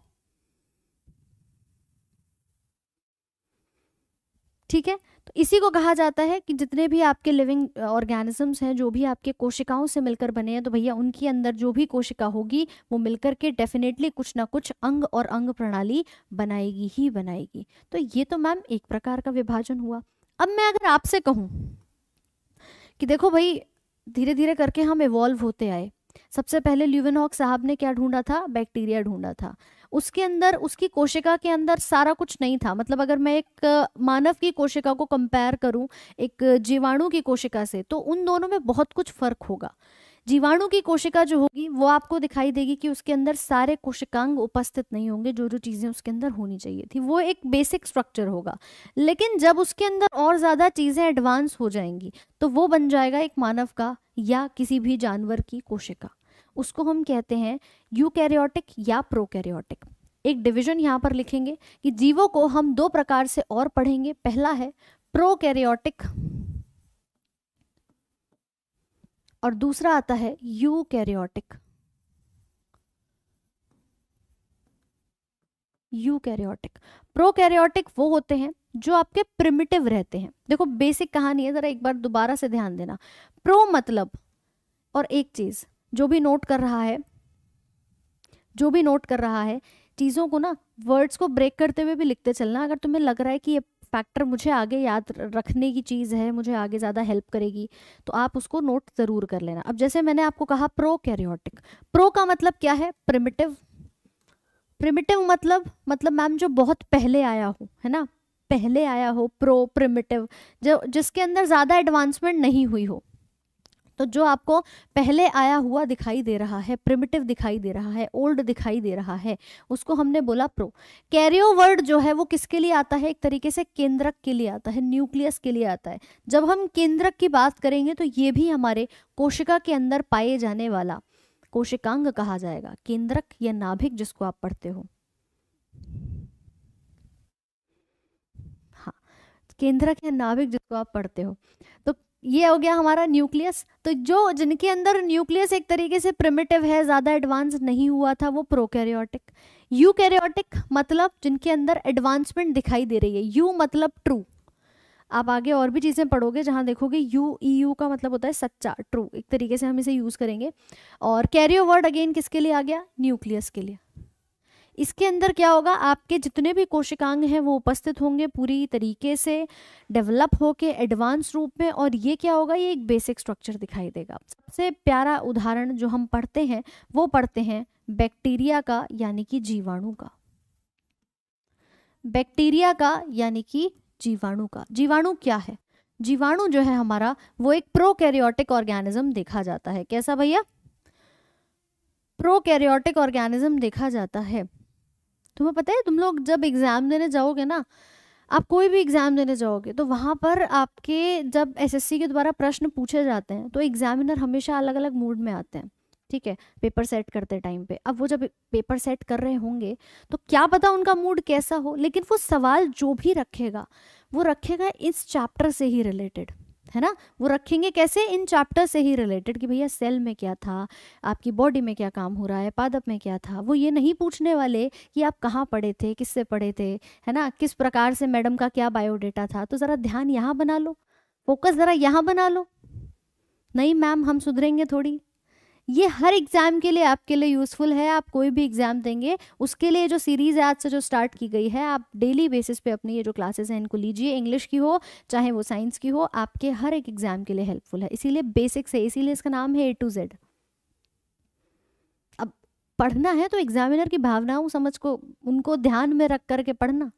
ठीक है इसी को कहा जाता है कि जितने भी आपके लिविंग ऑर्गेनिजम्स हैं जो भी आपके कोशिकाओं से मिलकर बने हैं तो भैया उनके अंदर जो भी कोशिका होगी वो मिलकर के डेफिनेटली कुछ ना कुछ अंग और अंग प्रणाली बनाएगी ही बनाएगी तो ये तो मैम एक प्रकार का विभाजन हुआ अब मैं अगर आपसे कहूँ कि देखो भाई धीरे धीरे करके हम इवॉल्व होते आए सबसे पहले ल्यूवेनहॉक साहब ने क्या ढूंढा था बैक्टीरिया ढूंढा था उसके अंदर उसकी कोशिका के अंदर सारा कुछ नहीं था मतलब अगर मैं एक मानव की कोशिका को कंपेयर करूं एक जीवाणु की कोशिका से तो उन दोनों में बहुत कुछ फर्क होगा जीवाणु की कोशिका जो होगी वो आपको दिखाई देगी कि उसके अंदर सारे कोशिकांग उपस्थित नहीं होंगे जो जो चीज़ें उसके अंदर होनी चाहिए थी वो एक बेसिक स्ट्रक्चर होगा लेकिन जब उसके अंदर और ज़्यादा चीज़ें एडवांस हो जाएंगी तो वो बन जाएगा एक मानव का या किसी भी जानवर की कोशिका उसको हम कहते हैं यूकैरियोटिक या प्रोकैरियोटिक एक डिवीजन यहाँ पर लिखेंगे कि जीवों को हम दो प्रकार से और पढ़ेंगे पहला है प्रोकैरियोटिक और दूसरा आता है यूकैरियोटिक यूकैरियोटिक प्रोकैरियोटिक वो होते हैं जो आपके प्रिमिटिव रहते हैं देखो बेसिक कहानी है जरा एक बार दोबारा से ध्यान देना प्रो मतलब और एक चीज जो भी नोट कर रहा है जो भी नोट कर रहा है चीज़ों को ना वर्ड्स को ब्रेक करते हुए भी लिखते चलना अगर तुम्हें लग रहा है कि ये फैक्टर मुझे आगे याद रखने की चीज़ है मुझे आगे ज़्यादा हेल्प करेगी तो आप उसको नोट ज़रूर कर लेना अब जैसे मैंने आपको कहा प्रो कैरियोटिक प्रो का मतलब क्या है प्रिमिटिव प्रिमिटिव मतलब मतलब मैम जो बहुत पहले आया हो है ना पहले आया हो प्रो प्रिमिटिव जो जिसके अंदर ज़्यादा एडवांसमेंट नहीं हुई हो तो जो आपको पहले आया हुआ दिखाई दे रहा है प्रिमिटिव दिखाई दे रहा है ओल्ड दिखाई दे रहा है उसको हमने बोला प्रो कैरियो वर्ड जो है वो किसके लिए आता है एक तरीके से केंद्रक के लिए आता है न्यूक्लियस के लिए आता है जब हम केंद्रक की बात करेंगे तो ये भी हमारे कोशिका के अंदर पाए जाने वाला कोशिकांग कहा जाएगा केंद्रक या नाभिक जिसको आप पढ़ते हो हाँ केंद्रक या नाभिक जिसको आप पढ़ते हो तो ये हो गया हमारा न्यूक्लियस तो जो जिनके अंदर न्यूक्लियस एक तरीके से प्रिमिटिव है ज़्यादा एडवांस नहीं हुआ था वो प्रोकैरियोटिक यूकैरियोटिक मतलब जिनके अंदर एडवांसमेंट दिखाई दे रही है यू मतलब ट्रू आप आगे और भी चीज़ें पढ़ोगे जहाँ देखोगे यू ई यू का मतलब होता है सच्चा ट्रू एक तरीके से हम इसे यूज़ करेंगे और कैरियो वर्ड अगेन किसके लिए आ गया न्यूक्लियस के लिए इसके अंदर क्या होगा आपके जितने भी कोशिकांग हैं वो उपस्थित होंगे पूरी तरीके से डेवलप होके एडवांस रूप में और ये क्या होगा ये एक बेसिक स्ट्रक्चर दिखाई देगा सबसे प्यारा उदाहरण जो हम पढ़ते हैं वो पढ़ते हैं बैक्टीरिया का यानी कि जीवाणु का बैक्टीरिया का यानी कि जीवाणु का जीवाणु क्या है जीवाणु जो है हमारा वो एक प्रोकैरियोटिक ऑर्गेनिज्म देखा जाता है कैसा भैया प्रोकैरियोटिक ऑर्गेनिज्म देखा जाता है तुम्हें पता है तुम लोग जब एग्ज़ाम देने जाओगे ना आप कोई भी एग्ज़ाम देने जाओगे तो वहाँ पर आपके जब एसएससी के द्वारा प्रश्न पूछे जाते हैं तो एग्ज़ामिनर हमेशा अलग अलग मूड में आते हैं ठीक है पेपर सेट करते टाइम पे अब वो जब पेपर सेट कर रहे होंगे तो क्या पता उनका मूड कैसा हो लेकिन वो सवाल जो भी रखेगा वो रखेगा इस चैप्टर से ही रिलेटेड है ना वो रखेंगे कैसे इन चैप्टर से ही रिलेटेड कि भैया सेल में क्या था आपकी बॉडी में क्या काम हो रहा है पादप में क्या था वो ये नहीं पूछने वाले कि आप कहाँ पढ़े थे किससे पढ़े थे है ना किस प्रकार से मैडम का क्या बायोडेटा था तो ज़रा ध्यान यहाँ बना लो फोकस ज़रा यहाँ बना लो नहीं मैम हम सुधरेंगे थोड़ी ये हर एग्ज़ाम के लिए आपके लिए यूज़फुल है आप कोई भी एग्ज़ाम देंगे उसके लिए जो सीरीज़ आज से जो स्टार्ट की गई है आप डेली बेसिस पे अपनी ये जो क्लासेस हैं इनको लीजिए इंग्लिश की हो चाहे वो साइंस की हो आपके हर एक एग्ज़ाम के लिए हेल्पफुल है इसीलिए बेसिक्स है इसीलिए इसका नाम है ए टू जेड अब पढ़ना है तो एग्जामिनर की भावनाओं समझ को उनको ध्यान में रख करके पढ़ना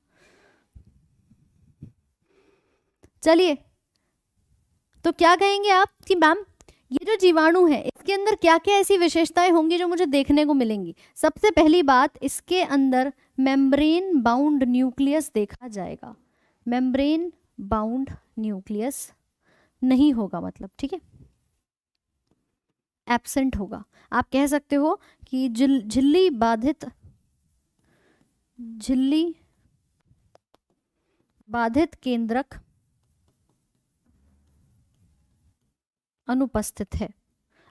चलिए तो क्या कहेंगे आप कि मैम ये जो जीवाणु है इसके अंदर क्या क्या ऐसी विशेषताएं होंगी जो मुझे देखने को मिलेंगी सबसे पहली बात इसके अंदर मेम्ब्रेन बाउंड न्यूक्लियस देखा जाएगा मेम्ब्रेन बाउंड न्यूक्लियस नहीं होगा मतलब ठीक है एबसेंट होगा आप कह सकते हो कि झिल्ली बाधित झिल्ली बाधित केंद्रक अनुपस्थित है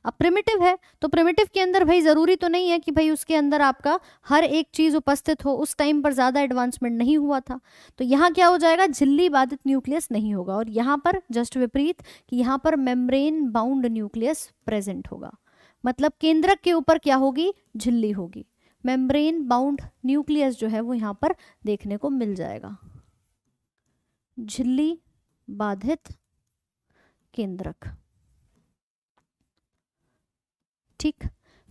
अब प्रिमिटिव है तो प्रिमिटिव के अंदर भाई ज़रूरी तो नहीं है कि भाई उसके अंदर आपका हर एक चीज़ उपस्थित हो उस टाइम पर ज़्यादा एडवांसमेंट नहीं हुआ था तो यहाँ क्या हो जाएगा झिल्ली बाधित न्यूक्लियस नहीं होगा और यहाँ पर जस्ट विपरीत कि यहाँ पर मेम्ब्रेन बाउंड न्यूक्लियस प्रेजेंट होगा मतलब केंद्रक के ऊपर क्या होगी झिल्ली होगी मेम्ब्रेन बाउंड न्यूक्लियस जो है वो यहाँ पर देखने को मिल जाएगा झिल्ली बाधित केंद्रक ठीक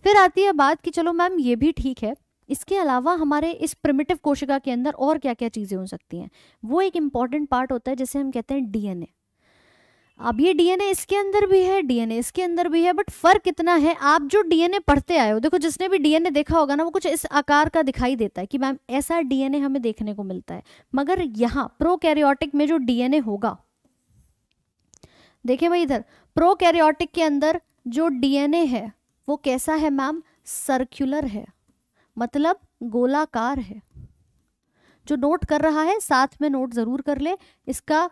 फिर आती है बात कि चलो मैम ये भी ठीक है इसके अलावा हमारे इस प्रिमिटिव कोशिका के अंदर और क्या क्या चीज़ें हो सकती हैं वो एक इम्पॉर्टेंट पार्ट होता है जैसे हम कहते हैं डीएनए अब ये डीएनए इसके अंदर भी है डीएनए इसके अंदर भी है बट फर्क कितना है आप जो डीएनए पढ़ते आए हो देखो जिसने भी डीएनए देखा होगा ना वो कुछ इस आकार का दिखाई देता है कि मैम ऐसा डीएनए हमें देखने को मिलता है मगर यहाँ प्रोकैरियोटिक में जो डीएनए होगा देखिए भाई इधर प्रोकैरियोटिक के अंदर जो डीएनए है वो कैसा है मैम सर्क्यूलर है मतलब गोलाकार है जो नोट कर रहा है साथ में नोट ज़रूर कर ले इसका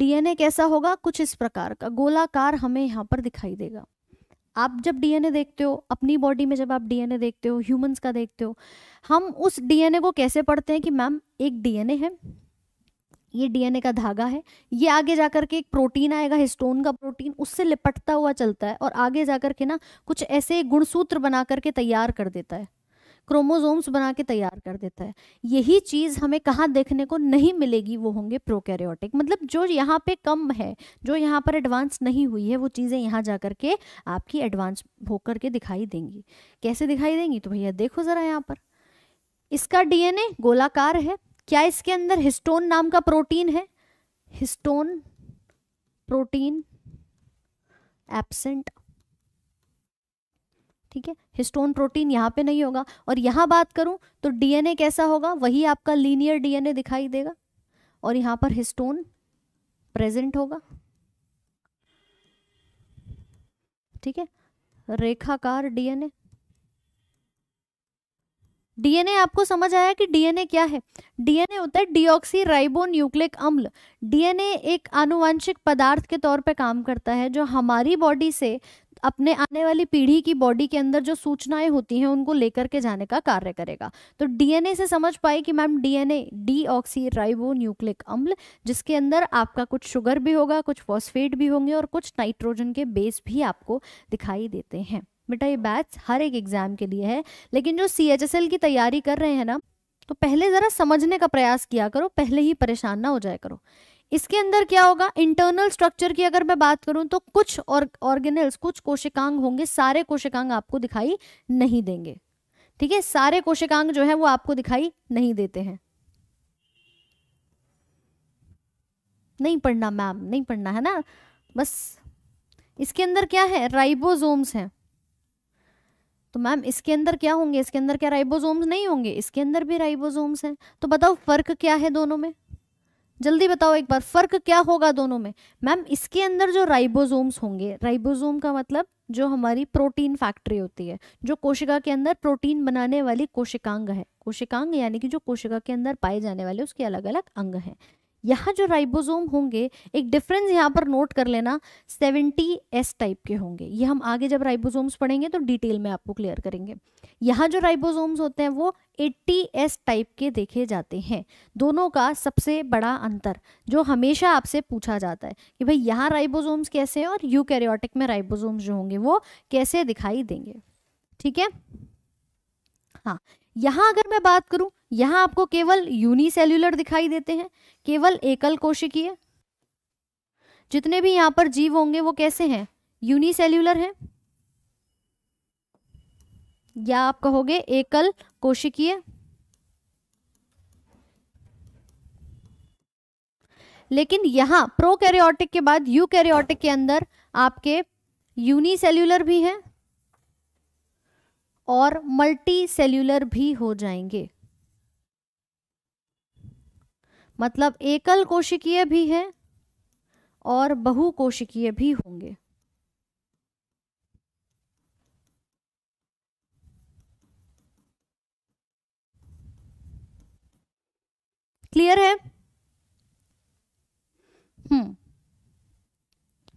डीएनए कैसा होगा कुछ इस प्रकार का गोलाकार हमें यहाँ पर दिखाई देगा आप जब डीएनए देखते हो अपनी बॉडी में जब आप डीएनए देखते हो ह्यूमंस का देखते हो हम उस डीएनए को कैसे पढ़ते हैं कि मैम एक डीएनए है ये डीएनए का धागा है ये आगे जाकर के एक प्रोटीन आएगा हिस्टोन का प्रोटीन उससे लिपटता हुआ चलता है और आगे जाकर के ना कुछ ऐसे गुणसूत्र बना करके तैयार कर देता है क्रोमोजोम्स बना के तैयार कर देता है यही चीज हमें कहाँ देखने को नहीं मिलेगी वो होंगे प्रोकैरियोटिक मतलब जो यहाँ पे कम है जो यहाँ पर एडवांस नहीं हुई है वो चीज़ें यहाँ जा के आपकी एडवांस होकर के दिखाई देंगी कैसे दिखाई देंगी तो भैया देखो ज़रा यहाँ पर इसका डीएनए गोलाकार है क्या इसके अंदर हिस्टोन नाम का प्रोटीन है हिस्टोन प्रोटीन एब्सेंट ठीक है हिस्टोन प्रोटीन यहां पे नहीं होगा और यहां बात करूं तो डीएनए कैसा होगा वही आपका लीनियर डीएनए दिखाई देगा और यहां पर हिस्टोन प्रेजेंट होगा ठीक है रेखाकार डीएनए डीएनए आपको समझ आया कि डीएनए क्या है डीएनए होता है डीऑक्सी राइबो न्यूक्लिक अम्ल डीएनए एक आनुवंशिक पदार्थ के तौर पर काम करता है जो हमारी बॉडी से अपने आने वाली पीढ़ी की बॉडी के अंदर जो सूचनाएं होती हैं उनको लेकर के जाने का कार्य करेगा तो डीएनए से समझ पाए कि ma'am DNA deoxyribonucleic अम्ल जिसके अंदर आपका कुछ शुगर भी होगा कुछ फॉस्फेट भी होंगे और कुछ नाइट्रोजन के बेस भी आपको दिखाई देते हैं बेटा ये बैच हर एक एग्ज़ाम के लिए है लेकिन जो सी की तैयारी कर रहे हैं ना तो पहले ज़रा समझने का प्रयास किया करो पहले ही परेशान ना हो जाया करो इसके अंदर क्या होगा इंटरनल स्ट्रक्चर की अगर मैं बात करूं तो कुछ ऑर्गेनल्स कुछ कोशिकांग होंगे सारे कोशिकांग आपको दिखाई नहीं देंगे ठीक है सारे कोशिकांग जो है वो आपको दिखाई नहीं देते हैं नहीं पढ़ना मैम नहीं पढ़ना है ना बस इसके अंदर क्या है राइबोसोम्स हैं तो मैम इसके अंदर क्या होंगे इसके अंदर क्या राइबोसोम्स नहीं होंगे इसके अंदर भी राइबोसोम्स हैं तो बताओ फ़र्क क्या है दोनों में जल्दी बताओ एक बार फ़र्क क्या होगा दोनों में मैम इसके अंदर जो राइबोसोम्स होंगे राइबोसोम का मतलब जो हमारी प्रोटीन फैक्ट्री होती है जो कोशिका के अंदर प्रोटीन बनाने वाली कोशिकांग है कोशिकांग यानी कि जो कोशिका के अंदर पाए जाने वाले उसके अलग अलग अंग हैं यहाँ जो राइबोसोम होंगे एक डिफरेंस यहाँ पर नोट कर लेना 70 एस टाइप के होंगे ये हम आगे जब राइबोसोम्स पढ़ेंगे तो डिटेल में आपको क्लियर करेंगे यहाँ जो राइबोसोम्स होते हैं वो 80 एस टाइप के देखे जाते हैं दोनों का सबसे बड़ा अंतर जो हमेशा आपसे पूछा जाता है कि भाई यहाँ राइबोसोम्स कैसे हैं और यूकैरियोटिक में राइबोसोम्स जो होंगे वो कैसे दिखाई देंगे ठीक है हाँ यहाँ अगर मैं बात करूँ यहाँ आपको केवल यूनिसेल्यूलर दिखाई देते हैं केवल एकल कोशिकीय जितने भी यहाँ पर जीव होंगे वो कैसे हैं यूनिसेल्यूलर हैं या आप कहोगे एकल कोशिकीय लेकिन यहां प्रोकैरियोटिक के बाद यूकैरियोटिक के अंदर आपके यूनिसेल्यूलर भी हैं और मल्टी सेल्यूलर भी हो जाएंगे मतलब एकल कोशिकीय भी है और बहु कोशिकीय भी होंगे क्लियर है हम्म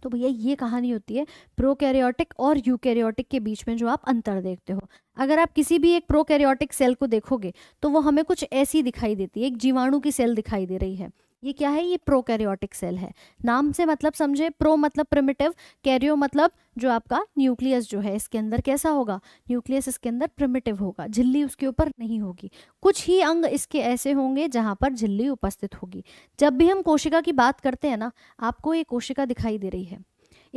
तो भैया ये कहानी होती है प्रोकैरियोटिक और यूकैरियोटिक के बीच में जो आप अंतर देखते हो अगर आप किसी भी एक प्रोकैरियोटिक सेल को देखोगे तो वो हमें कुछ ऐसी दिखाई देती है एक जीवाणु की सेल दिखाई दे रही है ये क्या है ये प्रोकैरियोटिक सेल है नाम से मतलब समझे प्रो मतलब प्रिमिटिव कैरियो मतलब जो आपका न्यूक्लियस जो है इसके अंदर कैसा होगा न्यूक्लियस इसके अंदर प्रिमिटिव होगा झिल्ली उसके ऊपर नहीं होगी कुछ ही अंग इसके ऐसे होंगे जहां पर झिल्ली उपस्थित होगी जब भी हम कोशिका की बात करते हैं ना आपको ये कोशिका दिखाई दे रही है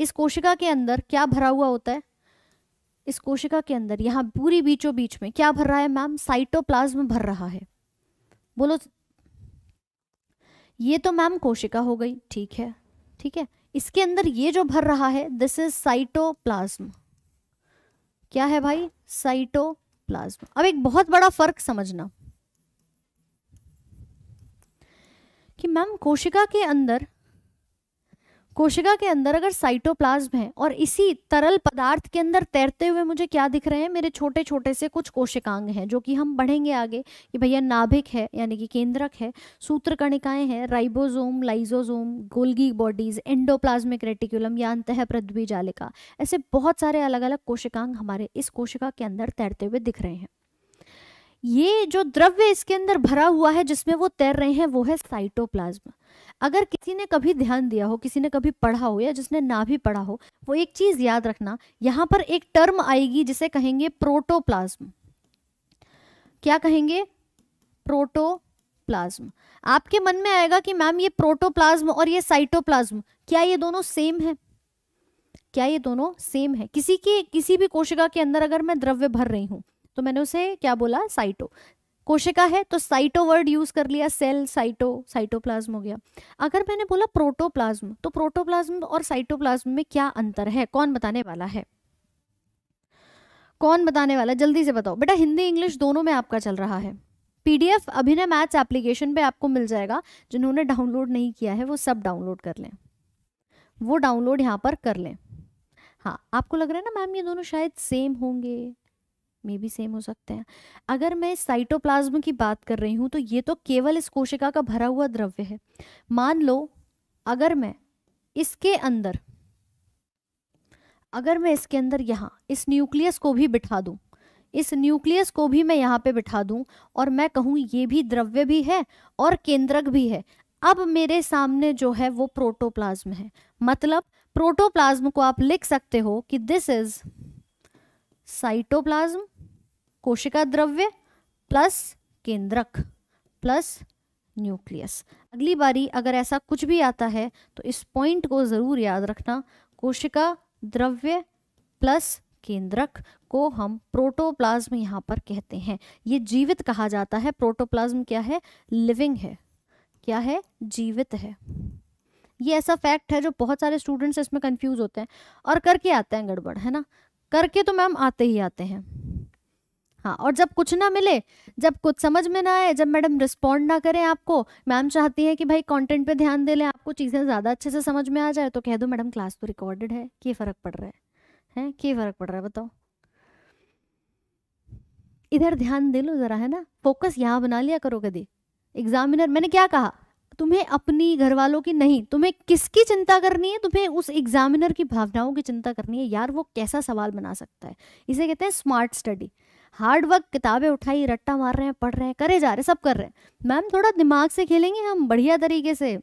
इस कोशिका के अंदर क्या भरा हुआ होता है इस कोशिका के अंदर यहाँ पूरी बीचों बीच में क्या भर रहा है मैम साइटोप्लाज्म भर रहा है बोलो ये तो मैम कोशिका हो गई ठीक है ठीक है इसके अंदर ये जो भर रहा है दिस इज साइटोप्लाज्म क्या है भाई साइटोप्लाज्म अब एक बहुत बड़ा फर्क समझना कि मैम कोशिका के अंदर कोशिका के अंदर अगर साइटोप्लाज्म है और इसी तरल पदार्थ के अंदर तैरते हुए मुझे क्या दिख रहे हैं मेरे छोटे छोटे से कुछ कोशिकांग हैं जो कि हम बढ़ेंगे आगे कि भैया नाभिक है यानी कि केंद्रक है सूत्र कणिकाएं हैं ribosome lysosome Golgi bodies endoplasmic reticulum या अंत पृथ्वी जालिका ऐसे बहुत सारे अलग अलग कोशिकांग हमारे इस कोशिका के अंदर तैरते हुए दिख रहे हैं ये जो द्रव्य इसके अंदर भरा हुआ है जिसमें वो तैर रहे हैं वो है साइटोप्लाज्म अगर किसी ने कभी ध्यान दिया हो किसी ने कभी पढ़ा हो या जिसने ना भी पढ़ा हो वो एक चीज याद रखना यहाँ पर एक टर्म आएगी जिसे कहेंगे प्रोटोप्लाज्म क्या कहेंगे प्रोटोप्लाज्म आपके मन में आएगा कि मैम ये प्रोटोप्लाज्म और ये साइटोप्लाज्म क्या ये दोनों सेम है क्या ये दोनों सेम है किसी की किसी भी कोशिका के अंदर अगर मैं द्रव्य भर रही हूं तो मैंने उसे क्या बोला साइटो कोशिका है तो साइटो वर्ड यूज कर लिया सेल साइटो साइटोप्लाज्म हो गया अगर मैंने बोला प्रोटोप्लाज्म तो प्रोटोप्लाज्म और साइटोप्लाज्म में क्या अंतर है कौन बताने वाला है कौन बताने वाला है जल्दी से बताओ बेटा हिंदी इंग्लिश दोनों में आपका चल रहा है पीडीएफ अभिनय मैथ्स एप्लीकेशन पे आपको मिल जाएगा जिन्होंने डाउनलोड नहीं किया है वो सब डाउनलोड कर लें वो डाउनलोड यहाँ पर कर लें हाँ आपको लग रहा है ना मैम ये दोनों शायद सेम होंगे मे भी सेम हो सकते हैं अगर मैं साइटोप्लाज्म की बात कर रही हूँ तो ये तो केवल इस कोशिका का भरा हुआ द्रव्य है मान लो अगर मैं इसके अंदर अगर मैं इसके अंदर यहाँ इस न्यूक्लियस को भी बिठा दूँ इस न्यूक्लियस को भी मैं यहाँ पे बिठा दूँ और मैं कहूँ ये भी द्रव्य भी है और केंद्रक भी है अब मेरे सामने जो है वो प्रोटोप्लाज्म है मतलब प्रोटोप्लाज्म को आप लिख सकते हो कि दिस इज साइटोप्लाज्म कोशिका द्रव्य प्लस केंद्रक प्लस न्यूक्लियस अगली बारी अगर ऐसा कुछ भी आता है तो इस पॉइंट को ज़रूर याद रखना कोशिका द्रव्य प्लस केंद्रक को हम प्रोटोप्लाज्म यहाँ पर कहते हैं ये जीवित कहा जाता है प्रोटोप्लाज्म क्या है लिविंग है क्या है जीवित है ये ऐसा फैक्ट है जो बहुत सारे स्टूडेंट्स इसमें कंफ्यूज होते हैं और करके आते हैं गड़बड़ है ना करके तो मैम आते ही आते हैं हाँ और जब कुछ ना मिले जब कुछ समझ में ना आए जब मैडम रिस्पॉन्ड ना करें आपको मैम चाहती है कि भाई कंटेंट पे ध्यान दे लें आपको चीज़ें ज़्यादा अच्छे से समझ में आ जाए तो कह दो मैडम क्लास तो रिकॉर्डेड है क्या फ़र्क पड़ रहा है हैं क्या फ़र्क पड़ रहा है बताओ इधर ध्यान दे लो ज़रा है ना फोकस यहाँ बना लिया करो कभी एग्जामिनर मैंने क्या कहा तुम्हें अपनी घर वालों की नहीं तुम्हें किसकी चिंता करनी है तुम्हें उस एग्जामिनर की भावनाओं की चिंता करनी है यार वो कैसा सवाल बना सकता है इसे कहते हैं स्मार्ट स्टडी हार्ड वर्क किताबें उठाई रट्टा मार रहे हैं पढ़ रहे हैं करे जा रहे सब कर रहे हैं मैम थोड़ा दिमाग से खेलेंगे हम बढ़िया तरीके से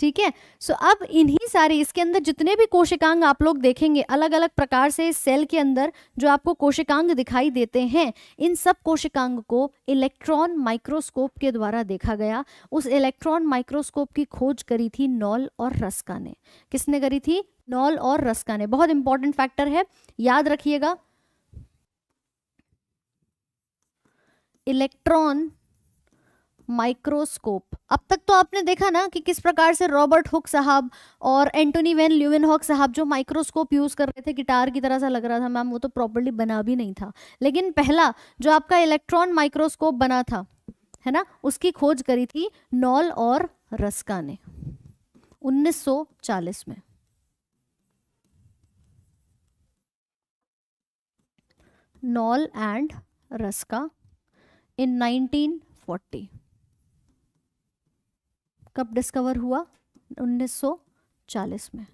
ठीक है सो अब इन्हीं सारे इसके अंदर जितने भी कोशिकांग आप लोग देखेंगे अलग अलग प्रकार से सेल के अंदर जो आपको कोशिकांग दिखाई देते हैं इन सब कोशिकांग को इलेक्ट्रॉन माइक्रोस्कोप के द्वारा देखा गया उस इलेक्ट्रॉन माइक्रोस्कोप की खोज करी थी नॉल और रस्का ने किसने करी थी नॉल और रस्का ने बहुत इंपॉर्टेंट फैक्टर है याद रखिएगा इलेक्ट्रॉन माइक्रोस्कोप अब तक तो आपने देखा ना कि किस प्रकार से रॉबर्ट हुक साहब और एंटोनी वेन ल्यूविन हॉक साहब जो माइक्रोस्कोप यूज कर रहे थे गिटार की तरह सा लग रहा था मैम वो तो प्रॉपरली बना भी नहीं था लेकिन पहला जो आपका इलेक्ट्रॉन माइक्रोस्कोप बना था है ना उसकी खोज करी थी नॉल और रस्का ने 1940 में नॉल एंड रस्का इन 1940 कब डिस्कवर हुआ 1940 में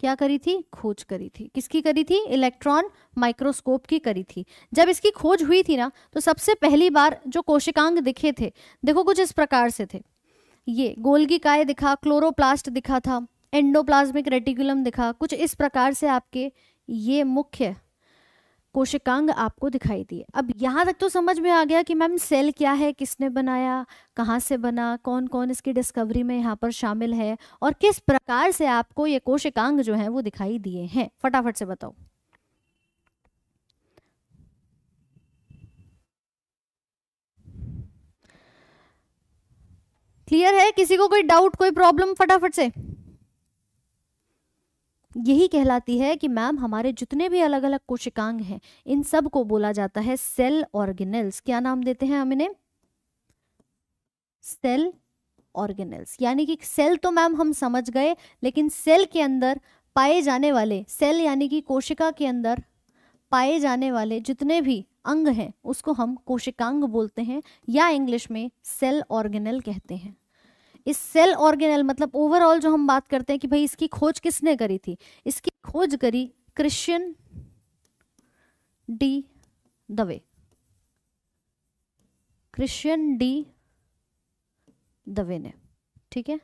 क्या करी थी खोज करी थी किसकी करी थी इलेक्ट्रॉन माइक्रोस्कोप की करी थी जब इसकी खोज हुई थी ना तो सबसे पहली बार जो कोशिकांग दिखे थे देखो कुछ इस प्रकार से थे ये गोलगी काय दिखा क्लोरोप्लास्ट दिखा था एंडोप्लाज्मिक रेटिकुलम दिखा कुछ इस प्रकार से आपके ये मुख्य कोशिकांग आपको दिखाई दिए अब यहाँ तक तो समझ में आ गया कि मैम सेल क्या है किसने बनाया कहाँ से बना कौन कौन इसकी डिस्कवरी में यहाँ पर शामिल है और किस प्रकार से आपको ये कोशिकांग जो है वो दिखाई दिए हैं फटाफट से बताओ क्लियर है किसी को कोई डाउट कोई प्रॉब्लम फटाफट से यही कहलाती है कि मैम हमारे जितने भी अलग अलग कोशिकांग हैं इन सब को बोला जाता है सेल ऑर्गेनल्स क्या नाम देते हैं हम इन्हें सेल ऑर्गेनल्स यानी कि सेल तो मैम हम समझ गए लेकिन सेल के अंदर पाए जाने वाले सेल यानी कि कोशिका के अंदर पाए जाने वाले जितने भी अंग हैं उसको हम कोशिकांग बोलते हैं या इंग्लिश में सेल ऑर्गेनल कहते हैं इस सेल ऑर्गेनल मतलब ओवरऑल जो हम बात करते हैं कि भाई इसकी खोज किसने करी थी इसकी खोज करी Christian de Duve Christian de Duve ने ठीक है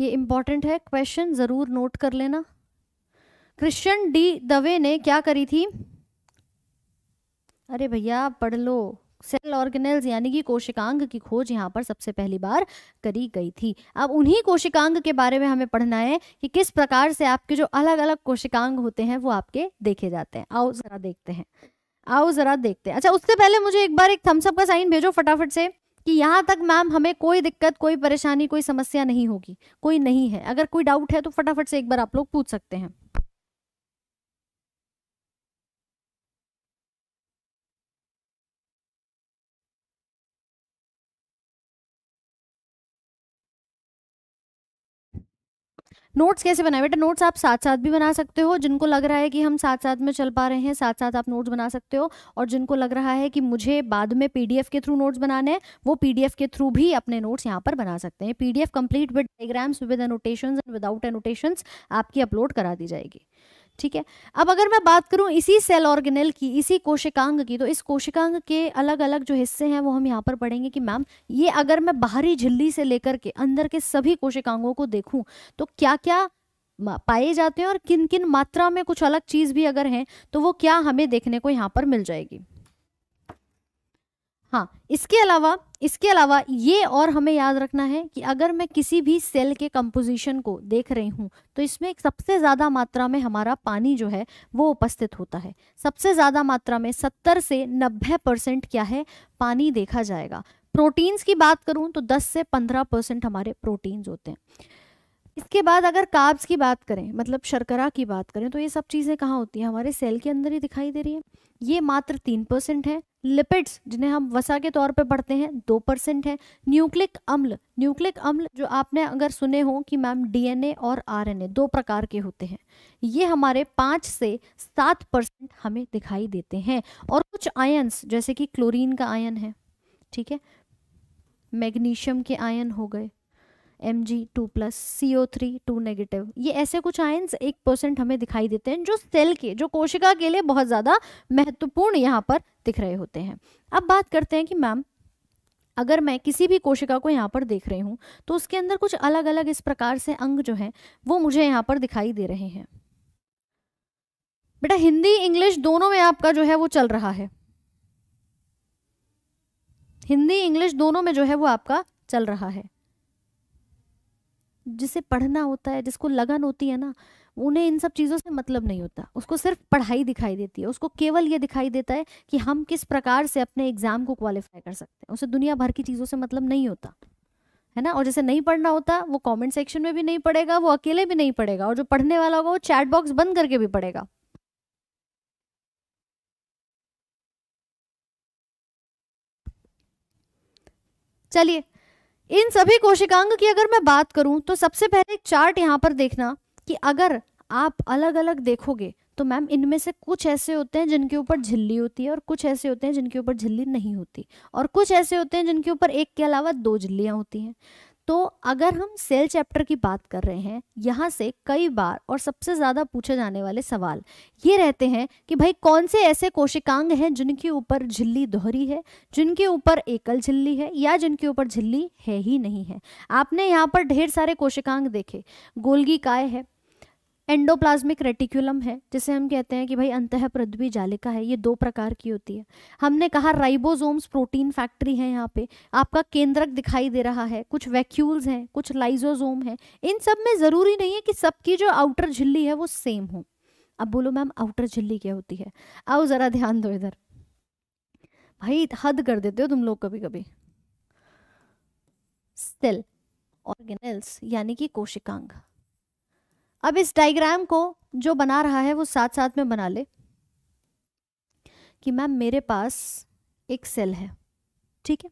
ये इंपॉर्टेंट है क्वेश्चन जरूर नोट कर लेना क्रिश्चियन डी दवे ने क्या करी थी अरे भैया पढ़ लो सेल ऑर्गेनेल्स यानी कि कोशिकांग की खोज यहाँ पर सबसे पहली बार करी गई थी अब उन्हीं कोशिकांग के बारे में हमें पढ़ना है कि किस प्रकार से आपके जो अलग अलग कोशिकांग होते हैं वो आपके देखे जाते हैं आओ जरा देखते हैं आओ जरा देखते हैं अच्छा उससे पहले मुझे एक बार एक थम्सअप का साइन भेजो फटाफट से कि यहाँ तक मैम हमें कोई दिक्कत कोई परेशानी कोई समस्या नहीं होगी कोई नहीं है अगर कोई डाउट है तो फटाफट से एक बार आप लोग पूछ सकते हैं नोट्स कैसे बनाए बेटा नोट्स आप साथ साथ भी बना सकते हो जिनको लग रहा है कि हम साथ साथ में चल पा रहे हैं साथ साथ आप नोट्स बना सकते हो और जिनको लग रहा है कि मुझे बाद में पीडीएफ के थ्रू नोट्स बनाने हैं वो पीडीएफ के थ्रू भी अपने नोट्स यहाँ पर बना सकते हैं PDF complete with diagrams with annotation and without annotation आपकी अपलोड करा दी जाएगी ठीक है अब अगर मैं बात करूं इसी सेल ऑर्गेनेल की इसी कोशिकांग की तो इस कोशिकांग के अलग अलग जो हिस्से हैं वो हम यहाँ पर पढ़ेंगे कि मैम ये अगर मैं बाहरी झिल्ली से लेकर के अंदर के सभी कोशिकांगों को देखूं तो क्या क्या पाए जाते हैं और किन किन मात्रा में कुछ अलग चीज़ भी अगर हैं तो वो क्या हमें देखने को यहाँ पर मिल जाएगी हाँ इसके अलावा इसके अलावा ये और हमें याद रखना है कि अगर मैं किसी भी सेल के कंपोजिशन को देख रही हूँ तो इसमें सबसे ज़्यादा मात्रा में हमारा पानी जो है वो उपस्थित होता है सबसे ज़्यादा मात्रा में 70 से 90 परसेंट क्या है पानी देखा जाएगा प्रोटीन्स की बात करूँ तो 10 से 15 परसेंट हमारे प्रोटीन्स होते हैं इसके बाद अगर काब्स की बात करें मतलब शर्करा की बात करें तो ये सब चीज़ें कहाँ होती हैं हमारे सेल के अंदर ही दिखाई दे रही है ये मात्र तीन परसेंट है लिपिड्स जिन्हें हम वसा के तौर पर पढ़ते हैं दो परसेंट है न्यूक्लिक अम्ल न्यूक्लिक अम्ल जो आपने अगर सुने हो कि मैम डीएनए और आरएनए दो प्रकार के होते हैं ये हमारे पाँच से सात परसेंट हमें दिखाई देते हैं और कुछ आयन्स जैसे कि क्लोरीन का आयन है ठीक है मैग्नीशियम के आयन हो गए M G two plus C O three two negative ये ऐसे कुछ आयन्स एक परसेंट हमें दिखाई देते हैं जो सेल के जो कोशिका के लिए बहुत ज़्यादा महत्वपूर्ण यहाँ पर दिख रहे होते हैं अब बात करते हैं कि मैम अगर मैं किसी भी कोशिका को यहाँ पर देख रही हूँ तो उसके अंदर कुछ अलग अलग इस प्रकार से अंग जो हैं वो मुझे यहाँ पर दिखाई दे रहे हैं बेटा हिंदी इंग्लिश दोनों में आपका जो है वो चल रहा है हिंदी इंग्लिश दोनों में जो है वो आपका चल रहा है जिसे पढ़ना होता है जिसको लगन होती है ना उन्हें इन सब चीज़ों से मतलब नहीं होता उसको सिर्फ पढ़ाई दिखाई देती है उसको केवल ये दिखाई देता है कि हम किस प्रकार से अपने एग्ज़ाम को क्वालिफाई कर सकते हैं उसे दुनिया भर की चीज़ों से मतलब नहीं होता है ना और जैसे नहीं पढ़ना होता वो कमेंट सेक्शन में भी नहीं पढ़ेगा वो अकेले भी नहीं पढ़ेगा और जो पढ़ने वाला होगा वो चैट बॉक्स बंद करके भी पढ़ेगा चलिए इन सभी कोशिकांग की अगर मैं बात करूं तो सबसे पहले एक चार्ट यहाँ पर देखना कि अगर आप अलग अलग देखोगे तो मैम इनमें से कुछ ऐसे होते हैं जिनके ऊपर झिल्ली होती है और कुछ ऐसे होते हैं जिनके ऊपर झिल्ली नहीं होती और कुछ ऐसे होते हैं जिनके ऊपर एक के अलावा दो झिल्लियां होती हैं तो अगर हम सेल चैप्टर की बात कर रहे हैं यहाँ से कई बार और सबसे ज़्यादा पूछे जाने वाले सवाल ये रहते हैं कि भाई कौन से ऐसे कोशिकांग हैं जिनके ऊपर झिल्ली दोहरी है जिनके ऊपर एकल झिल्ली है या जिनके ऊपर झिल्ली है ही नहीं है आपने यहाँ पर ढेर सारे कोशिकांग देखे गोलगी काय है एंडोप्लाज्मिक रेटिकुलम है जिसे हम कहते हैं कि भाई अंत पृथ्वी जालिका है ये दो प्रकार की होती है हमने कहा राइबोसोम्स प्रोटीन फैक्ट्री है यहाँ पे आपका केंद्रक दिखाई दे रहा है कुछ वैक्यूल्स हैं कुछ लाइजोजोम है इन सब में ज़रूरी नहीं है कि सबकी जो आउटर झिल्ली है वो सेम हो अब बोलो मैम आउटर झिल्ली क्या होती है आओ ज़रा ध्यान दो इधर भाई हद कर देते हो तुम लोग कभी कभी सेल ऑर्गेनल्स यानी कि कोशिकांग अब इस डायग्राम को जो बना रहा है वो साथ साथ में बना ले कि मैम मेरे पास एक सेल है ठीक है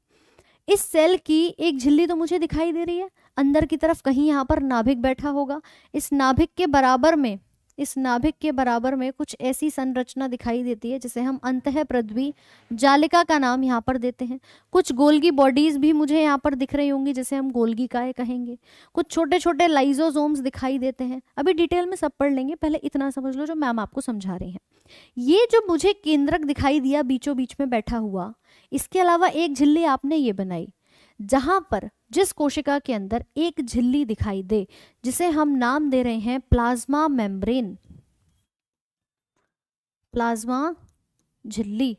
इस सेल की एक झिल्ली तो मुझे दिखाई दे रही है अंदर की तरफ कहीं यहाँ पर नाभिक बैठा होगा इस नाभिक के बराबर में इस नाभिक के बराबर में कुछ ऐसी संरचना दिखाई देती है जिसे हम अंत पृथ्वी जालिका का नाम यहाँ पर देते हैं कुछ गोल्गी बॉडीज भी मुझे यहाँ पर दिख रही होंगी जिसे हम गोल्गी काय कहेंगे कुछ छोटे छोटे लाइजोजोम्स दिखाई देते हैं अभी डिटेल में सब पढ़ लेंगे पहले इतना समझ लो जो मैम आपको समझा रही हैं ये जो मुझे केंद्रक दिखाई दिया बीचों बीच में बैठा हुआ इसके अलावा एक झिल्ली आपने ये बनाई जहाँ पर जिस कोशिका के अंदर एक झिल्ली दिखाई दे जिसे हम नाम दे रहे हैं प्लाज्मा मेम्ब्रेन प्लाज्मा झिल्ली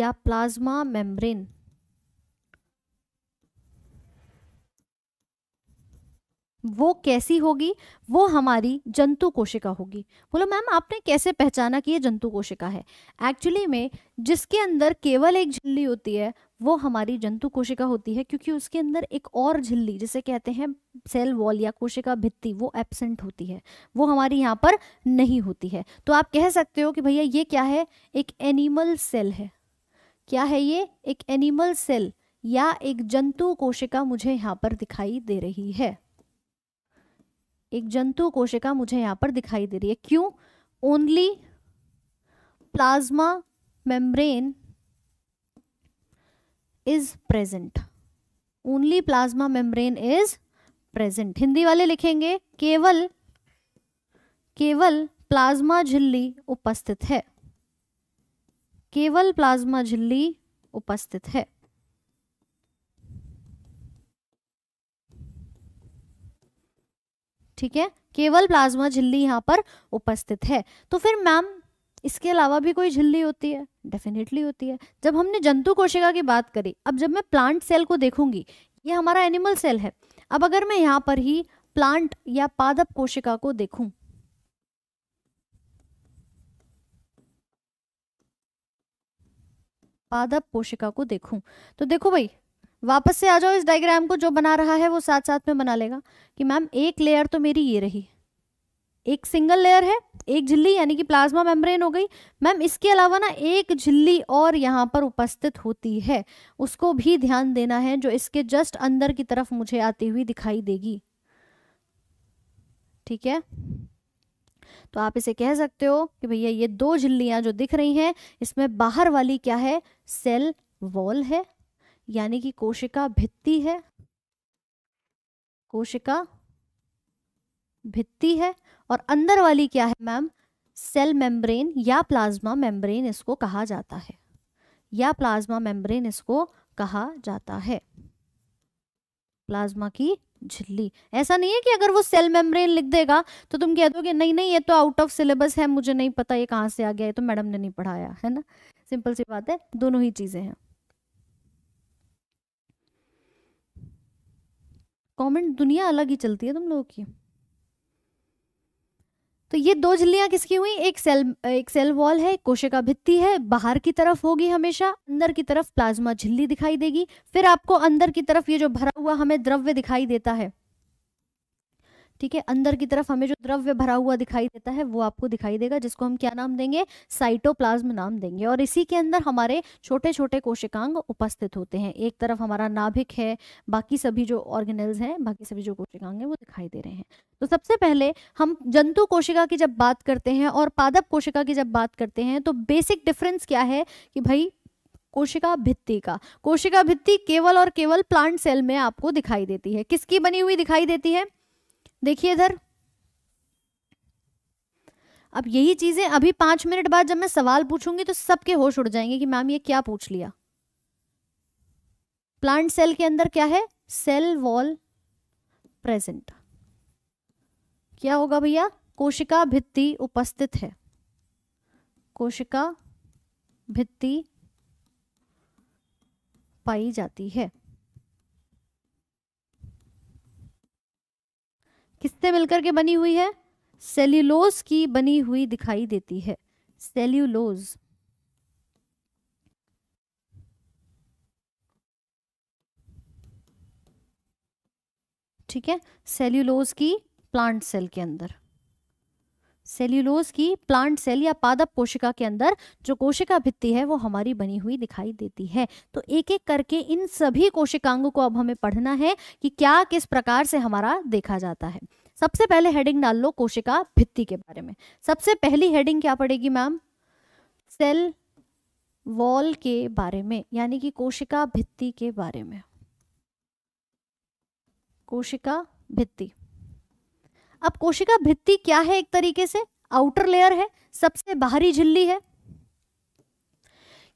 या प्लाज्मा मेम्ब्रेन वो कैसी होगी वो हमारी जंतु कोशिका होगी बोलो मैम आपने कैसे पहचाना कि ये जंतु कोशिका है एक्चुअली में जिसके अंदर केवल एक झिल्ली होती है वो हमारी जंतु कोशिका होती है क्योंकि उसके अंदर एक और झिल्ली जिसे कहते हैं सेल वॉल या कोशिका भित्ति वो एबसेंट होती है वो हमारी यहाँ पर नहीं होती है तो आप कह सकते हो कि भैया ये क्या है एक एनिमल सेल है क्या है ये एक एनिमल सेल या एक जंतु कोशिका मुझे यहाँ पर दिखाई दे रही है एक जंतु कोशिका मुझे यहाँ पर दिखाई दे रही है क्यों only plasma membrane is present only plasma membrane is present Hindi वाले लिखेंगे केवल केवल प्लाज्मा झिल्ली उपस्थित है केवल प्लाज्मा झिल्ली उपस्थित है ठीक है केवल प्लाज्मा झिल्ली यहाँ पर उपस्थित है तो फिर मैम इसके अलावा भी कोई झिल्ली होती है डेफिनेटली होती है जब हमने जंतु कोशिका की बात करी अब जब मैं प्लांट सेल को देखूंगी ये हमारा एनिमल सेल है अब अगर मैं यहाँ पर ही प्लांट या पादप कोशिका को देखूं पादप कोशिका को देखूं तो देखो भाई वापस से आ जाओ इस डायग्राम को जो बना रहा है वो साथ साथ में बना लेगा कि मैम एक लेयर तो मेरी ये रही एक सिंगल लेयर है एक झिल्ली यानी कि प्लाज्मा मेम्ब्रेन हो गई मैम इसके अलावा ना एक झिल्ली और यहाँ पर उपस्थित होती है उसको भी ध्यान देना है जो इसके जस्ट अंदर की तरफ मुझे आती हुई दिखाई देगी ठीक है तो आप इसे कह सकते हो कि भैया ये दो झिल्लियां जो दिख रही हैं इसमें बाहर वाली क्या है सेल वॉल है यानी कि कोशिका भित्ति है कोशिका भित्ति है और अंदर वाली क्या है मैम सेल मेम्ब्रेन या प्लाज्मा मेम्ब्रेन इसको कहा जाता है या प्लाज्मा मेम्ब्रेन इसको कहा जाता है प्लाज्मा की झिल्ली ऐसा नहीं है कि अगर वो सेल मेम्ब्रेन लिख देगा तो तुम कह दोगे नहीं नहीं ये तो आउट ऑफ सिलेबस है मुझे नहीं पता ये कहाँ से आ गया ये तो मैडम ने नहीं पढ़ाया है ना सिंपल सी बात है दोनों ही चीज़ें हैं कमेंट दुनिया अलग ही चलती है तुम लोगों की तो ये दो झिल्लियां किसकी हुई एक सेल एक सेल वॉल है कोशिका भित्ति है बाहर की तरफ होगी हमेशा अंदर की तरफ प्लाज्मा झिल्ली दिखाई देगी फिर आपको अंदर की तरफ ये जो भरा हुआ हमें द्रव्य दिखाई देता है ठीक है अंदर की तरफ हमें जो द्रव्य भरा हुआ दिखाई देता है वो आपको दिखाई देगा जिसको हम क्या नाम देंगे साइटोप्लाज्म नाम देंगे और इसी के अंदर हमारे छोटे छोटे कोशिकांग उपस्थित होते हैं एक तरफ हमारा नाभिक है बाकी सभी जो ऑर्गेनल्स हैं बाकी सभी जो कोशिकांग हैं वो दिखाई दे रहे हैं तो सबसे पहले हम जंतु कोशिका की जब बात करते हैं और पादप कोशिका की जब बात करते हैं तो बेसिक डिफरेंस क्या है कि भाई कोशिका भित्ति का कोशिका भित्ति केवल और केवल प्लांट सेल में आपको दिखाई देती है किसकी बनी हुई दिखाई देती है देखिए इधर अब यही चीजें अभी पांच मिनट बाद जब मैं सवाल पूछूंगी तो सबके होश उड़ जाएंगे कि मैम ये क्या पूछ लिया प्लांट सेल के अंदर क्या है सेल वॉल प्रेजेंट क्या होगा भैया कोशिका भित्ति उपस्थित है कोशिका भित्ति पाई जाती है किससे मिलकर के बनी हुई है सेल्यूलोज की बनी हुई दिखाई देती है सेल्यूलोज ठीक है सेल्यूलोज की प्लांट सेल के अंदर सेल्यूलोज की प्लांट सेल या पादप कोशिका के अंदर जो कोशिका भित्ति है वो हमारी बनी हुई दिखाई देती है तो एक एक करके इन सभी कोशिकांगों को अब हमें पढ़ना है कि क्या किस प्रकार से हमारा देखा जाता है सबसे पहले हेडिंग डाल लो कोशिका भित्ति के बारे में सबसे पहली हेडिंग क्या पड़ेगी मैम सेल वॉल के बारे में यानी कि कोशिका भित्ति के बारे में कोशिका भित्ति अब कोशिका भित्ति क्या है एक तरीके से आउटर लेयर है सबसे बाहरी झिल्ली है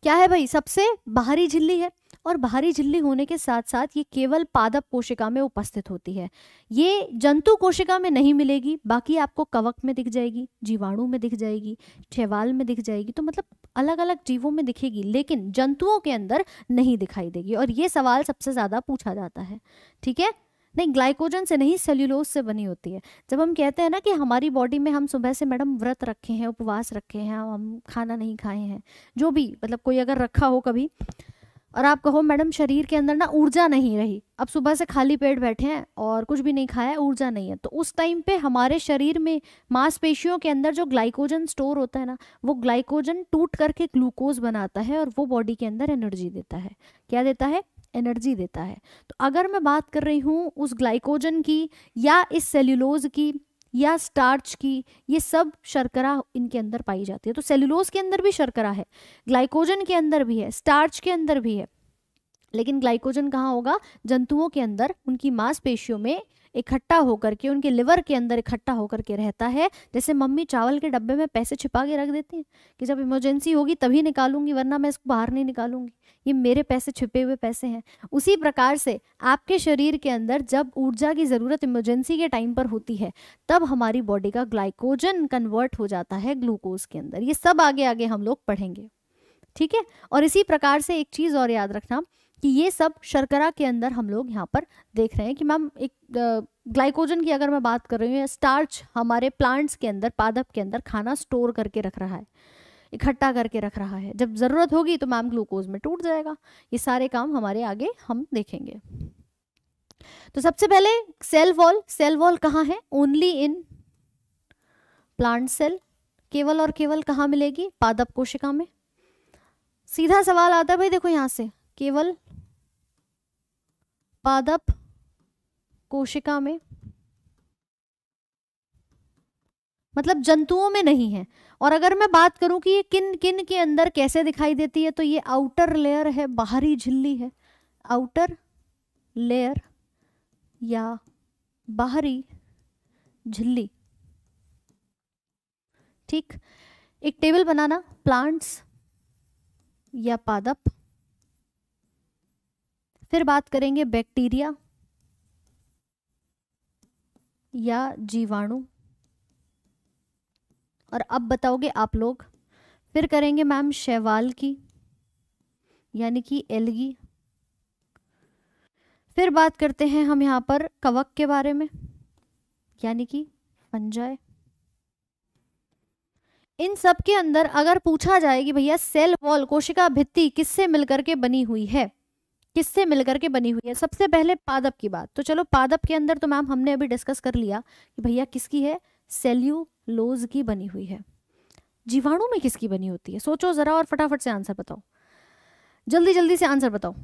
क्या है भाई सबसे बाहरी झिल्ली है और बाहरी झिल्ली होने के साथ साथ ये केवल पादप कोशिका में उपस्थित होती है ये जंतु कोशिका में नहीं मिलेगी बाकी आपको कवक में दिख जाएगी जीवाणु में दिख जाएगी छेवाल में दिख जाएगी तो मतलब अलग अलग जीवों में दिखेगी लेकिन जंतुओं के अंदर नहीं दिखाई देगी और ये सवाल सबसे ज़्यादा पूछा जाता है ठीक है नहीं ग्लाइकोजन से नहीं सेल्यूलोज से बनी होती है जब हम कहते हैं ना कि हमारी बॉडी में हम सुबह से मैडम व्रत रखे हैं उपवास रखे हैं हम खाना नहीं खाए हैं जो भी मतलब कोई अगर रखा हो कभी और आप कहो मैडम शरीर के अंदर ना ऊर्जा नहीं रही अब सुबह से खाली पेट बैठे हैं और कुछ भी नहीं खाया ऊर्जा नहीं है तो उस टाइम पे हमारे शरीर में मांसपेशियों के अंदर जो ग्लाइकोजन स्टोर होता है ना वो ग्लाइकोजन टूट करके ग्लूकोज बनाता है और वो बॉडी के अंदर एनर्जी देता है क्या देता है एनर्जी देता है तो अगर मैं बात कर रही हूँ उस ग्लाइकोजन की या इस सेल्यूलोज की या स्टार्च की ये सब शर्करा इनके अंदर पाई जाती है तो सेल्यूलोज के अंदर भी शर्करा है ग्लाइकोजन के अंदर भी है स्टार्च के अंदर भी है लेकिन ग्लाइकोजन कहाँ होगा जंतुओं के अंदर उनकी मांसपेशियों में इकट्ठा होकर के उनके लिवर के अंदर इकट्ठा होकर के रहता है जैसे मम्मी चावल के डब्बे में पैसे छिपा के रख देती हैं कि जब इमरजेंसी होगी तभी निकालूंगी वरना मैं इसको बाहर नहीं निकालूंगी ये मेरे पैसे छिपे हुए पैसे हैं उसी प्रकार से आपके शरीर के अंदर जब ऊर्जा की ज़रूरत इमरजेंसी के टाइम पर होती है तब हमारी बॉडी का ग्लाइकोजन कन्वर्ट हो जाता है ग्लूकोज के अंदर ये सब आगे आगे हम लोग पढ़ेंगे ठीक है और इसी प्रकार से एक चीज़ और याद रखना कि ये सब शर्करा के अंदर हम लोग यहाँ पर देख रहे हैं कि मैम एक ग्लाइकोजन की अगर मैं बात कर रही हूँ स्टार्च हमारे प्लांट्स के अंदर पादप के अंदर खाना स्टोर करके रख रहा है इकट्ठा करके रख रहा है जब ज़रूरत होगी तो मैम ग्लूकोज में टूट जाएगा ये सारे काम हमारे आगे हम देखेंगे तो सबसे पहले सेल वॉल सेल वॉल कहाँ है ओनली इन प्लांट सेल केवल और केवल कहाँ मिलेगी पादप कोशिका में सीधा सवाल आता है भाई देखो यहाँ से केवल पादप कोशिका में मतलब जंतुओं में नहीं है और अगर मैं बात करूं कि ये किन किन के अंदर कैसे दिखाई देती है तो ये आउटर लेयर है बाहरी झिल्ली है आउटर लेयर या बाहरी झिल्ली ठीक एक टेबल बनाना प्लांट्स या पादप फिर बात करेंगे बैक्टीरिया या जीवाणु और अब बताओगे आप लोग फिर करेंगे मैम शैवाल की यानी कि एलगी फिर बात करते हैं हम यहाँ पर कवक के बारे में यानी कि फंजाए इन सब के अंदर अगर पूछा जाए कि भैया सेल वॉल कोशिका भित्ति किससे मिलकर के बनी हुई है किससे मिलकर के बनी हुई है सबसे पहले पादप की बात तो चलो पादप के अंदर तो मैम हमने अभी डिस्कस कर लिया कि भैया किसकी है सेल्यूलोज की बनी हुई है जीवाणु में किसकी बनी होती है सोचो जरा और फटाफट से आंसर बताओ जल्दी जल्दी से आंसर बताओ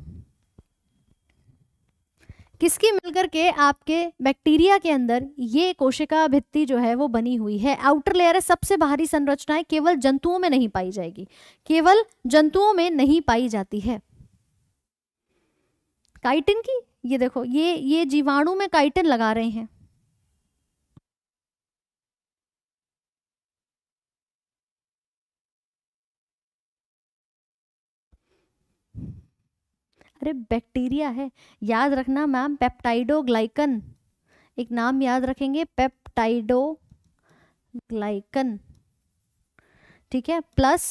किसकी मिलकर के आपके बैक्टीरिया के अंदर ये कोशिका भित्ति जो है वो बनी हुई है आउटर लेयर है सबसे बाहरी संरचनाएं केवल जंतुओं में नहीं पाई जाएगी केवल जंतुओं में नहीं पाई जाती है काइटिन की ये देखो ये ये जीवाणु में काइटिन लगा रहे हैं अरे बैक्टीरिया है याद रखना मैम पेप्टाइडो ग्लाइकन एक नाम याद रखेंगे पेप्टाइडो ग्लाइकन ठीक है प्लस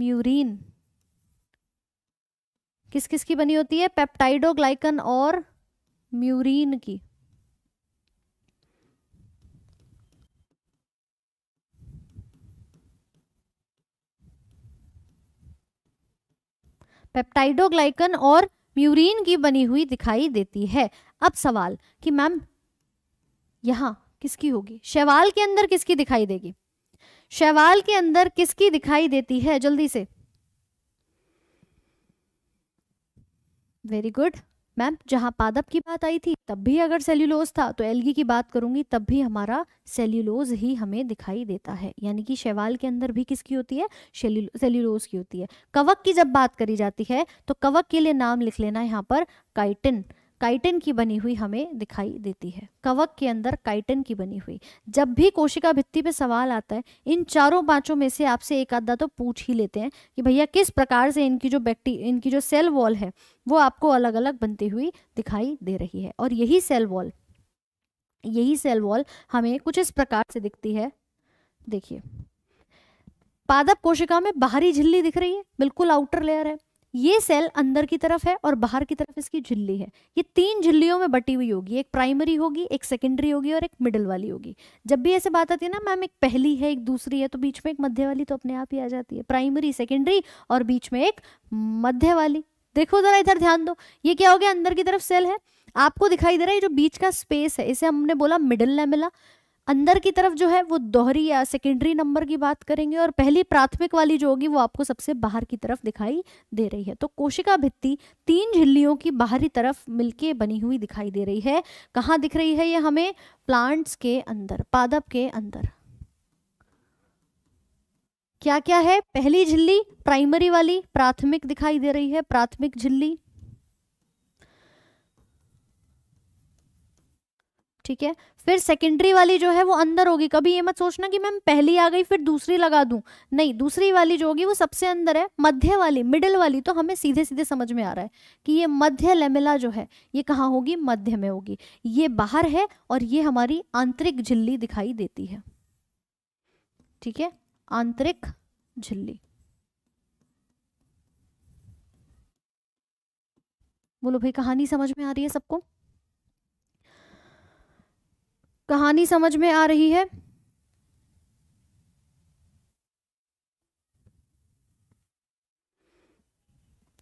म्यूरिन किस किस की बनी होती है पेप्टाइडोग्लाइकन और म्यूरिन की पेप्टाइडोग्लाइकन और म्यूरिन की बनी हुई दिखाई देती है अब सवाल कि मैम यहां किसकी होगी शैवाल के अंदर किसकी दिखाई देगी शैवाल के अंदर किसकी दिखाई देती है जल्दी से वेरी गुड मैम जहाँ पादप की बात आई थी तब भी अगर सेल्यूलोज था तो एलगी की बात करूंगी तब भी हमारा सेल्यूलोज ही हमें दिखाई देता है यानी कि शैवाल के अंदर भी किसकी होती है सेल्यूलोज की होती है कवक की जब बात करी जाती है तो कवक के लिए नाम लिख लेना यहाँ पर काइटिन काइटन की बनी हुई हमें दिखाई देती है कवक के अंदर काइटन की बनी हुई जब भी कोशिका भित्ति पे सवाल आता है इन चारों पांचों में से आपसे एक आधा तो पूछ ही लेते हैं कि भैया किस प्रकार से इनकी जो बैक्टी इनकी जो सेल वॉल है वो आपको अलग अलग बनती हुई दिखाई दे रही है और यही सेल वॉल यही सेल वॉल हमें कुछ इस प्रकार से दिखती है देखिए पादप कोशिका में बाहरी झिल्ली दिख रही है बिल्कुल आउटर लेयर है ये सेल अंदर की तरफ है और बाहर की तरफ इसकी झिल्ली है ये तीन झिल्लियों में बटी हुई होगी एक प्राइमरी होगी एक सेकेंडरी होगी और एक मिडिल वाली होगी जब भी ऐसे बात आती है ना मैम एक पहली है एक दूसरी है तो बीच में एक मध्य वाली तो अपने आप ही आ जाती है प्राइमरी सेकेंडरी और बीच में एक मध्य वाली देखो जरा इधर ध्यान दो ये क्या हो गया अंदर की तरफ सेल है आपको दिखाई दे रहा है जो बीच का स्पेस है इसे हमने बोला मिडिल लेमिला अंदर की तरफ जो है वो दोहरी या सेकेंडरी नंबर की बात करेंगे और पहली प्राथमिक वाली जो होगी वो आपको सबसे बाहर की तरफ दिखाई दे रही है तो कोशिका भित्ति तीन झिल्लियों की बाहरी तरफ मिलके बनी हुई दिखाई दे रही है कहाँ दिख रही है ये हमें प्लांट्स के अंदर पादप के अंदर क्या क्या है पहली झिल्ली प्राइमरी वाली प्राथमिक दिखाई दे रही है प्राथमिक झिल्ली ठीक है फिर सेकेंडरी वाली जो है वो अंदर होगी कभी ये मत सोचना कि मैम पहली आ गई फिर दूसरी लगा दूं नहीं दूसरी वाली जो होगी वो सबसे अंदर है मध्य वाली मिडिल वाली तो हमें सीधे सीधे समझ में आ रहा है कि ये मध्य लेमिला जो है ये कहाँ होगी मध्य में होगी ये बाहर है और ये हमारी आंतरिक झिल्ली दिखाई देती है ठीक है आंतरिक झिल्ली बोलो भाई कहानी समझ में आ रही है सबको कहानी समझ में आ रही है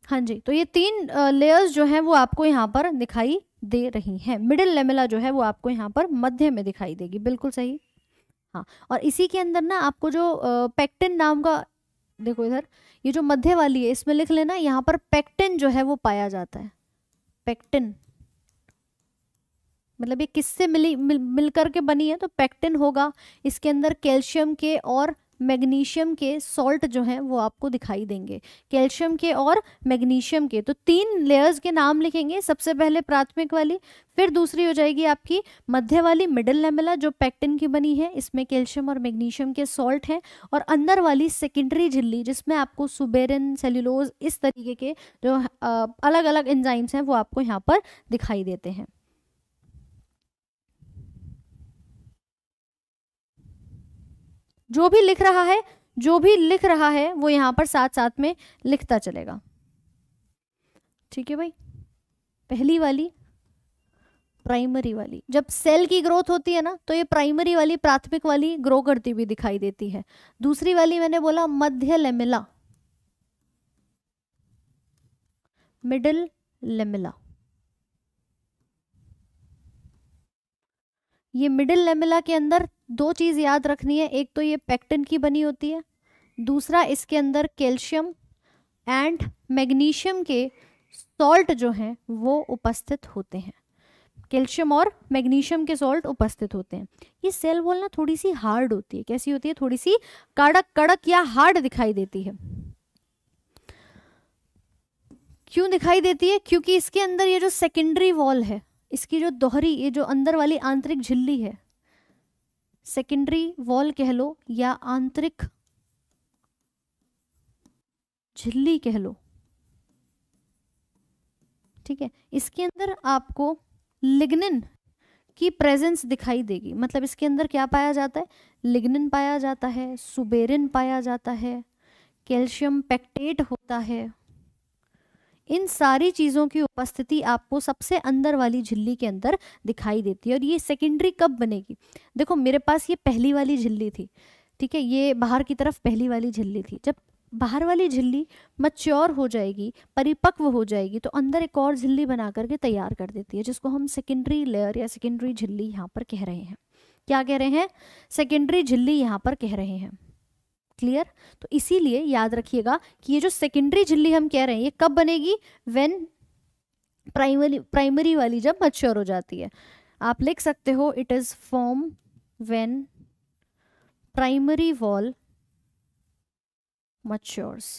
हाँ जी तो ये तीन लेयर्स जो हैं वो आपको यहाँ पर दिखाई दे रही हैं मिडिल लेमेला जो है वो आपको यहाँ पर मध्य में दिखाई देगी बिल्कुल सही हाँ और इसी के अंदर ना आपको जो पेक्टिन नाम का देखो इधर ये जो मध्य वाली है इसमें लिख लेना यहाँ पर पेक्टिन जो है वो पाया जाता है पेक्टिन मतलब ये किससे मिली मिल, मिल के बनी है तो पैक्टिन होगा इसके अंदर कैल्शियम के और मैग्नीशियम के सॉल्ट जो हैं वो आपको दिखाई देंगे कैल्शियम के और मैग्नीशियम के तो तीन लेयर्स के नाम लिखेंगे सबसे पहले प्राथमिक वाली फिर दूसरी हो जाएगी आपकी मध्य वाली मिडिल लेमेला जो पैक्टिन की बनी है इसमें कैल्शियम और मैग्नीशियम के सॉल्ट हैं और अंदर वाली सेकेंडरी झिल्ली जिसमें आपको सुबेरन सेल्यूलोज इस तरीके के जो अलग अलग एंजाइम्स हैं वो आपको यहाँ पर दिखाई देते हैं जो भी लिख रहा है जो भी लिख रहा है वो यहाँ पर साथ साथ में लिखता चलेगा ठीक है भाई पहली वाली प्राइमरी वाली जब सेल की ग्रोथ होती है ना तो ये प्राइमरी वाली प्राथमिक वाली ग्रो करती हुई दिखाई देती है दूसरी वाली मैंने बोला मध्य लेमिला मिडिल लेमिला ये मिडिल लेमिला के अंदर दो चीज़ याद रखनी है एक तो ये पैक्टन की बनी होती है दूसरा इसके अंदर कैल्शियम एंड मैग्नीशियम के सॉल्ट जो हैं वो उपस्थित होते हैं कैल्शियम और मैग्नीशियम के सॉल्ट उपस्थित होते हैं ये सेल वॉल ना थोड़ी सी हार्ड होती है कैसी होती है थोड़ी सी कड़क कड़क या हार्ड दिखाई देती है क्यों दिखाई देती है क्योंकि इसके अंदर ये जो सेकेंडरी वॉल है इसकी जो दोहरी ये जो अंदर वाली आंतरिक झिल्ली है सेकेंडरी वॉल कह लो या आंतरिक झिल्ली कह लो ठीक है इसके अंदर आपको लिग्निन की प्रेजेंस दिखाई देगी मतलब इसके अंदर क्या पाया जाता है लिग्निन पाया जाता है सुबेरिन पाया जाता है कैल्शियम पैक्टेट होता है इन सारी चीज़ों की उपस्थिति आपको सबसे अंदर वाली झिल्ली के अंदर दिखाई देती है और ये सेकेंडरी कब बनेगी देखो मेरे पास ये पहली वाली झिल्ली थी ठीक है ये बाहर की तरफ पहली वाली झिल्ली थी जब बाहर वाली झिल्ली मच्योर हो जाएगी परिपक्व हो जाएगी तो अंदर एक और झिल्ली बना करके तैयार कर देती है जिसको हम सेकेंडरी लेयर या सेकेंडरी झिल्ली यहाँ पर कह रहे हैं क्या कह रहे हैं सेकेंडरी झिल्ली यहाँ पर कह रहे हैं क्लियर तो इसीलिए याद रखिएगा कि ये जो सेकेंडरी झिल्ली हम कह रहे हैं ये कब बनेगी वेन प्राइमरी प्राइमरी वाली जब मच्योर हो जाती है आप लिख सकते हो it is form when primary wall matures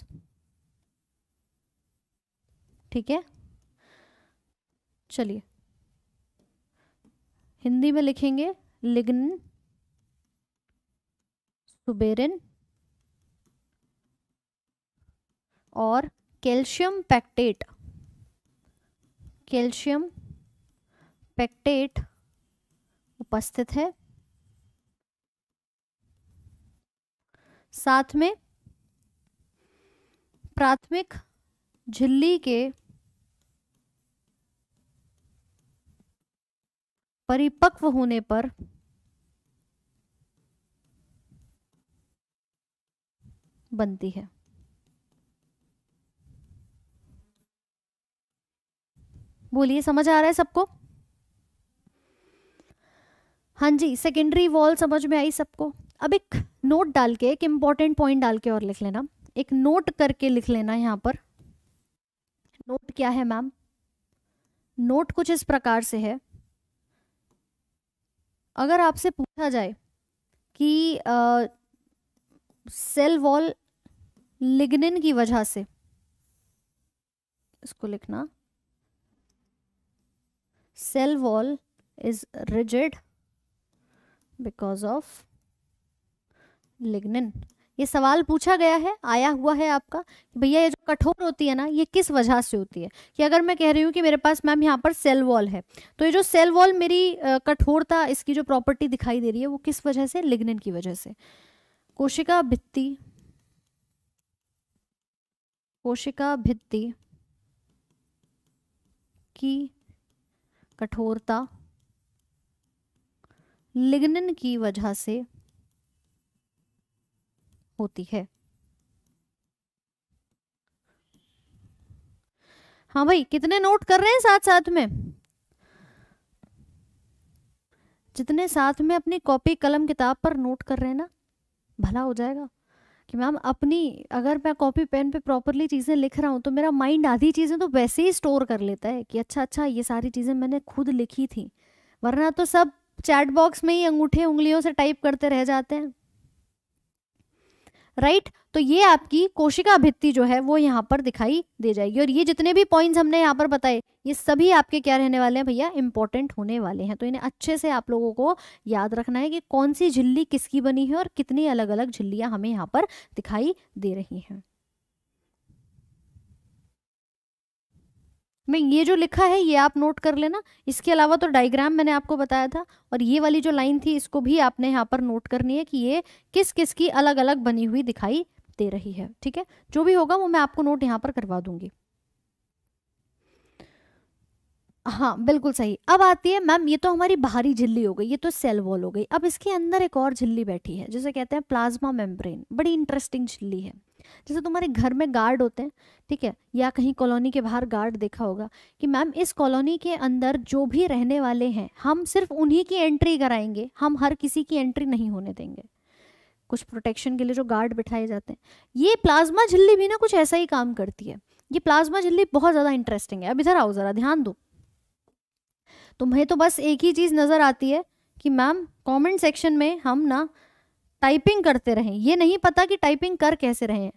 ठीक है चलिए हिंदी में लिखेंगे लिग्न सुबेरिन और कैल्शियम पैक्टेट कैल्शियम पैक्टेट उपस्थित है साथ में प्राथमिक झिल्ली के परिपक्व होने पर बनती है बोलिए समझ आ रहा है सबको हाँ जी सेकेंडरी वॉल समझ में आई सबको अब एक नोट डाल के एक इम्पॉर्टेंट पॉइंट डाल के और लिख लेना एक नोट करके लिख लेना यहाँ पर नोट क्या है मैम नोट कुछ इस प्रकार से है अगर आपसे पूछा जाए कि आ, सेल वॉल लिग्निन की वजह से इसको लिखना cell wall is rigid because of lignin ये सवाल पूछा गया है आया हुआ है आपका भैया ये जो कठोर होती है ना ये किस वजह से होती है कि अगर मैं कह रही हूँ कि मेरे पास मैम यहाँ पर सेल वॉल है तो ये जो सेल वॉल मेरी कठोरता इसकी जो प्रॉपर्टी दिखाई दे रही है वो किस वजह से लिग्निन की वजह से कोशिका भित्ति कोशिका भित्ति की कठोरता लिग्निन की वजह से होती है हाँ भाई कितने नोट कर रहे हैं साथ साथ में जितने साथ में अपनी कॉपी कलम किताब पर नोट कर रहे हैं ना भला हो जाएगा कि मैम अपनी अगर मैं कॉपी पेन पे प्रॉपरली चीज़ें लिख रहा हूँ तो मेरा माइंड आधी चीज़ें तो वैसे ही स्टोर कर लेता है कि अच्छा अच्छा ये सारी चीज़ें मैंने खुद लिखी थी वरना तो सब चैट बॉक्स में ही अंगूठे उंगलियों से टाइप करते रह जाते हैं राइट तो ये आपकी कोशिका भित्ति जो है वो यहाँ पर दिखाई दे जाएगी और ये जितने भी पॉइंट्स हमने यहाँ पर बताए ये सभी आपके क्या रहने वाले हैं भैया इंपॉर्टेंट होने वाले हैं तो इन्हें अच्छे से आप लोगों को याद रखना है कि कौन सी झिल्ली किसकी बनी है और कितनी अलग अलग झिल्लियाँ हमें यहाँ पर दिखाई दे रही हैं मैं ये जो लिखा है ये आप नोट कर लेना इसके अलावा तो डायग्राम मैंने आपको बताया था और ये वाली जो लाइन थी इसको भी आपने यहाँ पर नोट करनी है कि ये किस किस की अलग अलग बनी हुई दिखाई दे रही है ठीक है जो भी होगा वो मैं आपको नोट यहाँ पर करवा दूंगी हाँ बिल्कुल सही अब आती है मैम ये तो हमारी बाहरी झिल्ली हो गई ये तो सेल वॉल हो गई अब इसके अंदर एक और झिल्ली बैठी है जिसे कहते हैं प्लाज्मा मेम्ब्रेन बड़ी इंटरेस्टिंग झिल्ली है जैसे तुम्हारे घर में गार्ड होते हैं ठीक है या कहीं कॉलोनी के बाहर गार्ड देखा होगा कि मैम इस कॉलोनी के अंदर जो भी रहने वाले हैं हम सिर्फ उन्हीं की एंट्री कराएंगे हम हर किसी की एंट्री नहीं होने देंगे कुछ प्रोटेक्शन के लिए जो गार्ड बिठाए जाते हैं ये प्लाज्मा झिल्ली भी ना कुछ ऐसा ही काम करती है ये प्लाज्मा झिल्ली बहुत ज़्यादा इंटरेस्टिंग है अब इधर आओ ज़रा ध्यान दो तुम्हें तो बस एक ही चीज़ नज़र आती है कि मैम कमेंट सेक्शन में हम ना टाइपिंग करते रहें ये नहीं पता कि टाइपिंग कर कैसे रहे हैं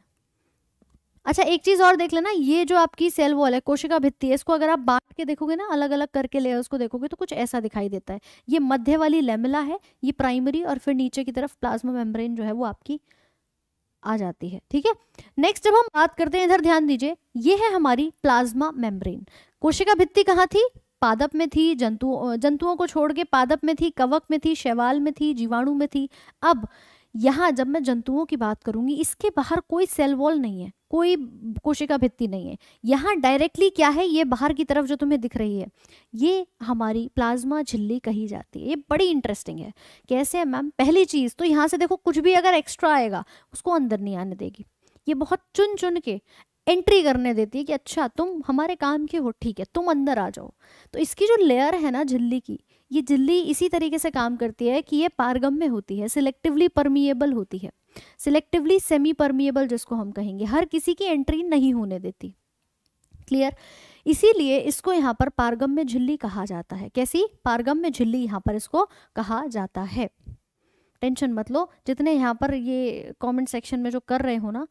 अच्छा एक चीज़ और देख लेना ये जो आपकी सेल वॉल है कोशिका भित्ति है इसको अगर आप बांट के देखोगे ना अलग अलग करके लेयर्स को देखोगे तो कुछ ऐसा दिखाई देता है ये मध्य वाली लेमिला है ये प्राइमरी और फिर नीचे की तरफ प्लाज्मा मेम्ब्रेन जो है वो आपकी आ जाती है ठीक है नेक्स्ट जब हम बात करते हैं इधर ध्यान दीजिए ये है हमारी प्लाज्मा मेम्ब्रेन कोशिका भित्ति कहाँ थी पादप में थी जंतुओं जंतुओं को छोड़ के पादप में थी कवक में थी शैवाल में थी जीवाणु में थी अब यहाँ जब मैं जंतुओं की बात करूंगी इसके बाहर कोई सेल वॉल नहीं है कोई कोशिका भित्ति नहीं है यहाँ डायरेक्टली क्या है ये बाहर की तरफ जो तुम्हें दिख रही है ये हमारी प्लाज्मा झिल्ली कही जाती है ये बड़ी इंटरेस्टिंग है कैसे है मैम पहली चीज़ तो यहाँ से देखो कुछ भी अगर एक्स्ट्रा आएगा उसको अंदर नहीं आने देगी ये बहुत चुन चुन के एंट्री करने देती है कि अच्छा तुम हमारे काम के हो ठीक है तुम अंदर आ जाओ तो इसकी जो लेयर है ना झिल्ली की ये झिल्ली इसी तरीके से काम करती है कि ये पारगम में होती है सिलेक्टिवली परमिएबल होती है सिलेक्टिवली सेमी परमिएबल जिसको हम कहेंगे हर किसी की एंट्री नहीं होने देती क्लियर इसीलिए इसको यहाँ पर पारगम में झिल्ली कहा जाता है कैसी पारगम में झिल्ली यहाँ पर इसको कहा जाता है टेंशन मत लो जितने यहाँ पर ये कमेंट सेक्शन में जो कर रहे हो ना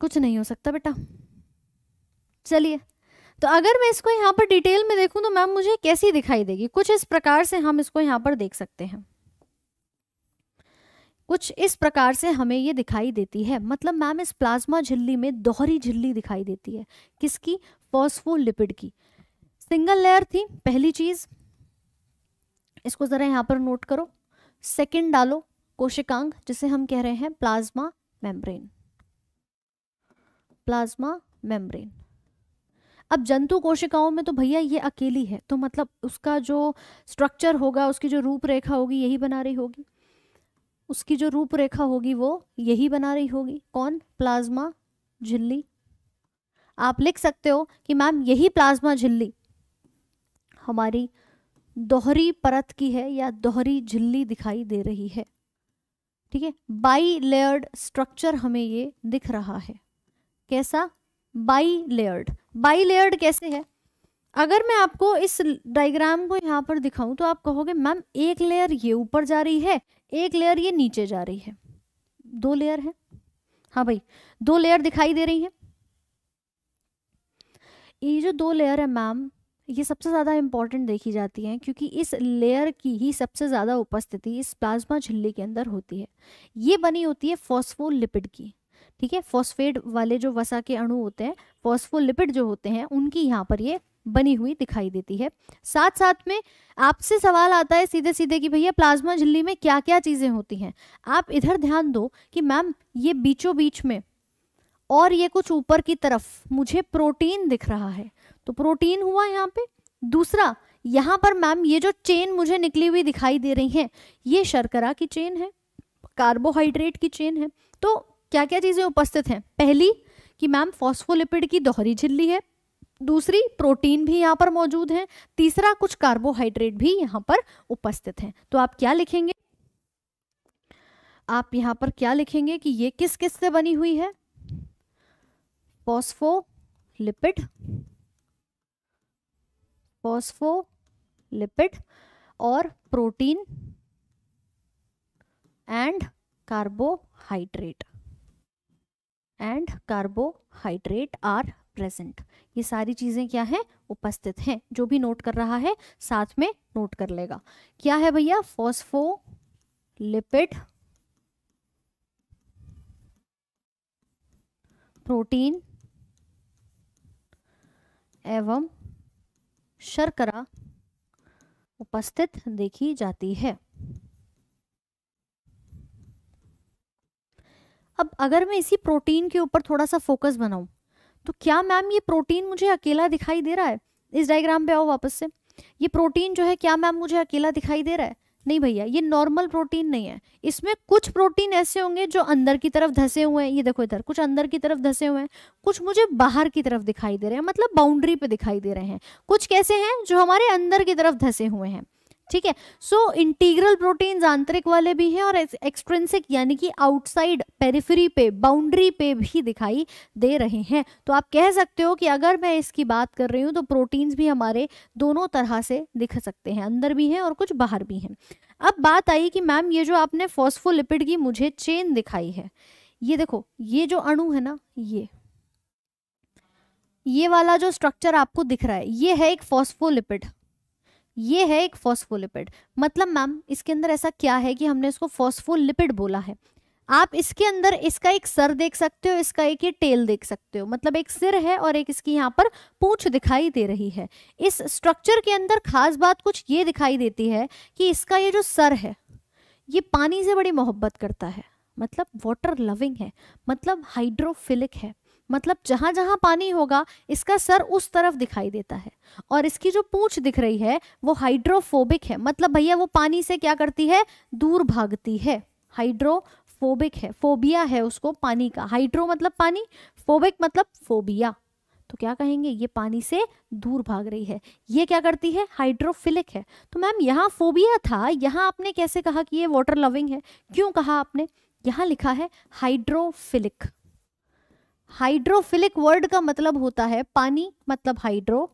कुछ नहीं हो सकता बेटा चलिए तो अगर मैं इसको यहाँ पर डिटेल में देखूँ तो मैम मुझे कैसी दिखाई देगी कुछ इस प्रकार से हम इसको यहाँ पर देख सकते हैं कुछ इस प्रकार से हमें ये दिखाई देती है मतलब मैम इस प्लाज्मा झिल्ली में दोहरी झिल्ली दिखाई देती है किसकी फॉस्फोलिपिड की सिंगल लेयर थी पहली चीज इसको जरा यहाँ पर नोट करो सेकंड डालो कोशिकांग जिसे हम कह रहे हैं प्लाज्मा मेम्ब्रेन प्लाज्मा मेम्ब्रेन अब जंतु कोशिकाओं में तो भैया ये अकेली है तो मतलब उसका जो स्ट्रक्चर होगा उसकी जो रूपरेखा होगी यही बना रही होगी उसकी जो रूपरेखा होगी वो यही बना रही होगी कौन प्लाज्मा झिल्ली आप लिख सकते हो कि मैम यही प्लाज्मा झिल्ली हमारी दोहरी परत की है या दोहरी झिल्ली दिखाई दे रही है ठीक है बाई लेयर्ड स्ट्रक्चर हमें ये दिख रहा है कैसा बाई लेयर्ड बाई लेयर्ड कैसे है अगर मैं आपको इस डायग्राम को यहाँ पर दिखाऊं तो आप कहोगे मैम एक लेयर ये ऊपर जा रही है एक लेयर ये नीचे जा रही है दो लेयर है हाँ भाई दो लेयर दिखाई दे रही है ये जो दो लेयर है मैम ये सबसे ज़्यादा इंपॉर्टेंट देखी जाती है क्योंकि इस लेयर की ही सबसे ज़्यादा उपस्थिति इस प्लाज्मा झिल्ली के अंदर होती है ये बनी होती है फॉस्फोलिपिड की ठीक है फॉस्फेट वाले जो वसा के अणु होते हैं फॉस्फोलिपिड जो होते हैं उनकी यहाँ पर ये बनी हुई दिखाई देती है साथ साथ में आपसे सवाल आता है सीधे सीधे कि भैया प्लाज्मा झिल्ली में क्या क्या चीज़ें होती हैं आप इधर ध्यान दो कि मैम ये बीचों बीच में और ये कुछ ऊपर की तरफ मुझे प्रोटीन दिख रहा है तो प्रोटीन हुआ यहाँ पे दूसरा यहाँ पर मैम ये जो चेन मुझे निकली हुई दिखाई दे रही है ये शर्करा की चेन है कार्बोहाइड्रेट की चेन है तो क्या क्या चीज़ें उपस्थित हैं पहली कि मैम फॉस्फोलिपिड की दोहरी झिल्ली है दूसरी प्रोटीन भी यहाँ पर मौजूद है तीसरा कुछ कार्बोहाइड्रेट भी यहाँ पर उपस्थित हैं तो आप क्या लिखेंगे आप यहाँ पर क्या लिखेंगे कि ये किस किस से बनी हुई है लिपिड फॉस्फो लिपिड और protein and carbohydrate and carbohydrate are present ये सारी चीज़ें क्या हैं उपस्थित हैं जो भी नोट कर रहा है साथ में नोट कर लेगा क्या है भैया फॉस्फो लिपिड प्रोटीन एवं शर्करा उपस्थित देखी जाती है अब अगर मैं इसी प्रोटीन के ऊपर थोड़ा सा फोकस बनाऊँ तो क्या मैम ये प्रोटीन मुझे अकेला दिखाई दे रहा है इस डायग्राम पे आओ वापस से ये प्रोटीन जो है क्या मैम मुझे अकेला दिखाई दे रहा है नहीं भैया ये नॉर्मल प्रोटीन नहीं है इसमें कुछ प्रोटीन ऐसे होंगे जो अंदर की तरफ धसे हुए हैं ये देखो इधर कुछ अंदर की तरफ धसे हुए हैं कुछ मुझे बाहर की तरफ दिखाई दे रहे हैं मतलब बाउंड्री पे दिखाई दे रहे हैं कुछ कैसे हैं जो हमारे अंदर की तरफ धसे हुए हैं ठीक है सो इंटीग्रल प्रोटीन्स आंतरिक वाले भी हैं और एक्सट्रेंसिक यानी कि आउटसाइड पेरिफेरी पे बाउंड्री पे भी दिखाई दे रहे हैं तो आप कह सकते हो कि अगर मैं इसकी बात कर रही हूँ तो प्रोटीन्स भी हमारे दोनों तरह से दिख सकते हैं अंदर भी हैं और कुछ बाहर भी हैं अब बात आई कि मैम ये जो आपने फॉस्फोलिपिड की मुझे चेन दिखाई है ये देखो ये जो अणु है ना ये ये वाला जो स्ट्रक्चर आपको दिख रहा है ये है एक फॉस्फोलिपिड ये है एक फॉस्फोलिपिड मतलब मैम इसके अंदर ऐसा क्या है कि हमने इसको फॉस्फोलिपिड बोला है आप इसके अंदर इसका एक सर देख सकते हो इसका एक ये टेल देख सकते हो मतलब एक सिर है और एक इसकी यहाँ पर पूछ दिखाई दे रही है इस स्ट्रक्चर के अंदर खास बात कुछ ये दिखाई देती है कि इसका ये जो सर है ये पानी से बड़ी मोहब्बत करता है मतलब वाटर लविंग है मतलब हाइड्रोफिलिक है मतलब जहां जहां पानी होगा इसका सर उस तरफ दिखाई देता है और इसकी जो पूंछ दिख रही है वो हाइड्रोफोबिक है मतलब भैया वो पानी से क्या करती है दूर भागती है हाइड्रोफोबिक है फोबिया है उसको पानी का हाइड्रो मतलब पानी फोबिक मतलब फोबिया तो क्या कहेंगे ये पानी से दूर भाग रही है ये क्या करती है हाइड्रोफिलिक है तो मैम यहाँ फोबिया था यहाँ आपने कैसे कहा कि ये वाटर लविंग है क्यों कहा आपने यहाँ लिखा है हाइड्रोफिलिक हाइड्रोफिलिक वर्ड का मतलब होता है पानी मतलब हाइड्रो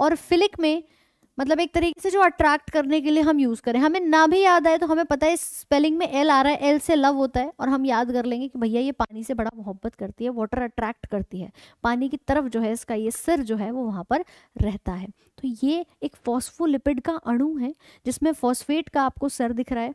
और फिलिक में मतलब एक तरीके से जो अट्रैक्ट करने के लिए हम यूज़ करें हमें ना भी याद आए तो हमें पता है स्पेलिंग में एल आ रहा है एल से लव होता है और हम याद कर लेंगे कि भैया ये पानी से बड़ा मोहब्बत करती है वाटर अट्रैक्ट करती है पानी की तरफ जो है इसका ये सिर जो है वो वहाँ पर रहता है तो ये एक फॉस्फोलिपिड का अणु है जिसमें फॉस्फेट का आपको सर दिख रहा है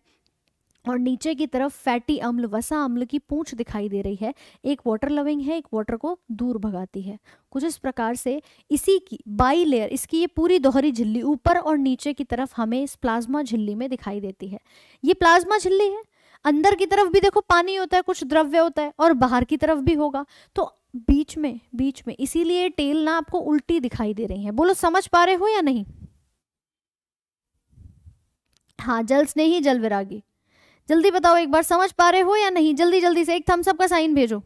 और नीचे की तरफ फैटी अम्ल वसा अम्ल की पूंछ दिखाई दे रही है एक वाटर लविंग है एक वाटर को दूर भगाती है कुछ इस प्रकार से इसी की बाई लेयर इसकी ये पूरी दोहरी झिल्ली ऊपर और नीचे की तरफ हमें इस प्लाज्मा झिल्ली में दिखाई देती है ये प्लाज्मा झिल्ली है अंदर की तरफ भी देखो पानी होता है कुछ द्रव्य होता है और बाहर की तरफ भी होगा तो बीच में बीच में इसीलिए टेल ना आपको उल्टी दिखाई दे रही है बोलो समझ पा रहे हो या नहीं हाँ जल स्नेही जल विरागी जल्दी बताओ एक बार समझ पा रहे हो या नहीं जल्दी जल्दी से एक थम्सअप का साइन भेजो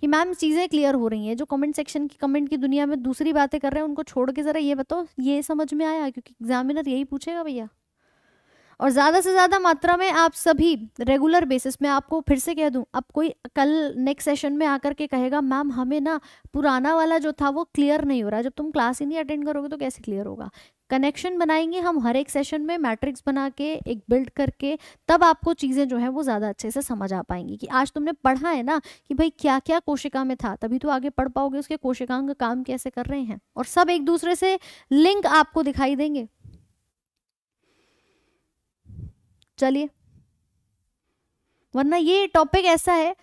कि मैम चीज़ें क्लियर हो रही हैं जो कमेंट सेक्शन की कमेंट की दुनिया में दूसरी बातें कर रहे हैं उनको छोड़ के ज़रा ये बताओ ये समझ में आया क्योंकि एग्जामिनर यही पूछेगा भैया और ज़्यादा से ज़्यादा मात्रा में आप सभी रेगुलर बेसिस में आपको फिर से कह दूँ अब कोई कल नेक्स्ट सेशन में आकर के कहेगा मैम हमें ना पुराना वाला जो था वो क्लियर नहीं हो रहा जब तुम क्लास ही नहीं अटेंड करोगे तो कैसे क्लियर होगा कनेक्शन बनाएंगे हम हर एक सेशन में मैट्रिक्स बना के एक बिल्ड करके तब आपको चीज़ें जो है वो ज़्यादा अच्छे से समझ आ पाएंगी कि आज तुमने पढ़ा है ना कि भाई क्या क्या कोशिका में था तभी तो आगे पढ़ पाओगे उसके कोशिकांग का काम कैसे कर रहे हैं और सब एक दूसरे से लिंक आपको दिखाई देंगे चलिए वरना ये टॉपिक ऐसा है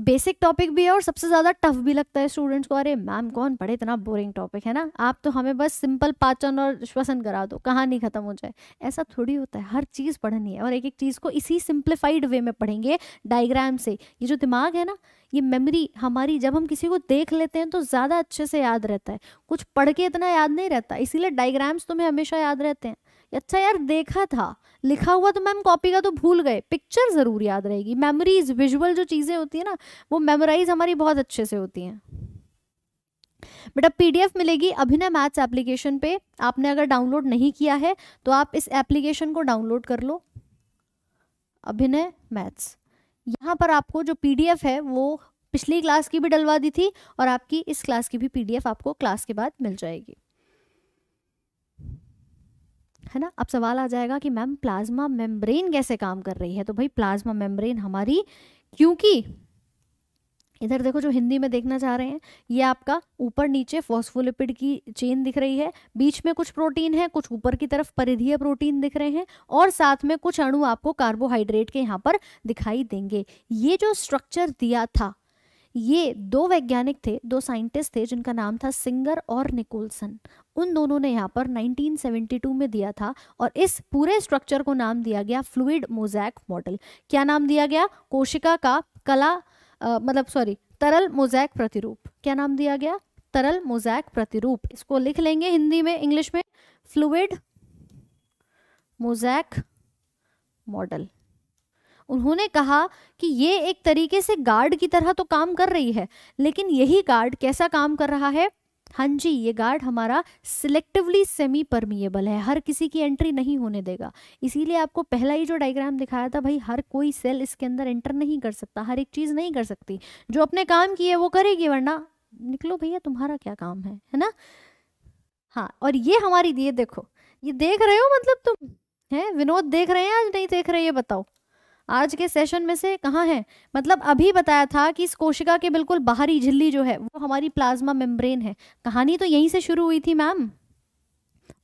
बेसिक टॉपिक भी है और सबसे ज़्यादा टफ भी लगता है स्टूडेंट्स को अरे मैम कौन पढ़े इतना बोरिंग टॉपिक है ना आप तो हमें बस सिंपल पाचन और श्वसन करा दो कहानी ख़त्म हो जाए ऐसा थोड़ी होता है हर चीज़ पढ़नी है और एक एक चीज़ को इसी सिंप्लीफाइड वे में पढ़ेंगे डायग्राम से ये जो दिमाग है ना ये मेमोरी हमारी जब हम किसी को देख लेते हैं तो ज़्यादा अच्छे से याद रहता है कुछ पढ़ के इतना याद नहीं रहता इसीलिए डायग्राम्स तुम्हें तो हमेशा याद रहते हैं अच्छा यार देखा था लिखा हुआ तो मैम कॉपी का तो भूल गए पिक्चर ज़रूर याद रहेगी मेमोरीज विजुअल जो चीज़ें होती है ना वो मेमोराइज हमारी बहुत अच्छे से होती हैं बेटा पीडीएफ मिलेगी अभिनय मैथ्स एप्लीकेशन पे आपने अगर डाउनलोड नहीं किया है तो आप इस एप्लीकेशन को डाउनलोड कर लो अभिनय मैथ्स यहाँ पर आपको जो पीडीएफ है वो पिछली क्लास की भी डलवा दी थी और आपकी इस क्लास की भी पीडीएफ आपको क्लास के बाद मिल जाएगी है ना अब सवाल आ जाएगा कि मैम प्लाज्मा मेम्ब्रेन कैसे काम कर रही है तो भाई प्लाज्मा मेम्ब्रेन हमारी क्योंकि इधर देखो जो हिंदी में देखना चाह रहे हैं ये आपका ऊपर नीचे फॉस्फोलिपिड की चेन दिख रही है बीच में कुछ प्रोटीन है कुछ ऊपर की तरफ परिधीय प्रोटीन दिख रहे हैं और साथ में कुछ अणु आपको कार्बोहाइड्रेट के यहाँ पर दिखाई देंगे ये जो स्ट्रक्चर दिया था ये दो वैज्ञानिक थे दो साइंटिस्ट थे जिनका नाम था सिंगर और निकोलसन उन दोनों ने यहाँ पर 1972 में दिया था और इस पूरे स्ट्रक्चर को नाम दिया गया फ्लूड मोजैक मॉडल क्या नाम दिया गया कोशिका का कला आ, मतलब सॉरी तरल मोजैक प्रतिरूप क्या नाम दिया गया तरल मोजैक प्रतिरूप इसको लिख लेंगे हिंदी में इंग्लिश में फ्लूड मोजैक मॉडल उन्होंने कहा कि ये एक तरीके से गार्ड की तरह तो काम कर रही है लेकिन यही गार्ड कैसा काम कर रहा है हाँ जी ये गार्ड हमारा सिलेक्टिवली सेमी परमिएबल है हर किसी की एंट्री नहीं होने देगा इसीलिए आपको पहला ही जो डायग्राम दिखाया था भाई हर कोई सेल इसके अंदर एंटर नहीं कर सकता हर एक चीज़ नहीं कर सकती जो अपने काम की है वो करेगी वरना निकलो भैया तुम्हारा क्या काम है है ना हाँ और ये हमारी ये देखो ये देख रहे हो मतलब तुम है विनोद देख रहे हैं आज नहीं देख रहे ये बताओ आज के सेशन में से कहाँ है मतलब अभी बताया था कि इस कोशिका के बिल्कुल बाहरी झिल्ली जो है वो हमारी प्लाज्मा मेम्ब्रेन है कहानी तो यहीं से शुरू हुई थी मैम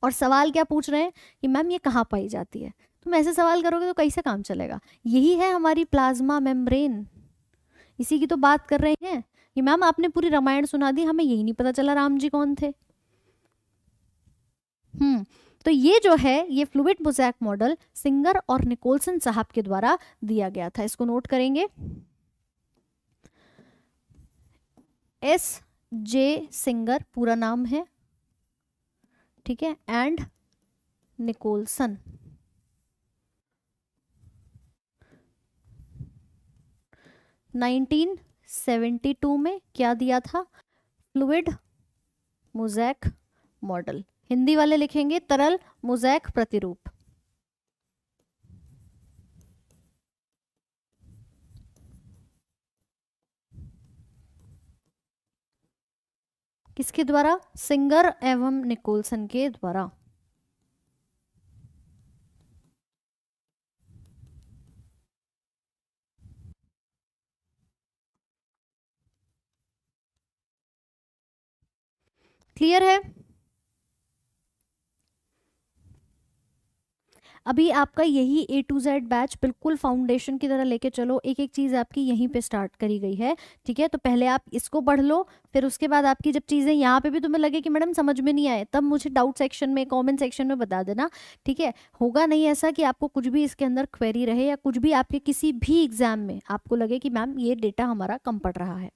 और सवाल क्या पूछ रहे हैं कि मैम ये कहाँ पाई जाती है तुम ऐसे सवाल करोगे तो कैसे काम चलेगा यही है हमारी प्लाज्मा मेम्ब्रेन इसी की तो बात कर रहे हैं कि मैम आपने पूरी रामायण सुना दी हमें यही नहीं पता चला राम जी कौन थे हम्म तो ये जो है ये फ्लूड मोजैक मॉडल सिंगर और निकोलसन साहब के द्वारा दिया गया था इसको नोट करेंगे एस जे सिंगर पूरा नाम है ठीक है and Nicolson nineteen seventy two में क्या दिया था फ्लूड मोजैक मॉडल हिंदी वाले लिखेंगे तरल मोजैक प्रतिरूप किसके द्वारा सिंगर एवं निकोलसन के द्वारा क्लियर है अभी आपका यही ए टू जेड बैच बिल्कुल फाउंडेशन की तरह लेके चलो एक एक चीज़ आपकी यहीं पे स्टार्ट करी गई है ठीक है तो पहले आप इसको पढ़ लो फिर उसके बाद आपकी जब चीज़ें यहाँ पे भी तुम्हें लगे कि मैडम समझ में नहीं आए तब मुझे डाउट सेक्शन में कॉमेंट सेक्शन में बता देना ठीक है होगा नहीं ऐसा कि आपको कुछ भी इसके अंदर क्वेरी रहे या कुछ भी आपके किसी भी एग्ज़ाम में आपको लगे कि मैम ये डेटा हमारा कम पड़ रहा है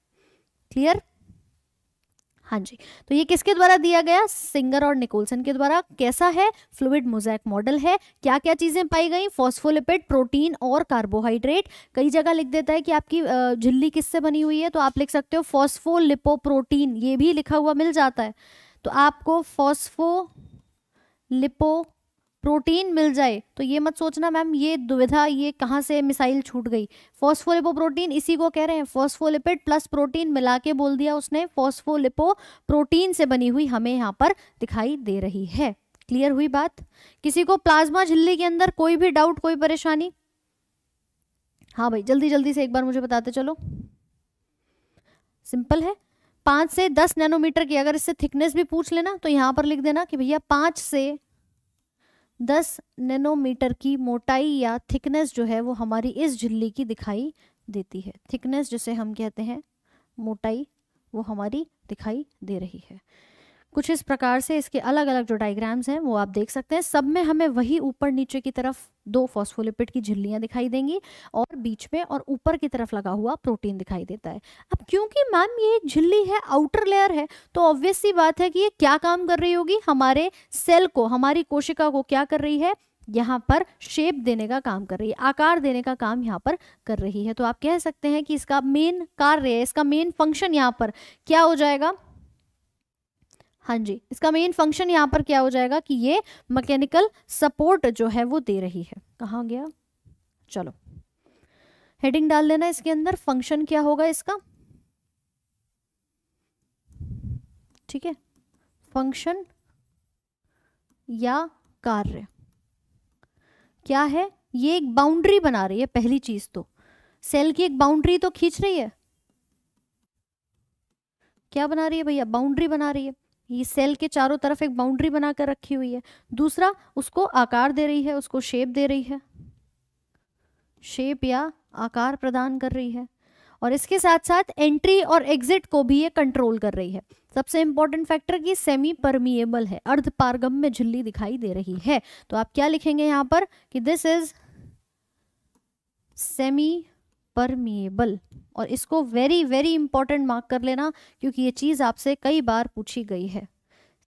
क्लियर हाँ जी तो ये किसके द्वारा दिया गया सिंगर और निकोलसन के द्वारा कैसा है फ्लूड मोजैक मॉडल है क्या क्या चीज़ें पाई गई फॉस्फोलिपिड प्रोटीन और कार्बोहाइड्रेट कई जगह लिख देता है कि आपकी झिल्ली किससे बनी हुई है तो आप लिख सकते हो फॉस्फोलिपोप्रोटीन ये भी लिखा हुआ मिल जाता है तो आपको फॉस्फो लिपो प्रोटीन मिल जाए तो ये मत सोचना मैम ये दुविधा ये कहाँ से मिसाइल छूट गई फॉस्फोलिपो प्रोटीन इसी को कह रहे हैं फॉस्फोलिपिड प्लस प्रोटीन मिला के बोल दिया उसने फॉस्फोलिपो प्रोटीन से बनी हुई हमें यहाँ पर दिखाई दे रही है क्लियर हुई बात किसी को प्लाज्मा झिल्ली के अंदर कोई भी डाउट कोई परेशानी हाँ भाई जल्दी जल्दी से एक बार मुझे बताते चलो सिंपल है पांच से दस नैनोमीटर की अगर इससे थिकनेस भी पूछ लेना तो यहां पर लिख देना कि भैया पांच से दस नैनोमीटर की मोटाई या थिकनेस जो है वो हमारी इस झिल्ली की दिखाई देती है थिकनेस जिसे हम कहते हैं मोटाई वो हमारी दिखाई दे रही है कुछ इस प्रकार से इसके अलग अलग जो डायग्राम्स हैं वो आप देख सकते हैं सब में हमें वही ऊपर नीचे की तरफ दो फॉस्फोलिपिड की झिल्लियाँ दिखाई देंगी और बीच में और ऊपर की तरफ लगा हुआ प्रोटीन दिखाई देता है अब क्योंकि मैम ये एक झिल्ली है आउटर लेयर है तो ऑब्वियस सी बात है कि ये क्या काम कर रही होगी हमारे सेल को हमारी कोशिका को क्या कर रही है यहाँ पर शेप देने का काम कर रही है आकार देने का काम यहाँ पर कर रही है तो आप कह सकते हैं कि इसका मेन कार्य इसका मेन फंक्शन यहाँ पर क्या हो जाएगा हाँ जी इसका मेन फंक्शन यहाँ पर क्या हो जाएगा कि ये मैकेनिकल सपोर्ट जो है वो दे रही है कहाँ गया चलो हेडिंग डाल देना इसके अंदर फंक्शन क्या होगा इसका ठीक है फंक्शन या कार्य क्या है ये एक बाउंड्री बना रही है पहली चीज तो सेल की एक बाउंड्री तो खींच रही है क्या बना रही है भैया बाउंड्री बना रही है ये सेल के चारों तरफ एक बाउंड्री बना कर रखी हुई है दूसरा उसको आकार दे रही है उसको शेप दे रही है शेप या आकार प्रदान कर रही है और इसके साथ साथ एंट्री और एग्जिट को भी ये कंट्रोल कर रही है सबसे इंपॉर्टेंट फैक्टर की सेमी परमिएबल है अर्ध पारगम में झिल्ली दिखाई दे रही है तो आप क्या लिखेंगे यहाँ पर कि दिस इज सेमी परमिएबल और इसको वेरी वेरी इंपॉर्टेंट मार्क कर लेना क्योंकि ये चीज़ आपसे कई बार पूछी गई है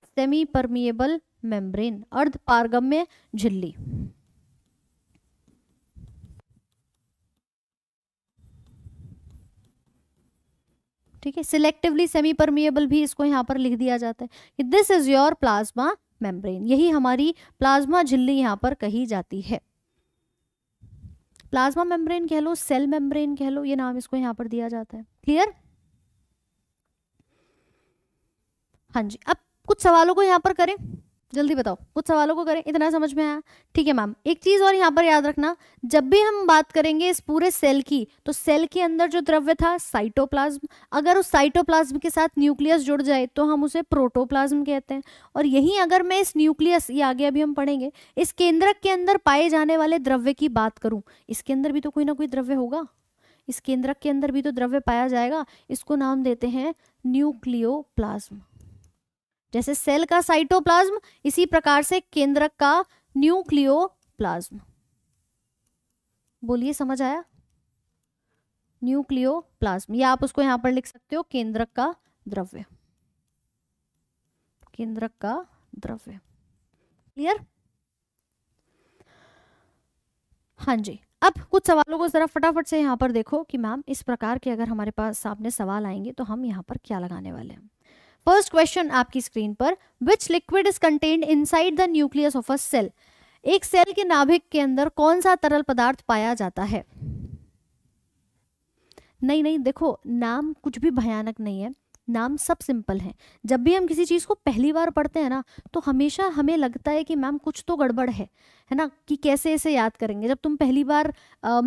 सेमी परमिएबल मेम्ब्रेन अर्ध पारगम्य झिल्ली ठीक है सिलेक्टिवली सेमी परमिएबल भी इसको यहां पर लिख दिया जाता है कि this is your plasma membrane यही हमारी प्लाज्मा झिल्ली यहां पर कही जाती है प्लाज्मा मेम्ब्रेन कह लो सेल मेम्ब्रेन कह लो ये नाम इसको यहाँ पर दिया जाता है क्लियर हाँ जी अब कुछ सवालों को यहाँ पर करें जल्दी बताओ कुछ सवालों को करें इतना समझ में आया ठीक है मैम एक चीज और यहाँ पर याद रखना जब भी हम बात करेंगे इस पूरे सेल की तो सेल के अंदर जो द्रव्य था साइटोप्लाज्म अगर उस साइटोप्लाज्म के साथ न्यूक्लियस जुड़ जाए तो हम उसे प्रोटोप्लाज्म कहते हैं और यही अगर मैं इस न्यूक्लियस ये आगे अभी हम पढ़ेंगे इस केंद्रक के अंदर पाए जाने वाले द्रव्य की बात करूँ इसके अंदर भी तो कोई ना कोई द्रव्य होगा इस केंद्रक के अंदर भी तो द्रव्य पाया जाएगा इसको नाम देते हैं न्यूक्लियोप्लाज्म जैसे सेल का साइटोप्लाज्म इसी प्रकार से केंद्रक का न्यूक्लियोप्लाज्म बोलिए समझ आया न्यूक्लियोप्लाज्म या आप उसको यहां पर लिख सकते हो केंद्रक का द्रव्य केंद्रक का द्रव्य क्लियर हाँ जी अब कुछ सवालों को जरा फटाफट से यहां पर देखो कि मैम इस प्रकार के अगर हमारे पास सामने सवाल आएंगे तो हम यहां पर क्या लगाने वाले हैं फर्स्ट क्वेश्चन आपकी स्क्रीन पर which liquid is contained side the nucleus of a cell एक सेल के नाभिक के अंदर कौन सा तरल पदार्थ पाया जाता है नहीं नहीं देखो नाम कुछ भी भयानक नहीं है नाम सब सिंपल हैं जब भी हम किसी चीज़ को पहली बार पढ़ते हैं ना तो हमेशा हमें लगता है कि मैम कुछ तो गड़बड़ है है ना कि कैसे इसे याद करेंगे जब तुम पहली बार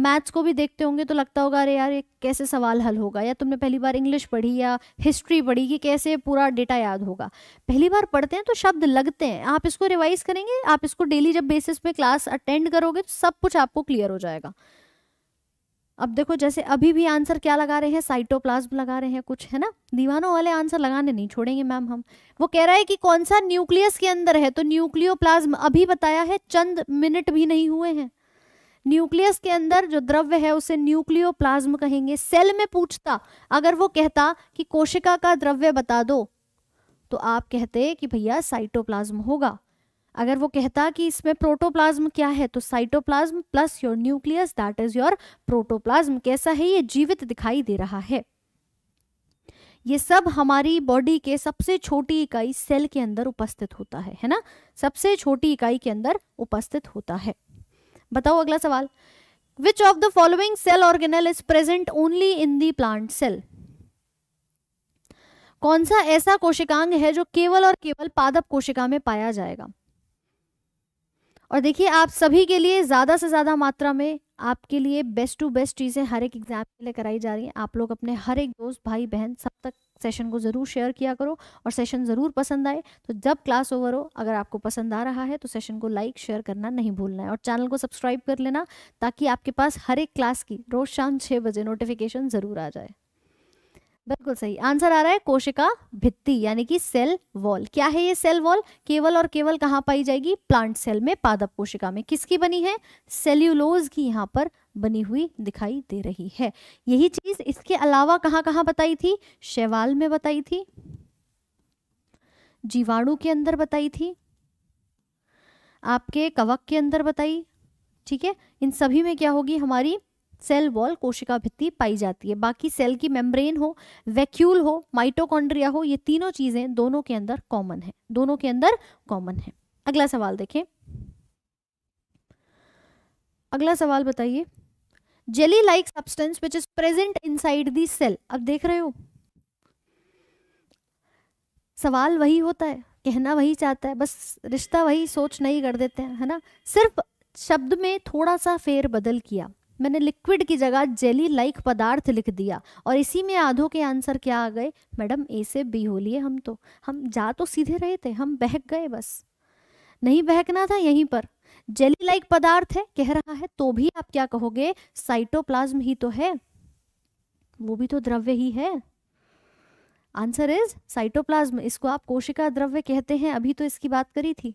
मैथ्स को भी देखते होंगे तो लगता होगा अरे यार ये कैसे सवाल हल होगा या तुमने पहली बार इंग्लिश पढ़ी या हिस्ट्री पढ़ी कि कैसे पूरा डेटा याद होगा पहली बार पढ़ते हैं तो शब्द लगते हैं आप इसको रिवाइज करेंगे आप इसको डेली जब बेसिस पे क्लास अटेंड करोगे तो सब कुछ आपको क्लियर हो जाएगा अब देखो जैसे अभी भी आंसर क्या लगा रहे हैं साइटोप्लाज्म लगा रहे हैं कुछ है ना दीवानों वाले आंसर लगाने नहीं छोड़ेंगे मैम हम वो कह रहा है कि कौन सा न्यूक्लियस के अंदर है तो न्यूक्लियोप्लाज्म अभी बताया है चंद मिनट भी नहीं हुए हैं न्यूक्लियस के अंदर जो द्रव्य है उसे न्यूक्लियोप्लाज्म कहेंगे सेल में पूछता अगर वो कहता कि कोशिका का द्रव्य बता दो तो आप कहते कि भैया साइटोप्लाज्म होगा अगर वो कहता कि इसमें प्रोटोप्लाज्म क्या है तो cytoplasm plus your nucleus that is your protoplasm कैसा है ये जीवित दिखाई दे रहा है ये सब हमारी बॉडी के सबसे छोटी इकाई सेल के अंदर उपस्थित होता है है ना सबसे छोटी इकाई के अंदर उपस्थित होता है बताओ अगला सवाल which of the following cell organelle is present only in the plant cell कौन सा ऐसा कोशिकांग है जो केवल और केवल पादप कोशिका में पाया जाएगा और देखिए आप सभी के लिए ज़्यादा से ज़्यादा मात्रा में आपके लिए बेस्ट टू बेस्ट चीज़ें हर एक एग्ज़ाम के लिए कराई जा रही हैं आप लोग अपने हर एक दोस्त भाई बहन सब तक सेशन को ज़रूर शेयर किया करो और सेशन ज़रूर पसंद आए तो जब क्लास ओवर हो अगर आपको पसंद आ रहा है तो सेशन को लाइक शेयर करना नहीं भूलना है और चैनल को सब्सक्राइब कर लेना ताकि आपके पास हर एक क्लास की रोज़ शाम छः बजे नोटिफिकेशन ज़रूर आ जाए बिल्कुल सही आंसर आ रहा है कोशिका भित्ति यानी कि सेल वॉल क्या है ये सेल वॉल केवल और केवल कहाँ पाई जाएगी प्लांट सेल में पादप कोशिका में किसकी बनी है सेल्यूलोज की यहाँ पर बनी हुई दिखाई दे रही है यही चीज इसके अलावा कहाँ कहाँ बताई थी शैवाल में बताई थी जीवाणु के अंदर बताई थी आपके कवक के अंदर बताई ठीक है इन सभी में क्या होगी हमारी सेल वॉल कोशिका भित्ति पाई जाती है बाकी सेल की मेम्ब्रेन हो वैक्यूल हो माइटोकॉन्ड्रिया हो ये तीनों चीजें दोनों के अंदर कॉमन है दोनों के अंदर कॉमन है अगला सवाल देखें अगला सवाल बताइए jelly like substance which is present side the cell अब देख रहे हो सवाल वही होता है कहना वही चाहता है बस रिश्ता वही सोच नहीं कर देते हैं है ना सिर्फ शब्द में थोड़ा सा फेर बदल किया मैंने लिक्विड की जगह जेली लाइक पदार्थ लिख दिया और इसी में आधो के आंसर क्या आ गए मैडम ए से बी हो लिए हम तो हम जा तो सीधे रहे थे हम बहक गए बस नहीं बहकना था यहीं पर जेली लाइक पदार्थ है कह रहा है तो भी आप क्या कहोगे साइटोप्लाज्म ही तो है वो भी तो द्रव्य ही है आंसर इज साइटोप्लाज्म इसको आप कोशिका द्रव्य कहते हैं अभी तो इसकी बात करी थी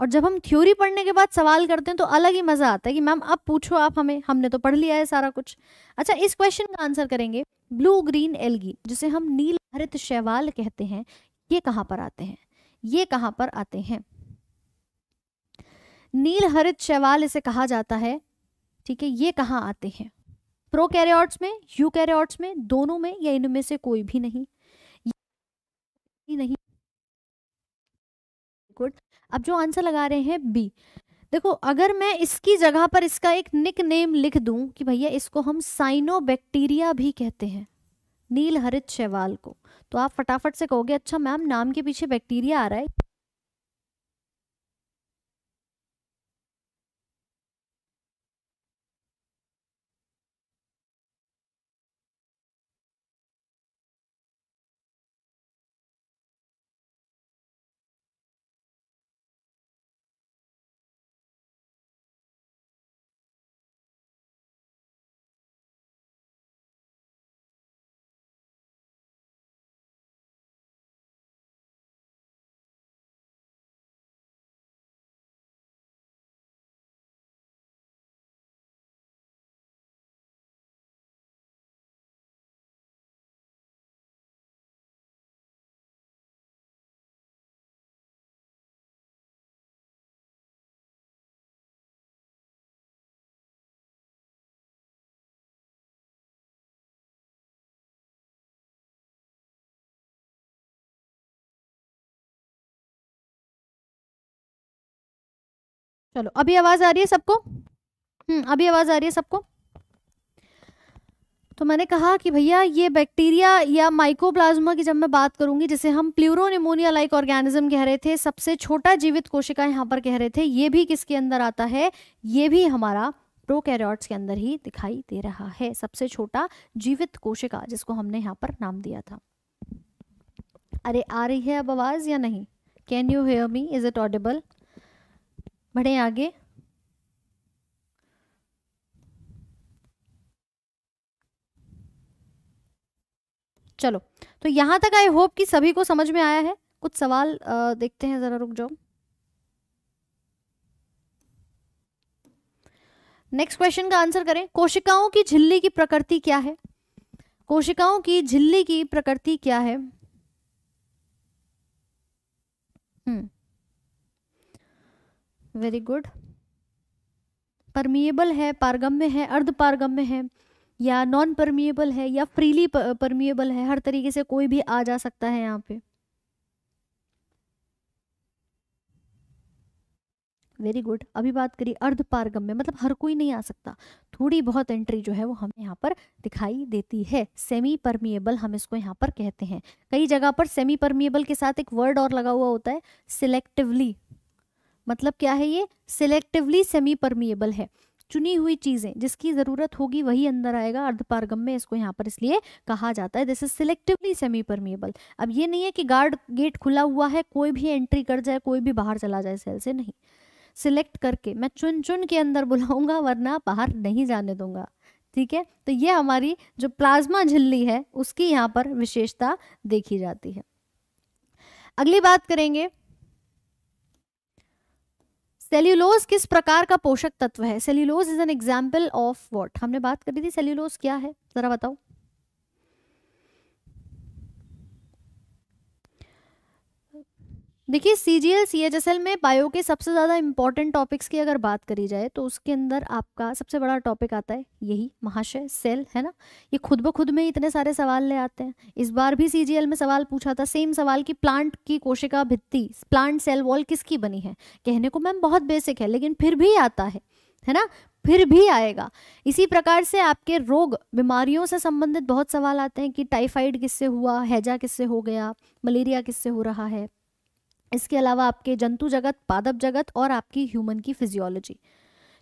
और जब हम थ्योरी पढ़ने के बाद सवाल करते हैं तो अलग ही मज़ा आता है कि मैम अब पूछो आप हमें हमने तो पढ़ लिया है सारा कुछ अच्छा इस क्वेश्चन का आंसर करेंगे ब्लू ग्रीन एलगी जिसे हम नील हरित शैवाल कहते हैं ये कहाँ पर आते हैं ये कहाँ पर आते हैं नील हरित शैवाल इसे कहा जाता है ठीक है ये कहाँ आते हैं प्रो कैरियॉर्ट्स में यू कैरियॉर्ट्स में दोनों में या इनमें से कोई भी नहीं नहीं गुड अब जो आंसर लगा रहे हैं बी देखो अगर मैं इसकी जगह पर इसका एक निक नेम लिख दूं कि भैया इसको हम साइनोबैक्टीरिया भी कहते हैं नील हरित शैवाल को तो आप फटाफट से कहोगे अच्छा मैम नाम के पीछे बैक्टीरिया आ रहा है चलो अभी आवाज आ रही है सबको हम्म अभी आवाज आ रही है सबको तो मैंने कहा कि भैया ये बैक्टीरिया या माइकोप्लाज्मा की जब मैं बात करूंगी जिसे हम निमोनिया लाइक ऑर्गेनिज्म कह रहे थे सबसे छोटा जीवित कोशिका यहाँ पर कह रहे थे ये भी किसके अंदर आता है ये भी हमारा प्रोकैरियोट्स के अंदर ही दिखाई दे रहा है सबसे छोटा जीवित कोशिका जिसको हमने यहाँ पर नाम दिया था अरे आ रही है अब आवाज़ या नहीं can you hear me is it audible बढ़े आगे चलो तो यहां तक आई होप कि सभी को समझ में आया है कुछ सवाल आ, देखते हैं जरा रुक जाओ नेक्स्ट क्वेश्चन का आंसर करें कोशिकाओं की झिल्ली की प्रकृति क्या है कोशिकाओं की झिल्ली की प्रकृति क्या है हम्म वेरी गुड परमिएबल है पारगम्य है अर्ध पारगम्य है या नॉन परमिएबल है या फ्रीली परमिएबल है हर तरीके से कोई भी आ जा सकता है यहाँ पे वेरी गुड अभी बात करिए अर्ध पारगम्य मतलब हर कोई नहीं आ सकता थोड़ी बहुत एंट्री जो है वो हमें यहाँ पर दिखाई देती है सेमी परमिएबल हम इसको यहाँ पर कहते हैं कई जगह पर सेमी परमिएबल के साथ एक वर्ड और लगा हुआ होता है सिलेक्टिवली मतलब क्या है ये सिलेक्टिवली सेमी परमिएबल है चुनी हुई चीज़ें जिसकी ज़रूरत होगी वही अंदर आएगा अर्धपारगम में इसको यहाँ पर इसलिए कहा जाता है this is selectively semipermeable अब ये नहीं है कि गार्ड गेट खुला हुआ है कोई भी एंट्री कर जाए कोई भी बाहर चला जाए सेल से नहीं सिलेक्ट करके मैं चुन चुन के अंदर बुलाऊंगा वरना बाहर नहीं जाने दूंगा ठीक है तो ये हमारी जो प्लाज्मा झिल्ली है उसकी यहाँ पर विशेषता देखी जाती है अगली बात करेंगे सेल्यूलोज किस प्रकार का पोषक तत्व है cellulose is an example of what हमने बात करी थी सेल्यूलोज क्या है जरा बताओ देखिए C G L C H S L में बायो के सबसे ज़्यादा इंपॉर्टेंट टॉपिक्स की अगर बात करी जाए तो उसके अंदर आपका सबसे बड़ा टॉपिक आता है यही महाशय सेल है ना ये खुद ब खुद में इतने सारे सवाल ले आते हैं इस बार भी सी जी एल में सवाल पूछा था सेम सवाल कि प्लांट की कोशिका भित्ति प्लांट सेल वॉल किसकी बनी है कहने को मैम बहुत बेसिक है लेकिन फिर भी आता है है ना फिर भी आएगा इसी प्रकार से आपके रोग बीमारियों से संबंधित बहुत सवाल आते हैं कि टाइफाइड किससे हुआ हैजा किससे हो गया मलेरिया किससे हो रहा है इसके अलावा आपके जंतु जगत पादप जगत और आपकी ह्यूमन की फिजियोलॉजी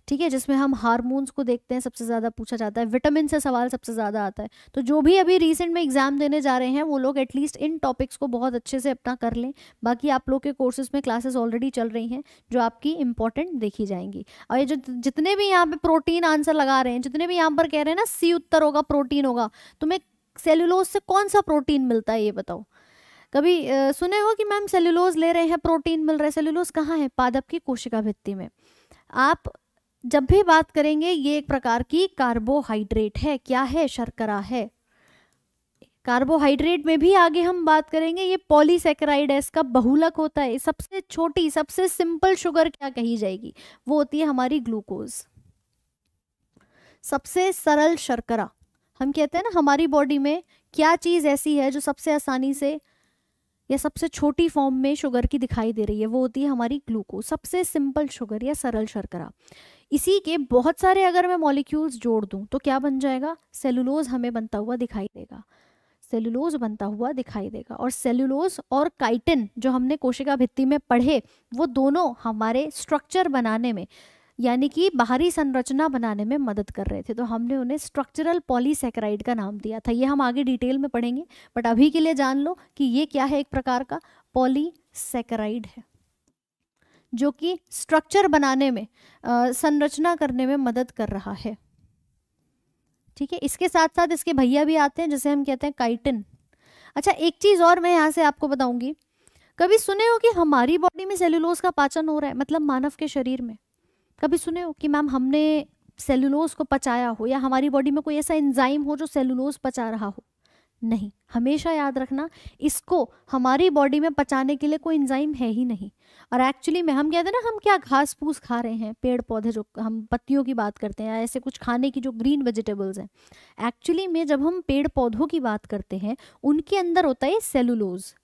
ठीक है जिसमें हम हार्मोन्स को देखते हैं सबसे ज़्यादा पूछा जाता है विटामिन से सवाल सबसे ज़्यादा आता है तो जो भी अभी रिसेंट में एग्ज़ाम देने जा रहे हैं वो लोग एटलीस्ट इन टॉपिक्स को बहुत अच्छे से अपना कर लें बाकी आप लोग के कोर्सेज में क्लासेस ऑलरेडी चल रही हैं जो आपकी इंपॉर्टेंट देखी जाएंगी और ये जो जितने भी यहाँ पर प्रोटीन आंसर लगा रहे हैं जितने भी यहाँ पर कह रहे हैं ना सी उत्तर होगा प्रोटीन होगा तुम्हें सेलुलोज से कौन सा प्रोटीन मिलता है ये बताओ कभी सुने हो कि मैम सेलुलोज ले रहे हैं प्रोटीन मिल रहा है सेलुलोज कहाँ है पादप की कोशिका भित्ति में आप जब भी बात करेंगे ये एक प्रकार की कार्बोहाइड्रेट है क्या है शर्करा है कार्बोहाइड्रेट में भी आगे हम बात करेंगे ये पॉलीसेक्राइड है इसका बहुलक होता है सबसे छोटी सबसे सिंपल शुगर क्या कही जाएगी वो होती है हमारी ग्लूकोज सबसे सरल शर्करा हम कहते हैं ना हमारी बॉडी में क्या चीज़ ऐसी है जो सबसे आसानी से या सबसे छोटी फॉर्म में शुगर की दिखाई दे रही है वो होती है हमारी ग्लूकोज सबसे सिंपल शुगर या सरल शर्करा इसी के बहुत सारे अगर मैं मॉलिक्यूल्स जोड़ दूँ तो क्या बन जाएगा सेलुलोज हमें बनता हुआ दिखाई देगा सेलुलोज बनता हुआ दिखाई देगा और सेलुलोज और काइटिन जो हमने कोशिका भित्ति में पढ़े वो दोनों हमारे स्ट्रक्चर बनाने में यानी कि बाहरी संरचना बनाने में मदद कर रहे थे तो हमने उन्हें स्ट्रक्चरल पॉलीसेक्राइड का नाम दिया था ये हम आगे डिटेल में पढ़ेंगे बट अभी के लिए जान लो कि ये क्या है एक प्रकार का पॉलीसेक्राइड है जो कि स्ट्रक्चर बनाने में आ, संरचना करने में मदद कर रहा है ठीक है इसके साथ साथ इसके भैया भी आते हैं जैसे हम कहते हैं काइटिन अच्छा एक चीज़ और मैं यहाँ से आपको बताऊंगी कभी सुने हो कि हमारी बॉडी में सेल्यूलोज का पाचन हो रहा है मतलब मानव के शरीर में कभी सुने हो कि मैम हमने सेलुलोज को पचाया हो या हमारी बॉडी में कोई ऐसा एंजाइम हो जो सेलुलोज पचा रहा हो नहीं हमेशा याद रखना इसको हमारी बॉडी में पचाने के लिए कोई इंजाइम है ही नहीं और एक्चुअली में हम कहते हैं ना हम क्या घास फूस खा रहे हैं पेड़ पौधे जो हम पत्तियों की बात करते हैं या ऐसे कुछ खाने की जो ग्रीन वेजिटेबल्स हैं एक्चुअली में जब हम पेड़ पौधों की बात करते हैं उनके अंदर होता है सेलुलोज़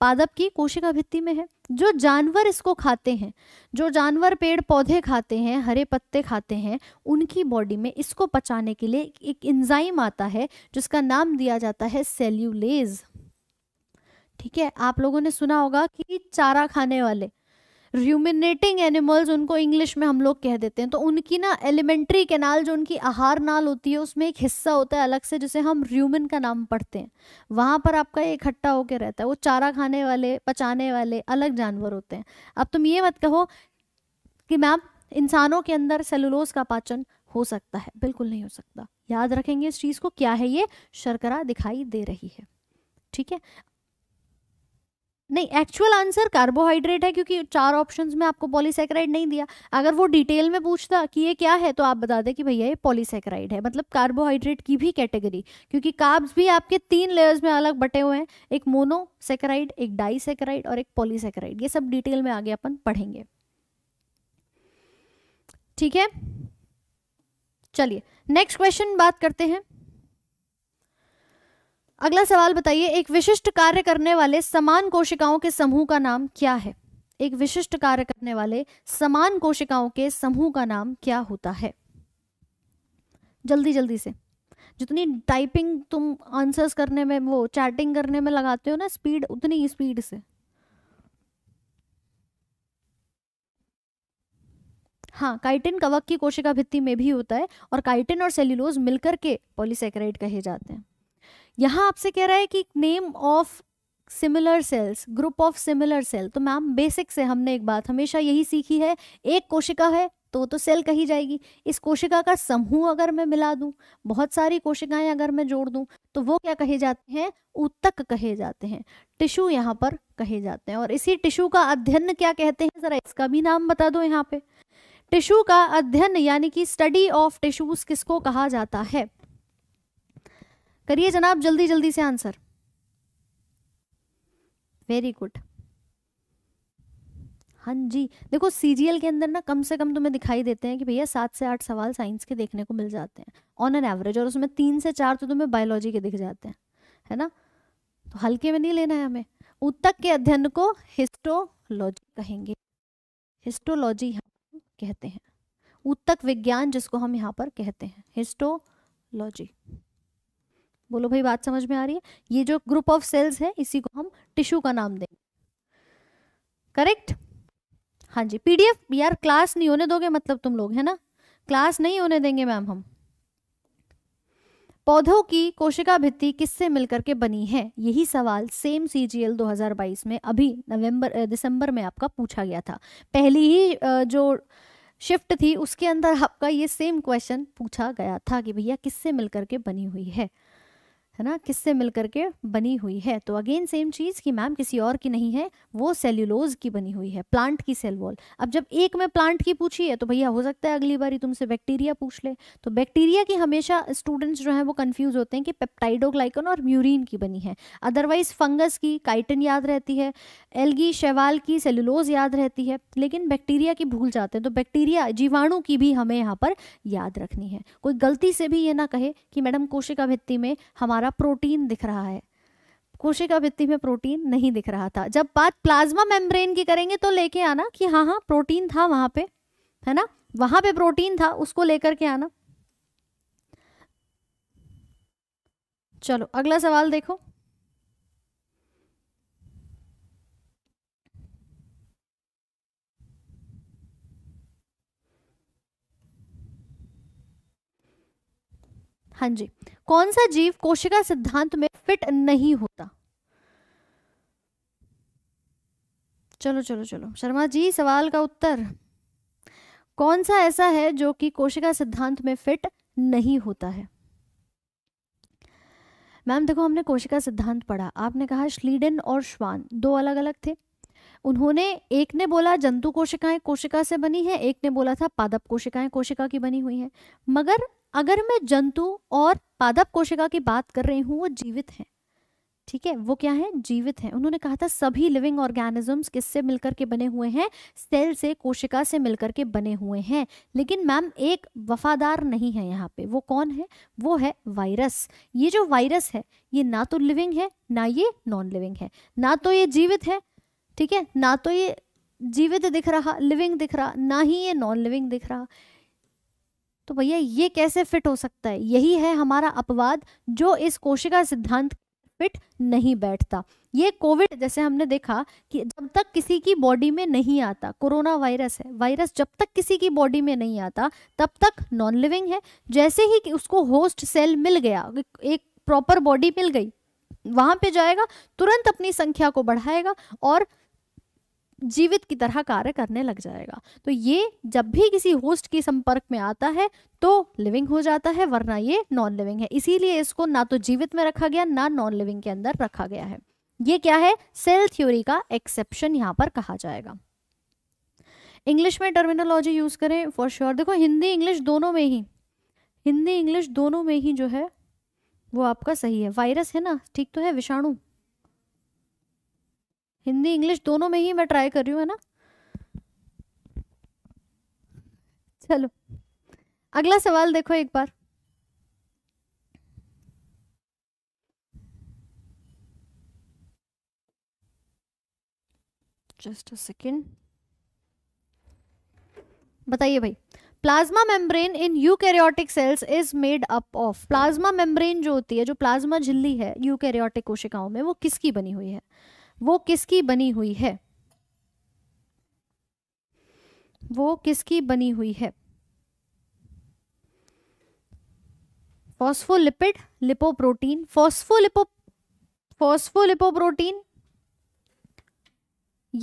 पादप की कोशिका भित्ति में है जो जानवर इसको खाते हैं जो जानवर पेड़ पौधे खाते हैं हरे पत्ते खाते हैं उनकी बॉडी में इसको पचाने के लिए एक इंजाइम आता है जिसका नाम दिया जाता है सेल्यूलेज ठीक है आप लोगों ने सुना होगा कि चारा खाने वाले र्यूमिनेटिंग एनिमल्स उनको इंग्लिश में हम लोग कह देते हैं तो उनकी ना एलिमेंट्री कैनाल जो उनकी आहार नाल होती है उसमें एक हिस्सा होता है अलग से जिसे हम र्यूमिन का नाम पढ़ते हैं वहाँ पर आपका ये इकट्ठा होकर रहता है वो चारा खाने वाले पचाने वाले अलग जानवर होते हैं अब तुम ये मत कहो कि मैम इंसानों के अंदर सेलुलोज का पाचन हो सकता है बिल्कुल नहीं हो सकता याद रखेंगे इस चीज़ को क्या है ये शर्करा दिखाई दे रही है ठीक है नहीं एक्चुअल आंसर कार्बोहाइड्रेट है क्योंकि चार ऑप्शंस में आपको पॉलीसेक्राइड नहीं दिया अगर वो डिटेल में पूछता कि ये क्या है तो आप बता दें कि भैया ये पॉलीसेक्राइड है मतलब कार्बोहाइड्रेट की भी कैटेगरी क्योंकि कार्ब्स भी आपके तीन लेयर्स में अलग बटे हुए हैं एक मोनोसेक्राइड एक डाईसेक्राइड और एक पॉलीसेक्राइड ये सब डिटेल में आगे अपन पढ़ेंगे ठीक है चलिए नेक्स्ट क्वेश्चन बात करते हैं अगला सवाल बताइए एक विशिष्ट कार्य करने वाले समान कोशिकाओं के समूह का नाम क्या है एक विशिष्ट कार्य करने वाले समान कोशिकाओं के समूह का नाम क्या होता है जल्दी जल्दी से जितनी टाइपिंग तुम आंसर्स करने में वो चैटिंग करने में लगाते हो ना स्पीड उतनी ही स्पीड से हाँ काइटिन कवक की कोशिका भित्ति में भी होता है और काइटिन और सेल्यूलोज मिलकर के पॉलीसेक्राइड कहे जाते हैं यहाँ आपसे कह रहा है कि name of similar cells group of similar cell तो मैम बेसिक से हमने एक बात हमेशा यही सीखी है एक कोशिका है तो वो तो सेल कही जाएगी इस कोशिका का समूह अगर मैं मिला दूं बहुत सारी कोशिकाएं अगर मैं जोड़ दूं तो वो क्या कहे जाते हैं ऊतक कहे जाते हैं टिश्यू यहाँ पर कहे जाते हैं और इसी टिश्यू का अध्ययन क्या कहते हैं जरा इसका भी नाम बता दो यहाँ पे टिश्यू का अध्ययन यानी कि स्टडी ऑफ टिश्यूज किसको कहा जाता है करिए जनाब जल्दी जल्दी से आंसर वेरी गुड हाँ जी देखो सीजीएल के अंदर ना कम से कम तुम्हें दिखाई देते हैं कि भैया सात से आठ सवाल साइंस के देखने को मिल जाते हैं ऑन एन एवरेज और उसमें तीन से चार तो तुम्हें बायोलॉजी के दिख जाते हैं है ना तो हल्के में नहीं लेना है हमें उत्तक के अध्ययन को हिस्टोलॉजी कहेंगे हिस्टोलॉजी हम कहते हैं उत्तक विज्ञान जिसको हम यहाँ पर कहते हैं हिस्टोलॉजी बोलो भाई बात समझ में आ रही है ये जो ग्रुप ऑफ सेल्स है इसी को हम टिश्यू का नाम देंगे करेक्ट हाँ जी पीडीएफ यार क्लास नहीं होने दोगे मतलब तुम लोग है ना क्लास नहीं होने देंगे मैम हम पौधों की कोशिका भित्ति किससे मिलकर के बनी है यही सवाल सेम सीजीएल 2022 में अभी नवंबर दिसंबर में आपका पूछा गया था पहली ही जो शिफ्ट थी उसके अंदर आपका ये सेम क्वेश्चन पूछा गया था कि भैया किससे मिलकर के बनी हुई है है ना किससे मिल करके बनी हुई है तो अगेन सेम चीज़ कि मैम किसी और की नहीं है वो सेल्यूलोज की बनी हुई है प्लांट की सेल वॉल अब जब एक में प्लांट की पूछी है तो भैया हो सकता है अगली बारी तुमसे बैक्टीरिया पूछ ले तो बैक्टीरिया की हमेशा स्टूडेंट्स जो हैं वो कन्फ्यूज़ होते हैं कि पेप्टाइडोग्लाइकन और म्यूरिन की बनी है अदरवाइज फंगस की काइटन याद रहती है एलगी शैवाल की सेल्यूलोज याद रहती है लेकिन बैक्टीरिया की भूल जाते हैं तो बैक्टीरिया जीवाणु की भी हमें यहाँ पर याद रखनी है कोई गलती से भी ये ना कहे कि मैडम कोशिका भित्ती में हमारा हमारा प्रोटीन दिख रहा है कोशिका भित्ति में प्रोटीन नहीं दिख रहा था जब बात प्लाज्मा मेम्ब्रेन की करेंगे तो लेके आना कि हाँ हाँ प्रोटीन था वहां पे है ना वहां पे प्रोटीन था उसको लेकर के आना चलो अगला सवाल देखो हाँ जी कौन सा जीव कोशिका सिद्धांत में फिट नहीं होता चलो चलो चलो शर्मा जी सवाल का उत्तर कौन सा ऐसा है जो कि कोशिका सिद्धांत में फिट नहीं होता है मैम देखो हमने कोशिका सिद्धांत पढ़ा आपने कहा श्लीडन और श्वान दो अलग अलग थे उन्होंने एक ने बोला जंतु कोशिकाएं कोशिका से बनी है एक ने बोला था पादप कोशिकाएं कोशिका की बनी हुई है मगर अगर मैं जंतु और पादप कोशिका की बात कर रही हूँ वो जीवित हैं ठीक है वो क्या है जीवित हैं उन्होंने कहा था सभी लिविंग ऑर्गेनिजम्स किससे मिलकर के बने हुए हैं सेल से कोशिका से मिलकर के बने हुए हैं लेकिन मैम एक वफादार नहीं है यहाँ पे वो कौन है वो है वायरस ये जो वायरस है ये ना तो लिविंग है ना ये नॉन लिविंग है ना तो ये जीवित है ठीक है ना तो ये जीवित दिख रहा लिविंग दिख रहा ना ही ये नॉन लिविंग दिख रहा तो भैया ये कैसे फिट हो सकता है यही है हमारा अपवाद जो इस कोशिका सिद्धांत फिट नहीं बैठता ये कोविड जैसे हमने देखा कि जब तक किसी की बॉडी में नहीं आता कोरोना वायरस है वायरस जब तक किसी की बॉडी में नहीं आता तब तक नॉन लिविंग है जैसे ही कि उसको होस्ट सेल मिल गया एक प्रॉपर बॉडी मिल गई वहां पे जाएगा तुरंत अपनी संख्या को बढ़ाएगा और जीवित की तरह कार्य करने लग जाएगा तो ये जब भी किसी होस्ट के संपर्क में आता है तो लिविंग हो जाता है वरना ये नॉन लिविंग है इसीलिए इसको ना तो जीवित में रखा गया ना नॉन लिविंग के अंदर रखा गया है ये क्या है सेल थ्योरी का एक्सेप्शन यहां पर कहा जाएगा इंग्लिश में टर्मिनोलॉजी यूज करें फॉर श्योर sure. देखो हिंदी इंग्लिश दोनों में ही हिंदी इंग्लिश दोनों में ही जो है वो आपका सही है वायरस है ना ठीक तो है विषाणु हिंदी इंग्लिश दोनों में ही मैं ट्राई कर रही हूँ है ना चलो अगला सवाल देखो एक बार जस्ट अ सेकेंड बताइए भाई plasma membrane in eukaryotic cells is made up of plasma membrane जो होती है जो प्लाज्मा झिल्ली है यूकैरियोटिक कोशिकाओं में वो किसकी बनी हुई है वो किसकी बनी हुई है वो किसकी बनी हुई है फॉस्फोलिपिड लिपोप्रोटीन फॉस्फोलिपो फॉस्फोलिपोप्रोटीन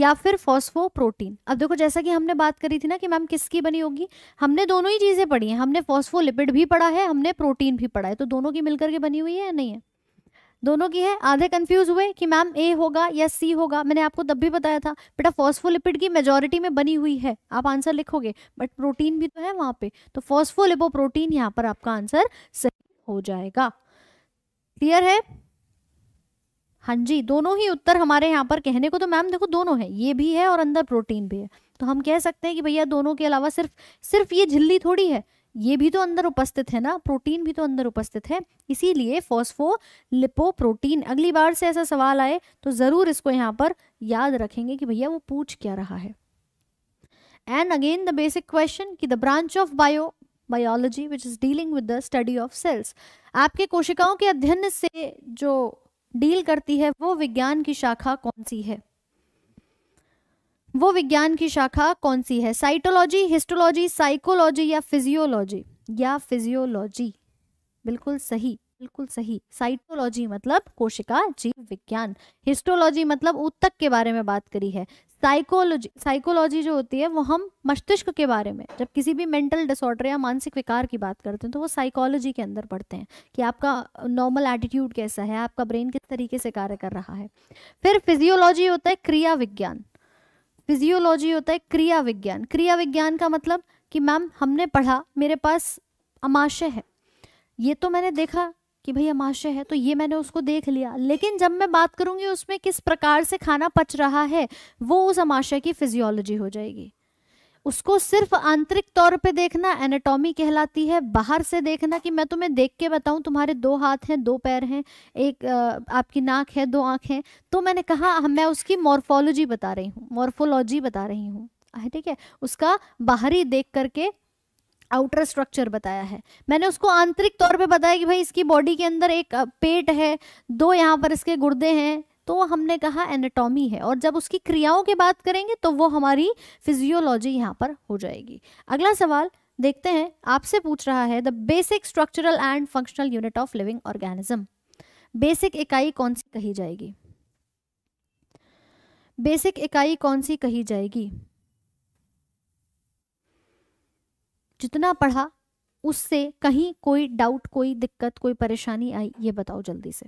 या फिर फॉस्फोप्रोटीन अब देखो जैसा कि हमने बात करी थी ना कि मैम किसकी बनी होगी हमने दोनों ही चीज़ें पढ़ी हैं हमने फॉस्फोलिपिड भी पढ़ा है हमने प्रोटीन भी पढ़ा है तो दोनों की मिलकर के बनी हुई है या नहीं है दोनों की है आधे कंफ्यूज हुए कि मैम ए होगा या सी होगा मैंने आपको तब भी बताया था बेटा फॉस्फोलिपिड की मेजोरिटी में बनी हुई है आप आंसर लिखोगे बट प्रोटीन भी तो है वहां पे तो फॉस्फोलिपो प्रोटीन यहाँ पर आपका आंसर सही हो जाएगा क्लियर है हाँ जी दोनों ही उत्तर हमारे यहाँ पर कहने को तो मैम देखो दोनों है ये भी है और अंदर प्रोटीन भी है तो हम कह सकते हैं कि भैया दोनों के अलावा सिर्फ सिर्फ ये झिल्ली थोड़ी है ये भी तो अंदर उपस्थित है ना प्रोटीन भी तो अंदर उपस्थित है इसीलिए फॉस्फो लिपो प्रोटीन अगली बार से ऐसा सवाल आए तो ज़रूर इसको यहाँ पर याद रखेंगे कि भैया वो पूछ क्या रहा है and again the basic question कि the branch of bio biology which is dealing with the study of cells आपके कोशिकाओं के अध्ययन से जो डील करती है वो विज्ञान की शाखा कौन सी है वो विज्ञान की शाखा कौन सी है साइटोलॉजी हिस्टोलॉजी साइकोलॉजी या फिजियोलॉजी या फिजियोलॉजी बिल्कुल सही बिल्कुल सही साइटोलॉजी मतलब कोशिका जीव विज्ञान हिस्टोलॉजी मतलब उत्तक के बारे में बात करी है साइकोलॉजी साइकोलॉजी जो होती है वो हम मस्तिष्क के बारे में जब किसी भी मेंटल डिसऑर्डर या मानसिक विकार की बात करते हैं तो वो साइकोलॉजी के अंदर पढ़ते हैं कि आपका नॉर्मल एटीट्यूड कैसा है आपका ब्रेन किस तरीके से कार्य कर रहा है फिर फिजियोलॉजी होता है क्रिया विज्ञान फिजियोलॉजी होता है क्रिया विज्ञान क्रिया विज्ञान का मतलब कि मैम हमने पढ़ा मेरे पास अमाशय है ये तो मैंने देखा कि भाई अमाशय है तो ये मैंने उसको देख लिया लेकिन जब मैं बात करूंगी उसमें किस प्रकार से खाना पच रहा है वो उस अमाशय की फिजियोलॉजी हो जाएगी उसको सिर्फ आंतरिक तौर पे देखना एनाटॉमी कहलाती है बाहर से देखना कि मैं तुम्हें देख के बताऊं तुम्हारे दो हाथ हैं दो पैर हैं एक आपकी नाक है दो आंख है तो मैंने कहा हाँ, मैं उसकी मॉर्फोलॉजी बता रही हूँ मॉर्फोलॉजी बता रही हूँ ठीक है उसका बाहरी देख करके आउटर स्ट्रक्चर बताया है मैंने उसको आंतरिक तौर पे बताया कि भाई इसकी बॉडी के अंदर एक पेट है दो यहाँ पर इसके गुर्दे हैं तो हमने कहा एनाटॉमी है और जब उसकी क्रियाओं की बात करेंगे तो वो हमारी फिजियोलॉजी यहाँ पर हो जाएगी अगला सवाल देखते हैं आपसे पूछ रहा है the basic structural and functional unit of living organism basic इकाई कौन सी कही जाएगी बेसिक इकाई कौन सी कही जाएगी जितना पढ़ा उससे कहीं कोई डाउट कोई दिक्कत कोई परेशानी आई ये बताओ जल्दी से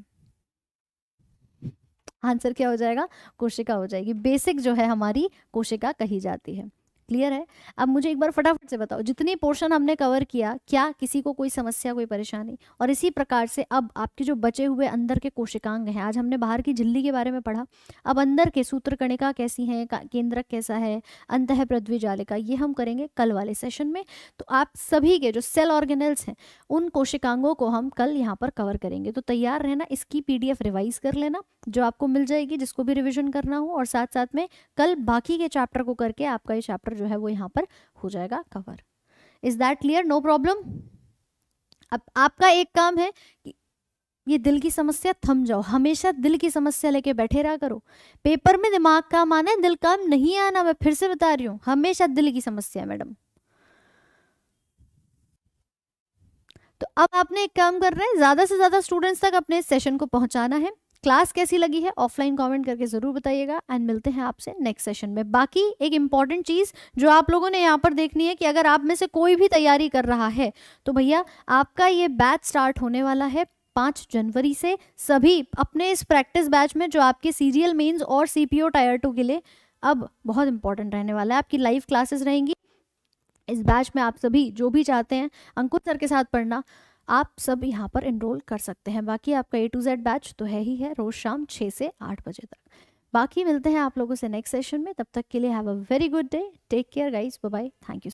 आंसर क्या हो जाएगा कोशिका हो जाएगी बेसिक जो है हमारी कोशिका कही जाती है क्लियर है अब मुझे एक बार फटाफट से बताओ जितने पोर्शन हमने कवर किया क्या किसी को कोई समस्या कोई परेशानी और इसी प्रकार से अब आपके जो बचे हुए अंदर के कोशिकांग हैं आज हमने बाहर की झिल्ली के बारे में पढ़ा अब अंदर के सूत्र कणिका कैसी है केंद्रक कैसा है अंत है पृथ्वी जालिका ये हम करेंगे कल वाले सेशन में तो आप सभी के जो सेल ऑर्गेनल्स हैं उन कोशिकांगों को हम कल यहाँ पर कवर करेंगे तो तैयार रहना इसकी पीडीएफ रिवाइज कर लेना जो आपको मिल जाएगी जिसको भी रिविजन करना हो और साथ साथ में कल बाकी के चैप्टर को करके आपका ये चैप्टर जो है वो यहाँ पर हो जाएगा cover is that clear no problem अब आपका एक काम है कि ये दिल की समस्या थम जाओ हमेशा दिल की समस्या लेके बैठे रहा करो पेपर में दिमाग काम आना है दिल काम नहीं आना मैं फिर से बता रही हूँ हमेशा दिल की समस्या है मैडम तो अब आपने एक काम कर रहे हैं ज़्यादा से ज़्यादा स्टूडेंट्स तक अपने सेशन को पहुंचाना है क्लास कैसी लगी है ऑफलाइन कमेंट करके ज़रूर बताइएगा एंड मिलते हैं आपसे नेक्स्ट सेशन में बाकी एक इंपॉर्टेंट चीज़ जो आप लोगों ने यहाँ पर देखनी है कि अगर आप में से कोई भी तैयारी कर रहा है तो भैया आपका ये बैच स्टार्ट होने वाला है पाँच जनवरी से सभी अपने इस प्रैक्टिस बैच में जो आपके सीरियल मेंस और सीपीओ टायर टू के लिए अब बहुत इंपॉर्टेंट रहने वाला है आपकी लाइव क्लासेस रहेंगी इस बैच में आप सभी जो भी चाहते हैं अंकुर सर के साथ पढ़ना आप सब यहाँ पर इनरोल कर सकते हैं बाकी आपका ए टू जेड बैच तो है ही है रोज़ शाम छः से आठ बजे तक बाकी मिलते हैं आप लोगों से नेक्स्ट सेशन में तब तक के लिए have a very good day take care guys bye thank you